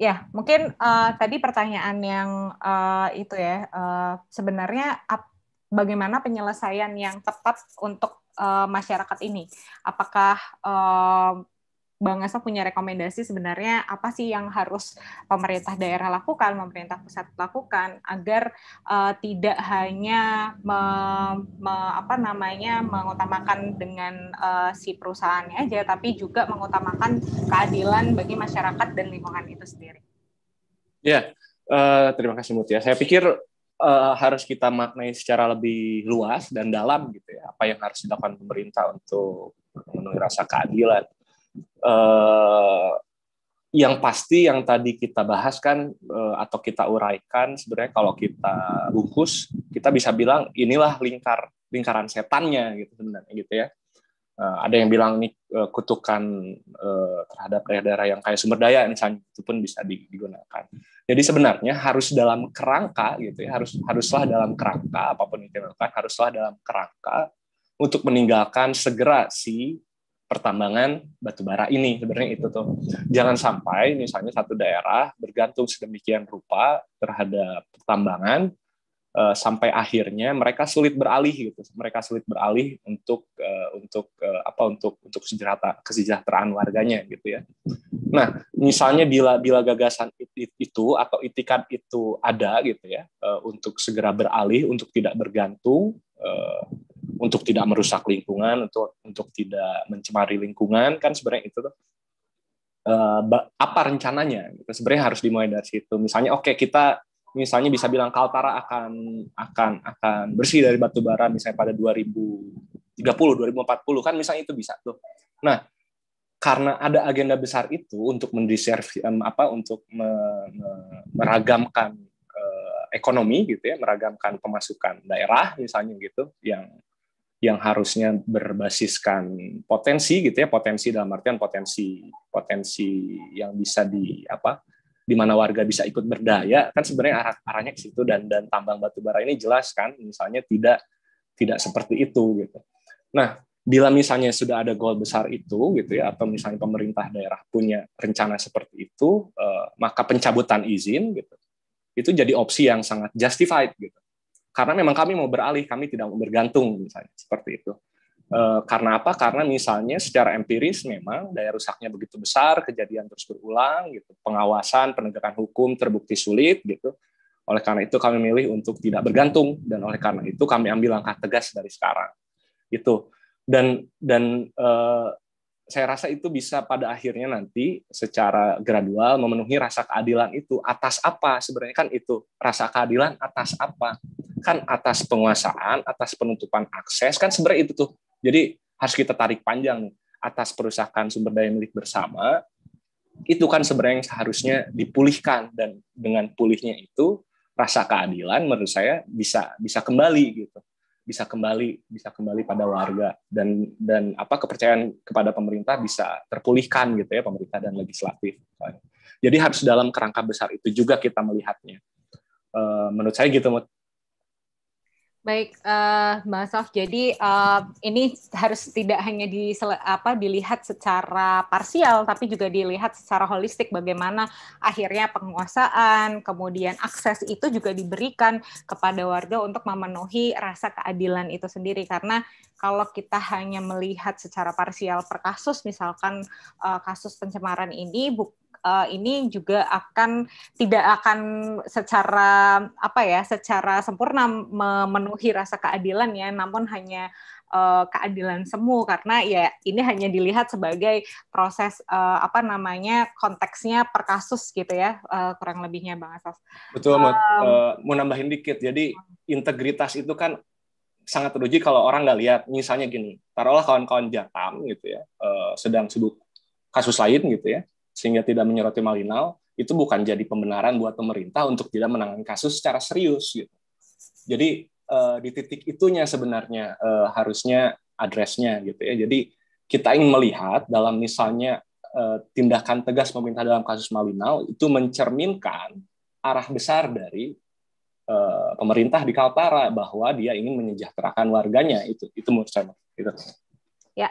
Ya, mungkin uh, tadi pertanyaan yang uh, itu ya, uh, sebenarnya ap, bagaimana penyelesaian yang tepat untuk uh, masyarakat ini? Apakah uh, Bang Asa punya rekomendasi sebenarnya apa sih yang harus pemerintah daerah lakukan, pemerintah pusat lakukan agar uh, tidak hanya me, me, apa namanya mengutamakan dengan uh, si perusahaannya aja, tapi juga mengutamakan keadilan bagi masyarakat dan lingkungan itu sendiri. Ya, uh, terima kasih Mutia. Saya pikir uh, harus kita maknai secara lebih luas dan dalam gitu ya apa yang harus dilakukan pemerintah untuk memenuhi rasa keadilan eh, yang pasti yang tadi kita bahas kan eh, atau kita uraikan sebenarnya kalau kita bungkus kita bisa bilang inilah lingkar lingkaran setannya gitu sebenarnya gitu ya eh, ada yang bilang ini eh, kutukan eh, terhadap daerah-daerah yang kaya sumber daya misalnya itu pun bisa digunakan. Jadi sebenarnya harus dalam kerangka gitu ya, harus haruslah dalam kerangka apapun itu dilakukan haruslah dalam kerangka untuk meninggalkan segera si pertambangan batu bara ini sebenarnya itu tuh jangan sampai misalnya satu daerah bergantung sedemikian rupa terhadap pertambangan uh, sampai akhirnya mereka sulit beralih gitu mereka sulit beralih untuk uh, untuk uh, apa untuk untuk kesejahteraan warganya gitu ya nah misalnya bila bila gagasan itu atau itikat itu ada gitu ya uh, untuk segera beralih untuk tidak bergantung Eh, untuk tidak merusak lingkungan untuk untuk tidak mencemari lingkungan kan sebenarnya itu tuh uh, apa rencananya gitu. sebenarnya harus dimulai dari situ misalnya oke okay, kita misalnya bisa bilang Kaltara akan akan akan bersih dari batu bara misalnya pada 2030 2040 kan misalnya itu bisa tuh nah karena ada agenda besar itu untuk mendiserv apa untuk meragamkan ekonomi gitu ya, meragamkan pemasukan daerah misalnya gitu yang yang harusnya berbasiskan potensi gitu ya, potensi dalam artian potensi potensi yang bisa di apa di mana warga bisa ikut berdaya kan sebenarnya arah arahnya ke situ dan dan tambang batu bara ini jelas kan misalnya tidak tidak seperti itu gitu. Nah, bila misalnya sudah ada goal besar itu gitu ya atau misalnya pemerintah daerah punya rencana seperti itu eh, maka pencabutan izin gitu itu jadi opsi yang sangat justified gitu. Karena memang kami mau beralih, kami tidak mau bergantung misalnya seperti itu. E, karena apa? Karena misalnya secara empiris memang daya rusaknya begitu besar, kejadian terus berulang gitu, pengawasan, penegakan hukum terbukti sulit gitu. Oleh karena itu kami memilih untuk tidak bergantung dan oleh karena itu kami ambil langkah tegas dari sekarang. Itu dan dan e, saya rasa itu bisa pada akhirnya nanti secara gradual memenuhi rasa keadilan itu atas apa sebenarnya kan itu rasa keadilan atas apa kan atas penguasaan atas penutupan akses kan sebenarnya itu tuh jadi harus kita tarik panjang atas perusakan sumber daya milik bersama itu kan sebenarnya yang seharusnya dipulihkan dan dengan pulihnya itu rasa keadilan menurut saya bisa bisa kembali gitu bisa kembali bisa kembali pada warga dan dan apa kepercayaan kepada pemerintah bisa terpulihkan gitu ya pemerintah dan legislatif jadi harus dalam kerangka besar itu juga kita melihatnya eh, menurut saya gitu Baik, uh, Mbak sof Jadi uh, ini harus tidak hanya di apa dilihat secara parsial, tapi juga dilihat secara holistik bagaimana akhirnya penguasaan, kemudian akses itu juga diberikan kepada warga untuk memenuhi rasa keadilan itu sendiri. Karena kalau kita hanya melihat secara parsial per kasus, misalkan uh, kasus pencemaran ini, buk, uh, ini juga akan tidak akan secara apa ya secara sempurna memenuhi rasa keadilan ya namun hanya uh, keadilan semu karena ya ini hanya dilihat sebagai proses uh, apa namanya konteksnya per kasus gitu ya uh, kurang lebihnya bang Asas. Betul, um, mau nambahin dikit. Jadi integritas itu kan sangat teruji kalau orang nggak lihat. Misalnya gini, taruhlah kawan-kawan Jatam gitu ya, uh, sedang sibuk kasus lain gitu ya sehingga tidak menyoroti marginal itu bukan jadi pembenaran buat pemerintah untuk tidak menangani kasus secara serius gitu. Jadi eh, di titik itunya sebenarnya eh, harusnya addressnya gitu ya. Jadi kita ingin melihat dalam misalnya eh, tindakan tegas pemerintah dalam kasus Malinau itu mencerminkan arah besar dari pemerintah di Kaltara bahwa dia ingin menyejahterakan warganya itu itu menurut saya gitu. Ya.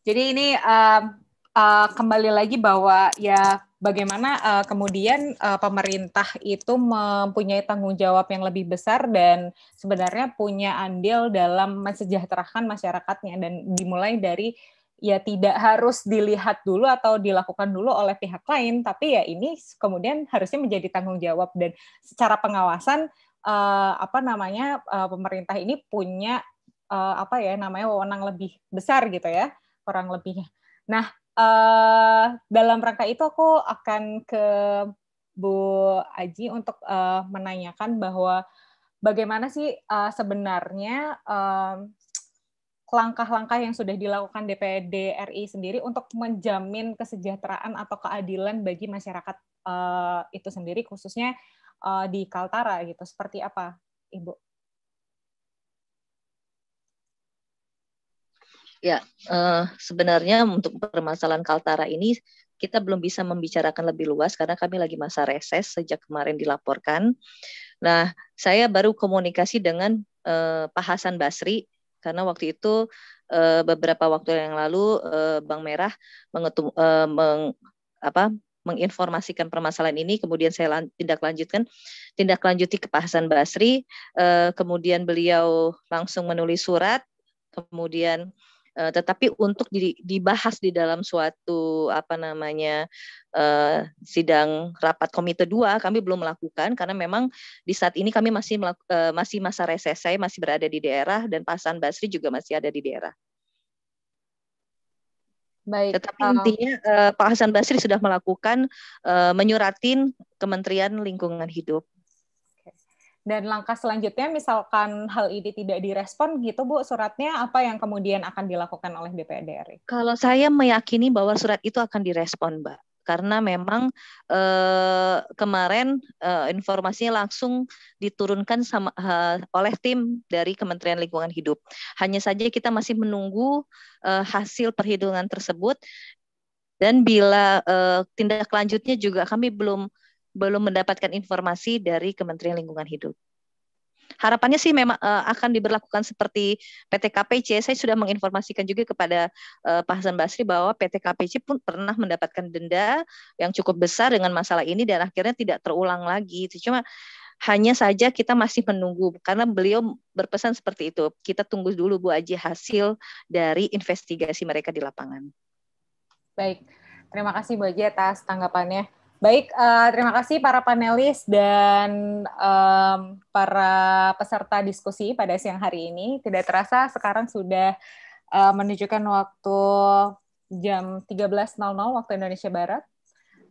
Jadi ini um, uh, kembali lagi bahwa ya bagaimana uh, kemudian uh, pemerintah itu mempunyai tanggung jawab yang lebih besar dan sebenarnya punya andil dalam mensejahterakan masyarakatnya dan dimulai dari ya tidak harus dilihat dulu atau dilakukan dulu oleh pihak lain tapi ya ini kemudian harusnya menjadi tanggung jawab dan secara pengawasan uh, apa namanya uh, pemerintah ini punya uh, apa ya namanya wewenang lebih besar gitu ya kurang lebih. Nah, Eh, dalam rangka itu aku akan ke Bu Aji untuk uh, menanyakan bahwa bagaimana sih uh, sebenarnya langkah langkah-langkah yang sudah dilakukan DPD RI sendiri untuk menjamin kesejahteraan atau keadilan bagi masyarakat uh, itu sendiri khususnya uh, di Kaltara gitu seperti apa Ibu? Ya, uh, sebenarnya untuk permasalahan Kaltara ini kita belum bisa membicarakan lebih luas karena kami lagi masa reses sejak kemarin dilaporkan. Nah, saya baru komunikasi dengan uh, Pak Hasan Basri karena waktu itu uh, beberapa waktu yang lalu uh, Bang Merah mengetum, uh, meng, apa, menginformasikan permasalahan ini, kemudian saya lan, tindak lanjutkan, tindak lanjuti ke Pak Hasan Basri, uh, kemudian beliau langsung menulis surat, kemudian Uh, tetapi untuk di, dibahas di dalam suatu apa namanya uh, sidang rapat komite dua kami belum melakukan karena memang di saat ini kami masih melaku, uh, masih masa reses saya masih berada di daerah dan pasangan Basri juga masih ada di daerah. Baik. Tetapi intinya uh, Pak Hasan Basri sudah melakukan uh, menyuratin Kementerian Lingkungan Hidup dan langkah selanjutnya misalkan hal ini tidak direspon gitu Bu, suratnya apa yang kemudian akan dilakukan oleh DPRD RI? Kalau saya meyakini bahwa surat itu akan direspon, Mbak. Karena memang eh, kemarin eh, informasinya langsung diturunkan sama eh, oleh tim dari Kementerian Lingkungan Hidup. Hanya saja kita masih menunggu eh, hasil perhitungan tersebut dan bila eh, tindak lanjutnya juga kami belum belum mendapatkan informasi dari Kementerian Lingkungan Hidup. Harapannya sih memang uh, akan diberlakukan seperti PT KPC. Saya sudah menginformasikan juga kepada uh, Pak Hasan Basri bahwa PT KPC pun pernah mendapatkan denda yang cukup besar dengan masalah ini dan akhirnya tidak terulang lagi. Itu cuma hanya saja kita masih menunggu karena beliau berpesan seperti itu. Kita tunggu dulu Bu Aji hasil dari investigasi mereka di lapangan. Baik, terima kasih Bu Aji atas tanggapannya. Baik, uh, terima kasih para panelis dan um, para peserta diskusi pada siang hari ini. Tidak terasa sekarang sudah uh, menunjukkan waktu jam 13.00 waktu Indonesia Barat,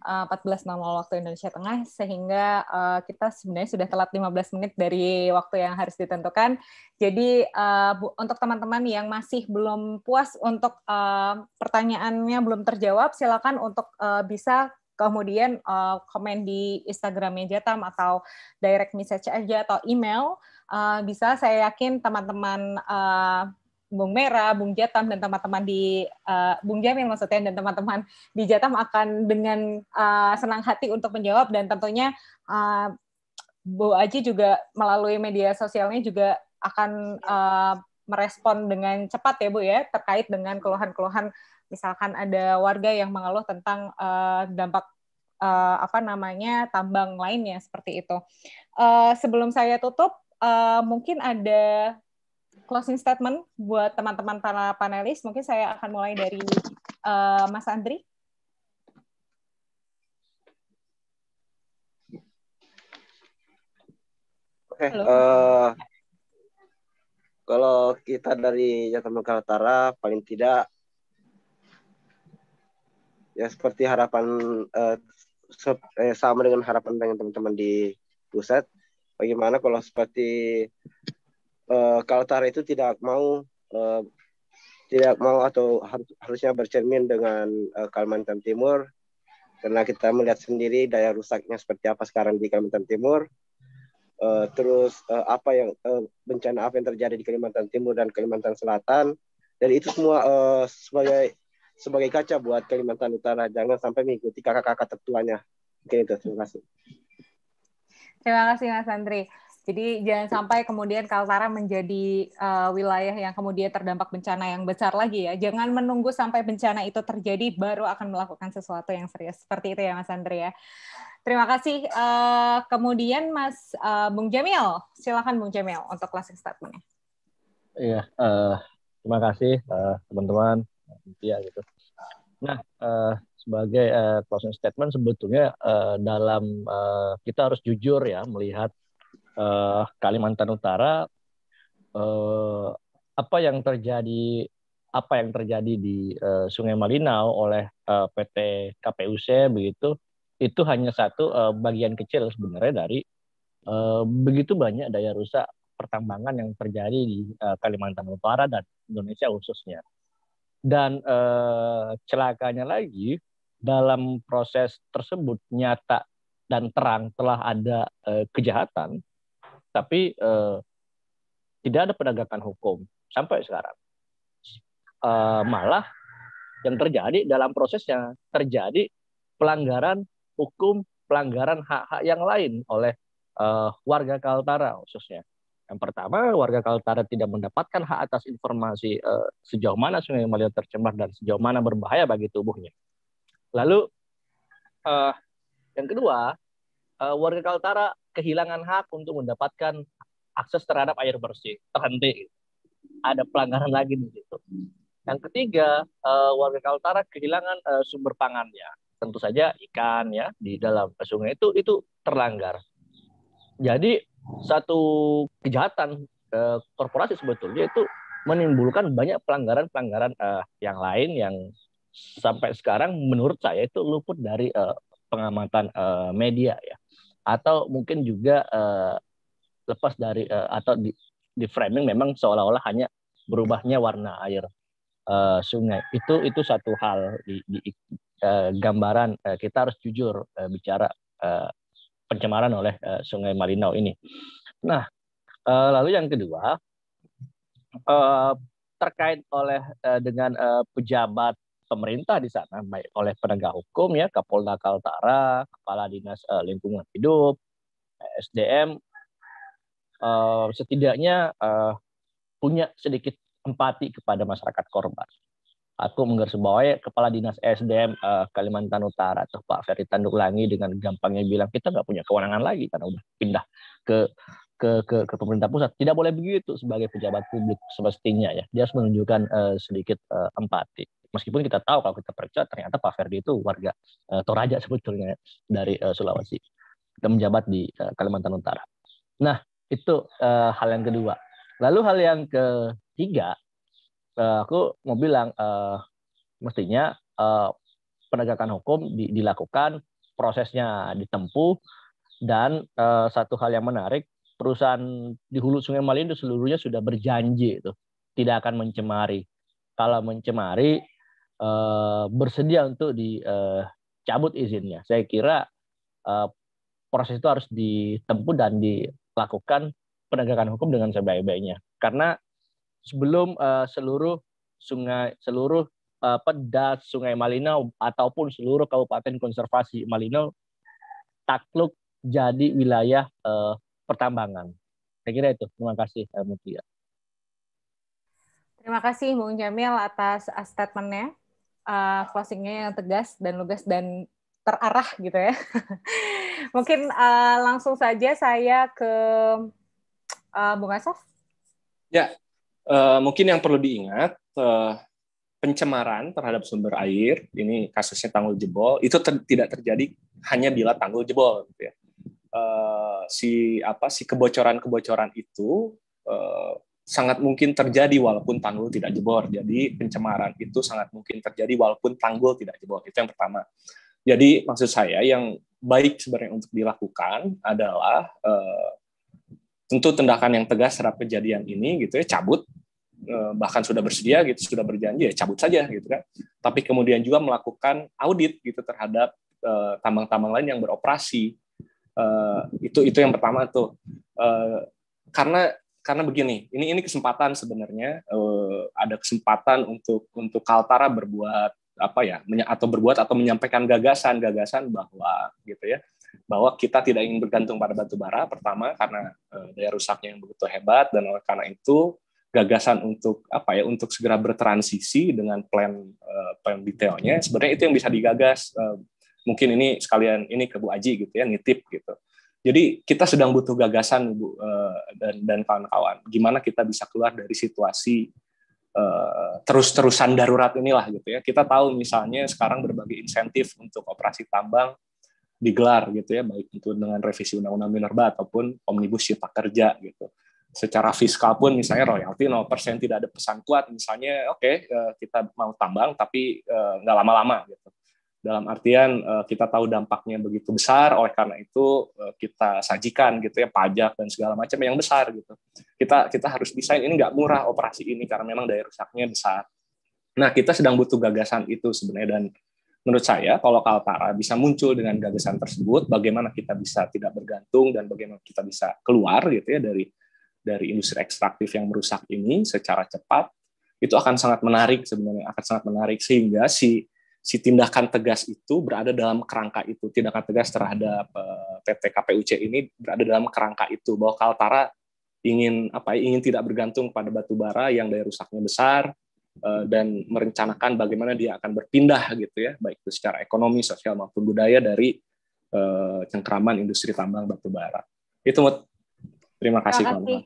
uh, eh, 14.00 waktu Indonesia Tengah, sehingga uh, kita sebenarnya sudah telat 15 menit dari waktu yang harus ditentukan. Jadi uh, bu, untuk teman-teman yang masih belum puas untuk uh, pertanyaannya belum terjawab, silakan untuk uh, bisa kemudian uh, komen di Instagramnya Jatam atau direct message aja atau email, uh, bisa saya yakin teman-teman uh, Bung Merah, Bung Jatam dan teman-teman di uh, Bung Jamin maksudnya dan teman-teman di Jatam akan dengan uh, senang hati untuk menjawab dan tentunya uh, Bu Aji juga melalui media sosialnya juga akan uh, merespon dengan cepat ya Bu ya terkait dengan keluhan-keluhan misalkan ada warga yang mengeluh tentang uh, dampak uh, apa namanya tambang lainnya seperti itu. Uh, sebelum saya tutup, uh, mungkin ada closing statement buat teman-teman para panelis. Mungkin saya akan mulai dari uh, Mas Andri. Oke, okay, kalau kita dari Jakarta Utara paling tidak ya seperti harapan uh, eh, sama dengan harapan dengan teman-teman di pusat bagaimana kalau seperti uh, eh, Kaltara itu tidak mau uh, tidak mau atau harus, harusnya bercermin dengan uh, Kalimantan Timur karena kita melihat sendiri daya rusaknya seperti apa sekarang di Kalimantan Timur uh, terus uh, apa yang uh, bencana apa yang terjadi di Kalimantan Timur dan Kalimantan Selatan dan itu semua uh, sebagai sebagai kaca buat Kalimantan Utara. Jangan sampai mengikuti kakak-kakak tertuanya. Oke itu. Terima kasih. Terima kasih Mas Andri. Jadi jangan sampai kemudian Kaltara menjadi uh, wilayah yang kemudian terdampak bencana yang besar lagi ya. Jangan menunggu sampai bencana itu terjadi baru akan melakukan sesuatu yang serius. Seperti itu ya Mas Andri ya. Terima kasih. Uh, kemudian Mas uh, Bung Jamil, silakan Bung Jamil untuk closing statementnya. Iya, uh, terima kasih teman-teman dia gitu. Nah, uh, sebagai uh, closing statement sebetulnya uh, dalam uh, kita harus jujur ya melihat uh, Kalimantan Utara uh, apa yang terjadi apa yang terjadi di uh, Sungai Malinau oleh uh, PT KPUC begitu itu hanya satu uh, bagian kecil sebenarnya dari uh, begitu banyak daya rusak pertambangan yang terjadi di uh, Kalimantan Utara dan Indonesia khususnya. Dan eh, celakanya lagi dalam proses tersebut nyata dan terang telah ada eh, kejahatan, tapi eh, tidak ada penegakan hukum sampai sekarang. Eh, malah yang terjadi dalam prosesnya terjadi pelanggaran hukum, pelanggaran hak-hak yang lain oleh eh, warga Kaltara khususnya. Yang pertama, warga Kaltara tidak mendapatkan hak atas informasi eh, sejauh mana sungai Malio tercemar dan sejauh mana berbahaya bagi tubuhnya. Lalu eh, yang kedua, eh, warga Kaltara kehilangan hak untuk mendapatkan akses terhadap air bersih terhenti. Ada pelanggaran lagi di situ. Yang ketiga, eh, warga Kaltara kehilangan eh, sumber pangannya. Tentu saja ikan ya di dalam sungai itu itu terlanggar. Jadi satu kejahatan uh, korporasi sebetulnya itu menimbulkan banyak pelanggaran-pelanggaran uh, yang lain yang sampai sekarang menurut saya itu luput dari uh, pengamatan uh, media ya atau mungkin juga uh, lepas dari uh, atau di, di framing memang seolah-olah hanya berubahnya warna air uh, sungai itu itu satu hal di, di uh, gambaran uh, kita harus jujur uh, bicara uh, pencemaran oleh uh, Sungai Malinau ini. Nah, uh, lalu yang kedua uh, terkait oleh uh, dengan uh, pejabat pemerintah di sana baik oleh penegak hukum ya Kapolda Kaltara, Kepala Dinas uh, Lingkungan Hidup, SDM uh, setidaknya uh, punya sedikit empati kepada masyarakat korban aku menggarisbawahi kepala dinas SDM uh, eh, Kalimantan Utara tuh Pak Ferry Tanduk Langi dengan gampangnya bilang kita nggak punya kewenangan lagi karena udah pindah ke ke, ke ke pemerintah pusat tidak boleh begitu sebagai pejabat publik semestinya ya dia harus menunjukkan uh, sedikit uh, empati meskipun kita tahu kalau kita periksa ternyata Pak Ferdi itu warga uh, Toraja sebetulnya dari uh, Sulawesi dan menjabat di uh, Kalimantan Utara nah itu uh, hal yang kedua lalu hal yang ketiga Eh, aku mau bilang uh, mestinya uh, penegakan hukum di, dilakukan, prosesnya ditempuh, dan uh, satu hal yang menarik, perusahaan di hulu Sungai Malindo seluruhnya sudah berjanji itu tidak akan mencemari. Kalau mencemari, uh, bersedia untuk dicabut uh, izinnya. Saya kira uh, proses itu harus ditempuh dan dilakukan penegakan hukum dengan sebaik-baiknya. Karena sebelum uh, seluruh sungai seluruh uh, eh, pedas Sungai Malinau ataupun seluruh kabupaten konservasi Malinau takluk jadi wilayah uh, pertambangan. Saya kira itu. Terima kasih uh, Mutia. Terima kasih Bung Jamil atas statementnya, uh, closingnya yang tegas dan lugas dan terarah gitu ya. Mungkin uh, langsung saja saya ke uh, Bung Asaf. Ya, Eh, mungkin yang perlu diingat uh, pencemaran terhadap sumber air ini kasusnya tanggul jebol itu ter tidak terjadi hanya bila tanggul jebol gitu ya. Uh, si apa si kebocoran-kebocoran itu uh, sangat mungkin terjadi walaupun tanggul tidak jebol. Jadi pencemaran itu sangat mungkin terjadi walaupun tanggul tidak jebol. Itu yang pertama. Jadi maksud saya yang baik sebenarnya untuk dilakukan adalah uh, Tentu tindakan yang tegas terhadap kejadian ini gitu ya cabut e, bahkan sudah bersedia gitu sudah berjanji ya cabut saja gitu kan tapi kemudian juga melakukan audit gitu terhadap e, tambang-tambang uh, lain yang beroperasi uh, itu itu yang pertama tuh uh, karena karena begini ini ini kesempatan sebenarnya uh, ada kesempatan untuk untuk Kaltara berbuat apa ya atau berbuat atau menyampaikan gagasan gagasan bahwa gitu ya bahwa kita tidak ingin bergantung pada batu bara pertama karena eh, daya rusaknya yang begitu hebat dan oleh karena itu gagasan untuk apa ya untuk segera bertransisi dengan plan eh, plan detailnya sebenarnya itu yang bisa digagas eh, mungkin ini sekalian ini ke Bu Aji gitu ya nitip gitu jadi kita sedang butuh gagasan Bu dan dan kawan-kawan gimana kita bisa keluar dari situasi terus-terusan darurat inilah gitu ya. Kita tahu misalnya sekarang berbagai insentif untuk operasi tambang digelar gitu ya baik itu dengan revisi undang-undang minerba ataupun omnibus cipta kerja gitu secara fiskal pun misalnya royalti 0% tidak ada pesan kuat misalnya oke okay, eh, kita mau tambang tapi eh, nggak lama-lama gitu dalam artian eh, kita tahu dampaknya begitu besar oleh karena itu kita sajikan gitu ya pajak dan segala macam yang besar gitu kita kita harus desain ini nggak murah operasi ini karena memang daya rusaknya besar nah kita sedang butuh gagasan itu sebenarnya dan menurut saya kalau Kaltara bisa muncul dengan gagasan tersebut, bagaimana kita bisa tidak bergantung dan bagaimana kita bisa keluar gitu ya dari dari industri ekstraktif yang merusak ini secara cepat, itu akan sangat menarik sebenarnya akan sangat menarik sehingga si si tindakan tegas itu berada dalam kerangka itu tindakan tegas terhadap eh, PT KPUC ini berada dalam kerangka itu bahwa Kaltara ingin apa ingin tidak bergantung pada batu bara yang daya rusaknya besar Eh, dan merencanakan bagaimana dia akan berpindah gitu ya baik itu secara ekonomi sosial maupun budaya dari uh, eh, cengkraman industri tambang batu bara itu Mut. terima kasih terima kasih,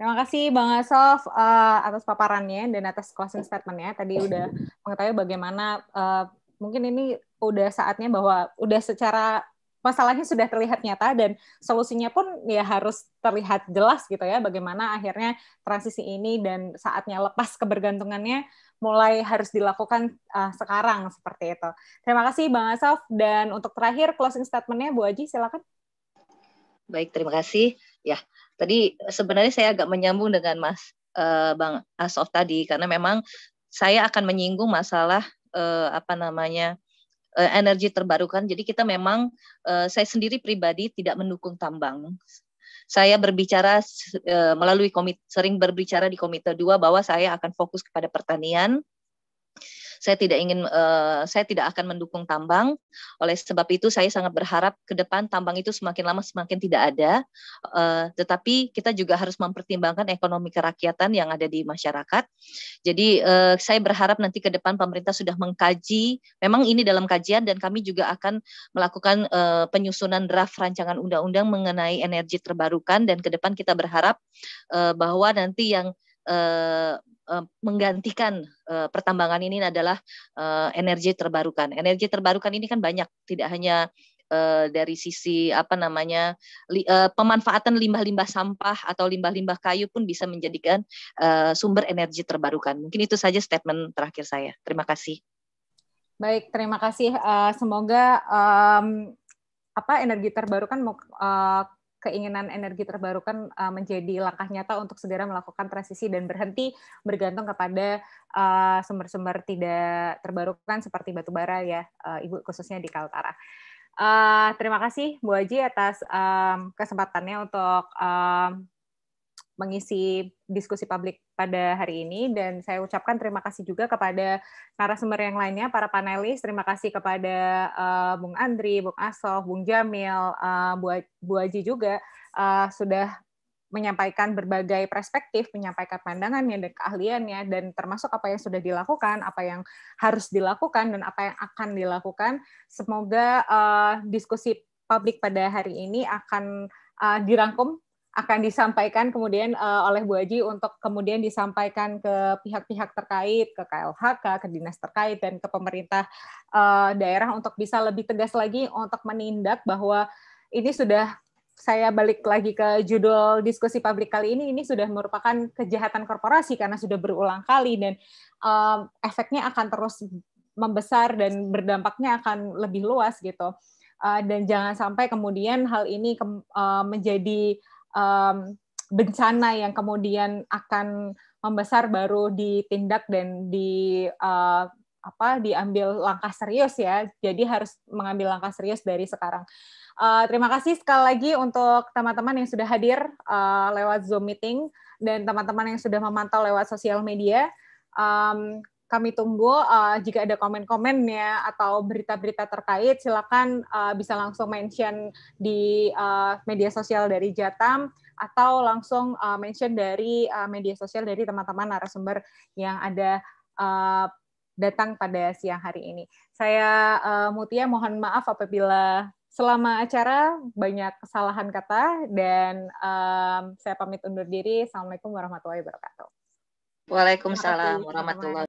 terima kasih bang Asof uh, eh, atas paparannya dan atas closing statementnya tadi iya. udah mengetahui bagaimana uh, mungkin ini udah saatnya bahwa udah secara masalahnya sudah terlihat nyata dan solusinya pun ya harus terlihat jelas gitu ya bagaimana akhirnya transisi ini dan saatnya lepas kebergantungannya mulai harus dilakukan uh, sekarang seperti itu. Terima kasih Bang Asaf dan untuk terakhir closing statementnya Bu Aji silakan. Baik terima kasih. Ya tadi sebenarnya saya agak menyambung dengan Mas uh, Bang Asaf tadi karena memang saya akan menyinggung masalah uh, apa namanya uh, energi terbarukan. Jadi kita memang uh, saya sendiri pribadi tidak mendukung tambang. Saya berbicara uh, melalui komite sering berbicara di komite 2 bahwa saya akan fokus kepada pertanian saya tidak ingin uh, saya tidak akan mendukung tambang. Oleh sebab itu saya sangat berharap ke depan tambang itu semakin lama semakin tidak ada. Uh, tetapi kita juga harus mempertimbangkan ekonomi kerakyatan yang ada di masyarakat. Jadi uh, saya berharap nanti ke depan pemerintah sudah mengkaji. Memang ini dalam kajian dan kami juga akan melakukan uh, penyusunan draft rancangan undang-undang mengenai energi terbarukan dan ke depan kita berharap uh, bahwa nanti yang Eh, menggantikan eh, pertambangan ini adalah eh, energi terbarukan. Energi terbarukan ini kan banyak, tidak hanya dari sisi apa namanya pemanfaatan limbah-limbah sampah atau limbah-limbah kayu pun bisa menjadikan sumber energi terbarukan. Mungkin itu saja statement terakhir saya. Terima kasih. Baik, terima kasih. semoga um, apa energi terbarukan uh, keinginan energi terbarukan uh, eh, menjadi langkah nyata untuk segera melakukan transisi dan berhenti bergantung kepada eh, sumber-sumber uh, tidak terbarukan seperti batu bara, ya, uh, Ibu khususnya di Kaltara. Uh, terima kasih Bu Haji atas um, kesempatannya untuk um, mengisi diskusi publik pada hari ini dan saya ucapkan terima kasih juga kepada narasumber yang lainnya, para panelis. Terima kasih kepada uh, Bung Andri, Bung Asof, Bung Jamil, uh, Bu, Bu Aji juga uh, sudah menyampaikan berbagai perspektif, menyampaikan pandangannya dan keahliannya, dan termasuk apa yang sudah dilakukan, apa yang harus dilakukan, dan apa yang akan dilakukan. Semoga uh, diskusi publik pada hari ini akan uh, dirangkum akan disampaikan kemudian uh, oleh Bu Haji untuk kemudian disampaikan ke pihak-pihak terkait, ke KLHK, ke dinas terkait dan ke pemerintah uh, daerah untuk bisa lebih tegas lagi untuk menindak bahwa ini sudah saya balik lagi ke judul diskusi publik kali ini ini sudah merupakan kejahatan korporasi karena sudah berulang kali dan um, efeknya akan terus membesar dan berdampaknya akan lebih luas gitu uh, dan jangan sampai kemudian hal ini ke, uh, menjadi um, bencana yang kemudian akan membesar baru ditindak dan di uh, apa diambil langkah serius ya. Jadi harus mengambil langkah serius dari sekarang. Uh, terima kasih sekali lagi untuk teman-teman yang sudah hadir uh, lewat Zoom meeting dan teman-teman yang sudah memantau lewat sosial media. Um, kami tunggu uh, jika ada komen-komennya atau berita-berita terkait, silakan uh, bisa langsung mention di uh, media sosial dari Jatam atau langsung uh, mention dari uh, media sosial dari teman-teman narasumber yang ada uh, datang pada siang hari ini. Saya uh, Mutia mohon maaf apabila selama acara banyak kesalahan kata dan um, saya pamit undur diri. Assalamualaikum warahmatullahi wabarakatuh. Waalaikumsalam warahmatullahi wabarakatuh.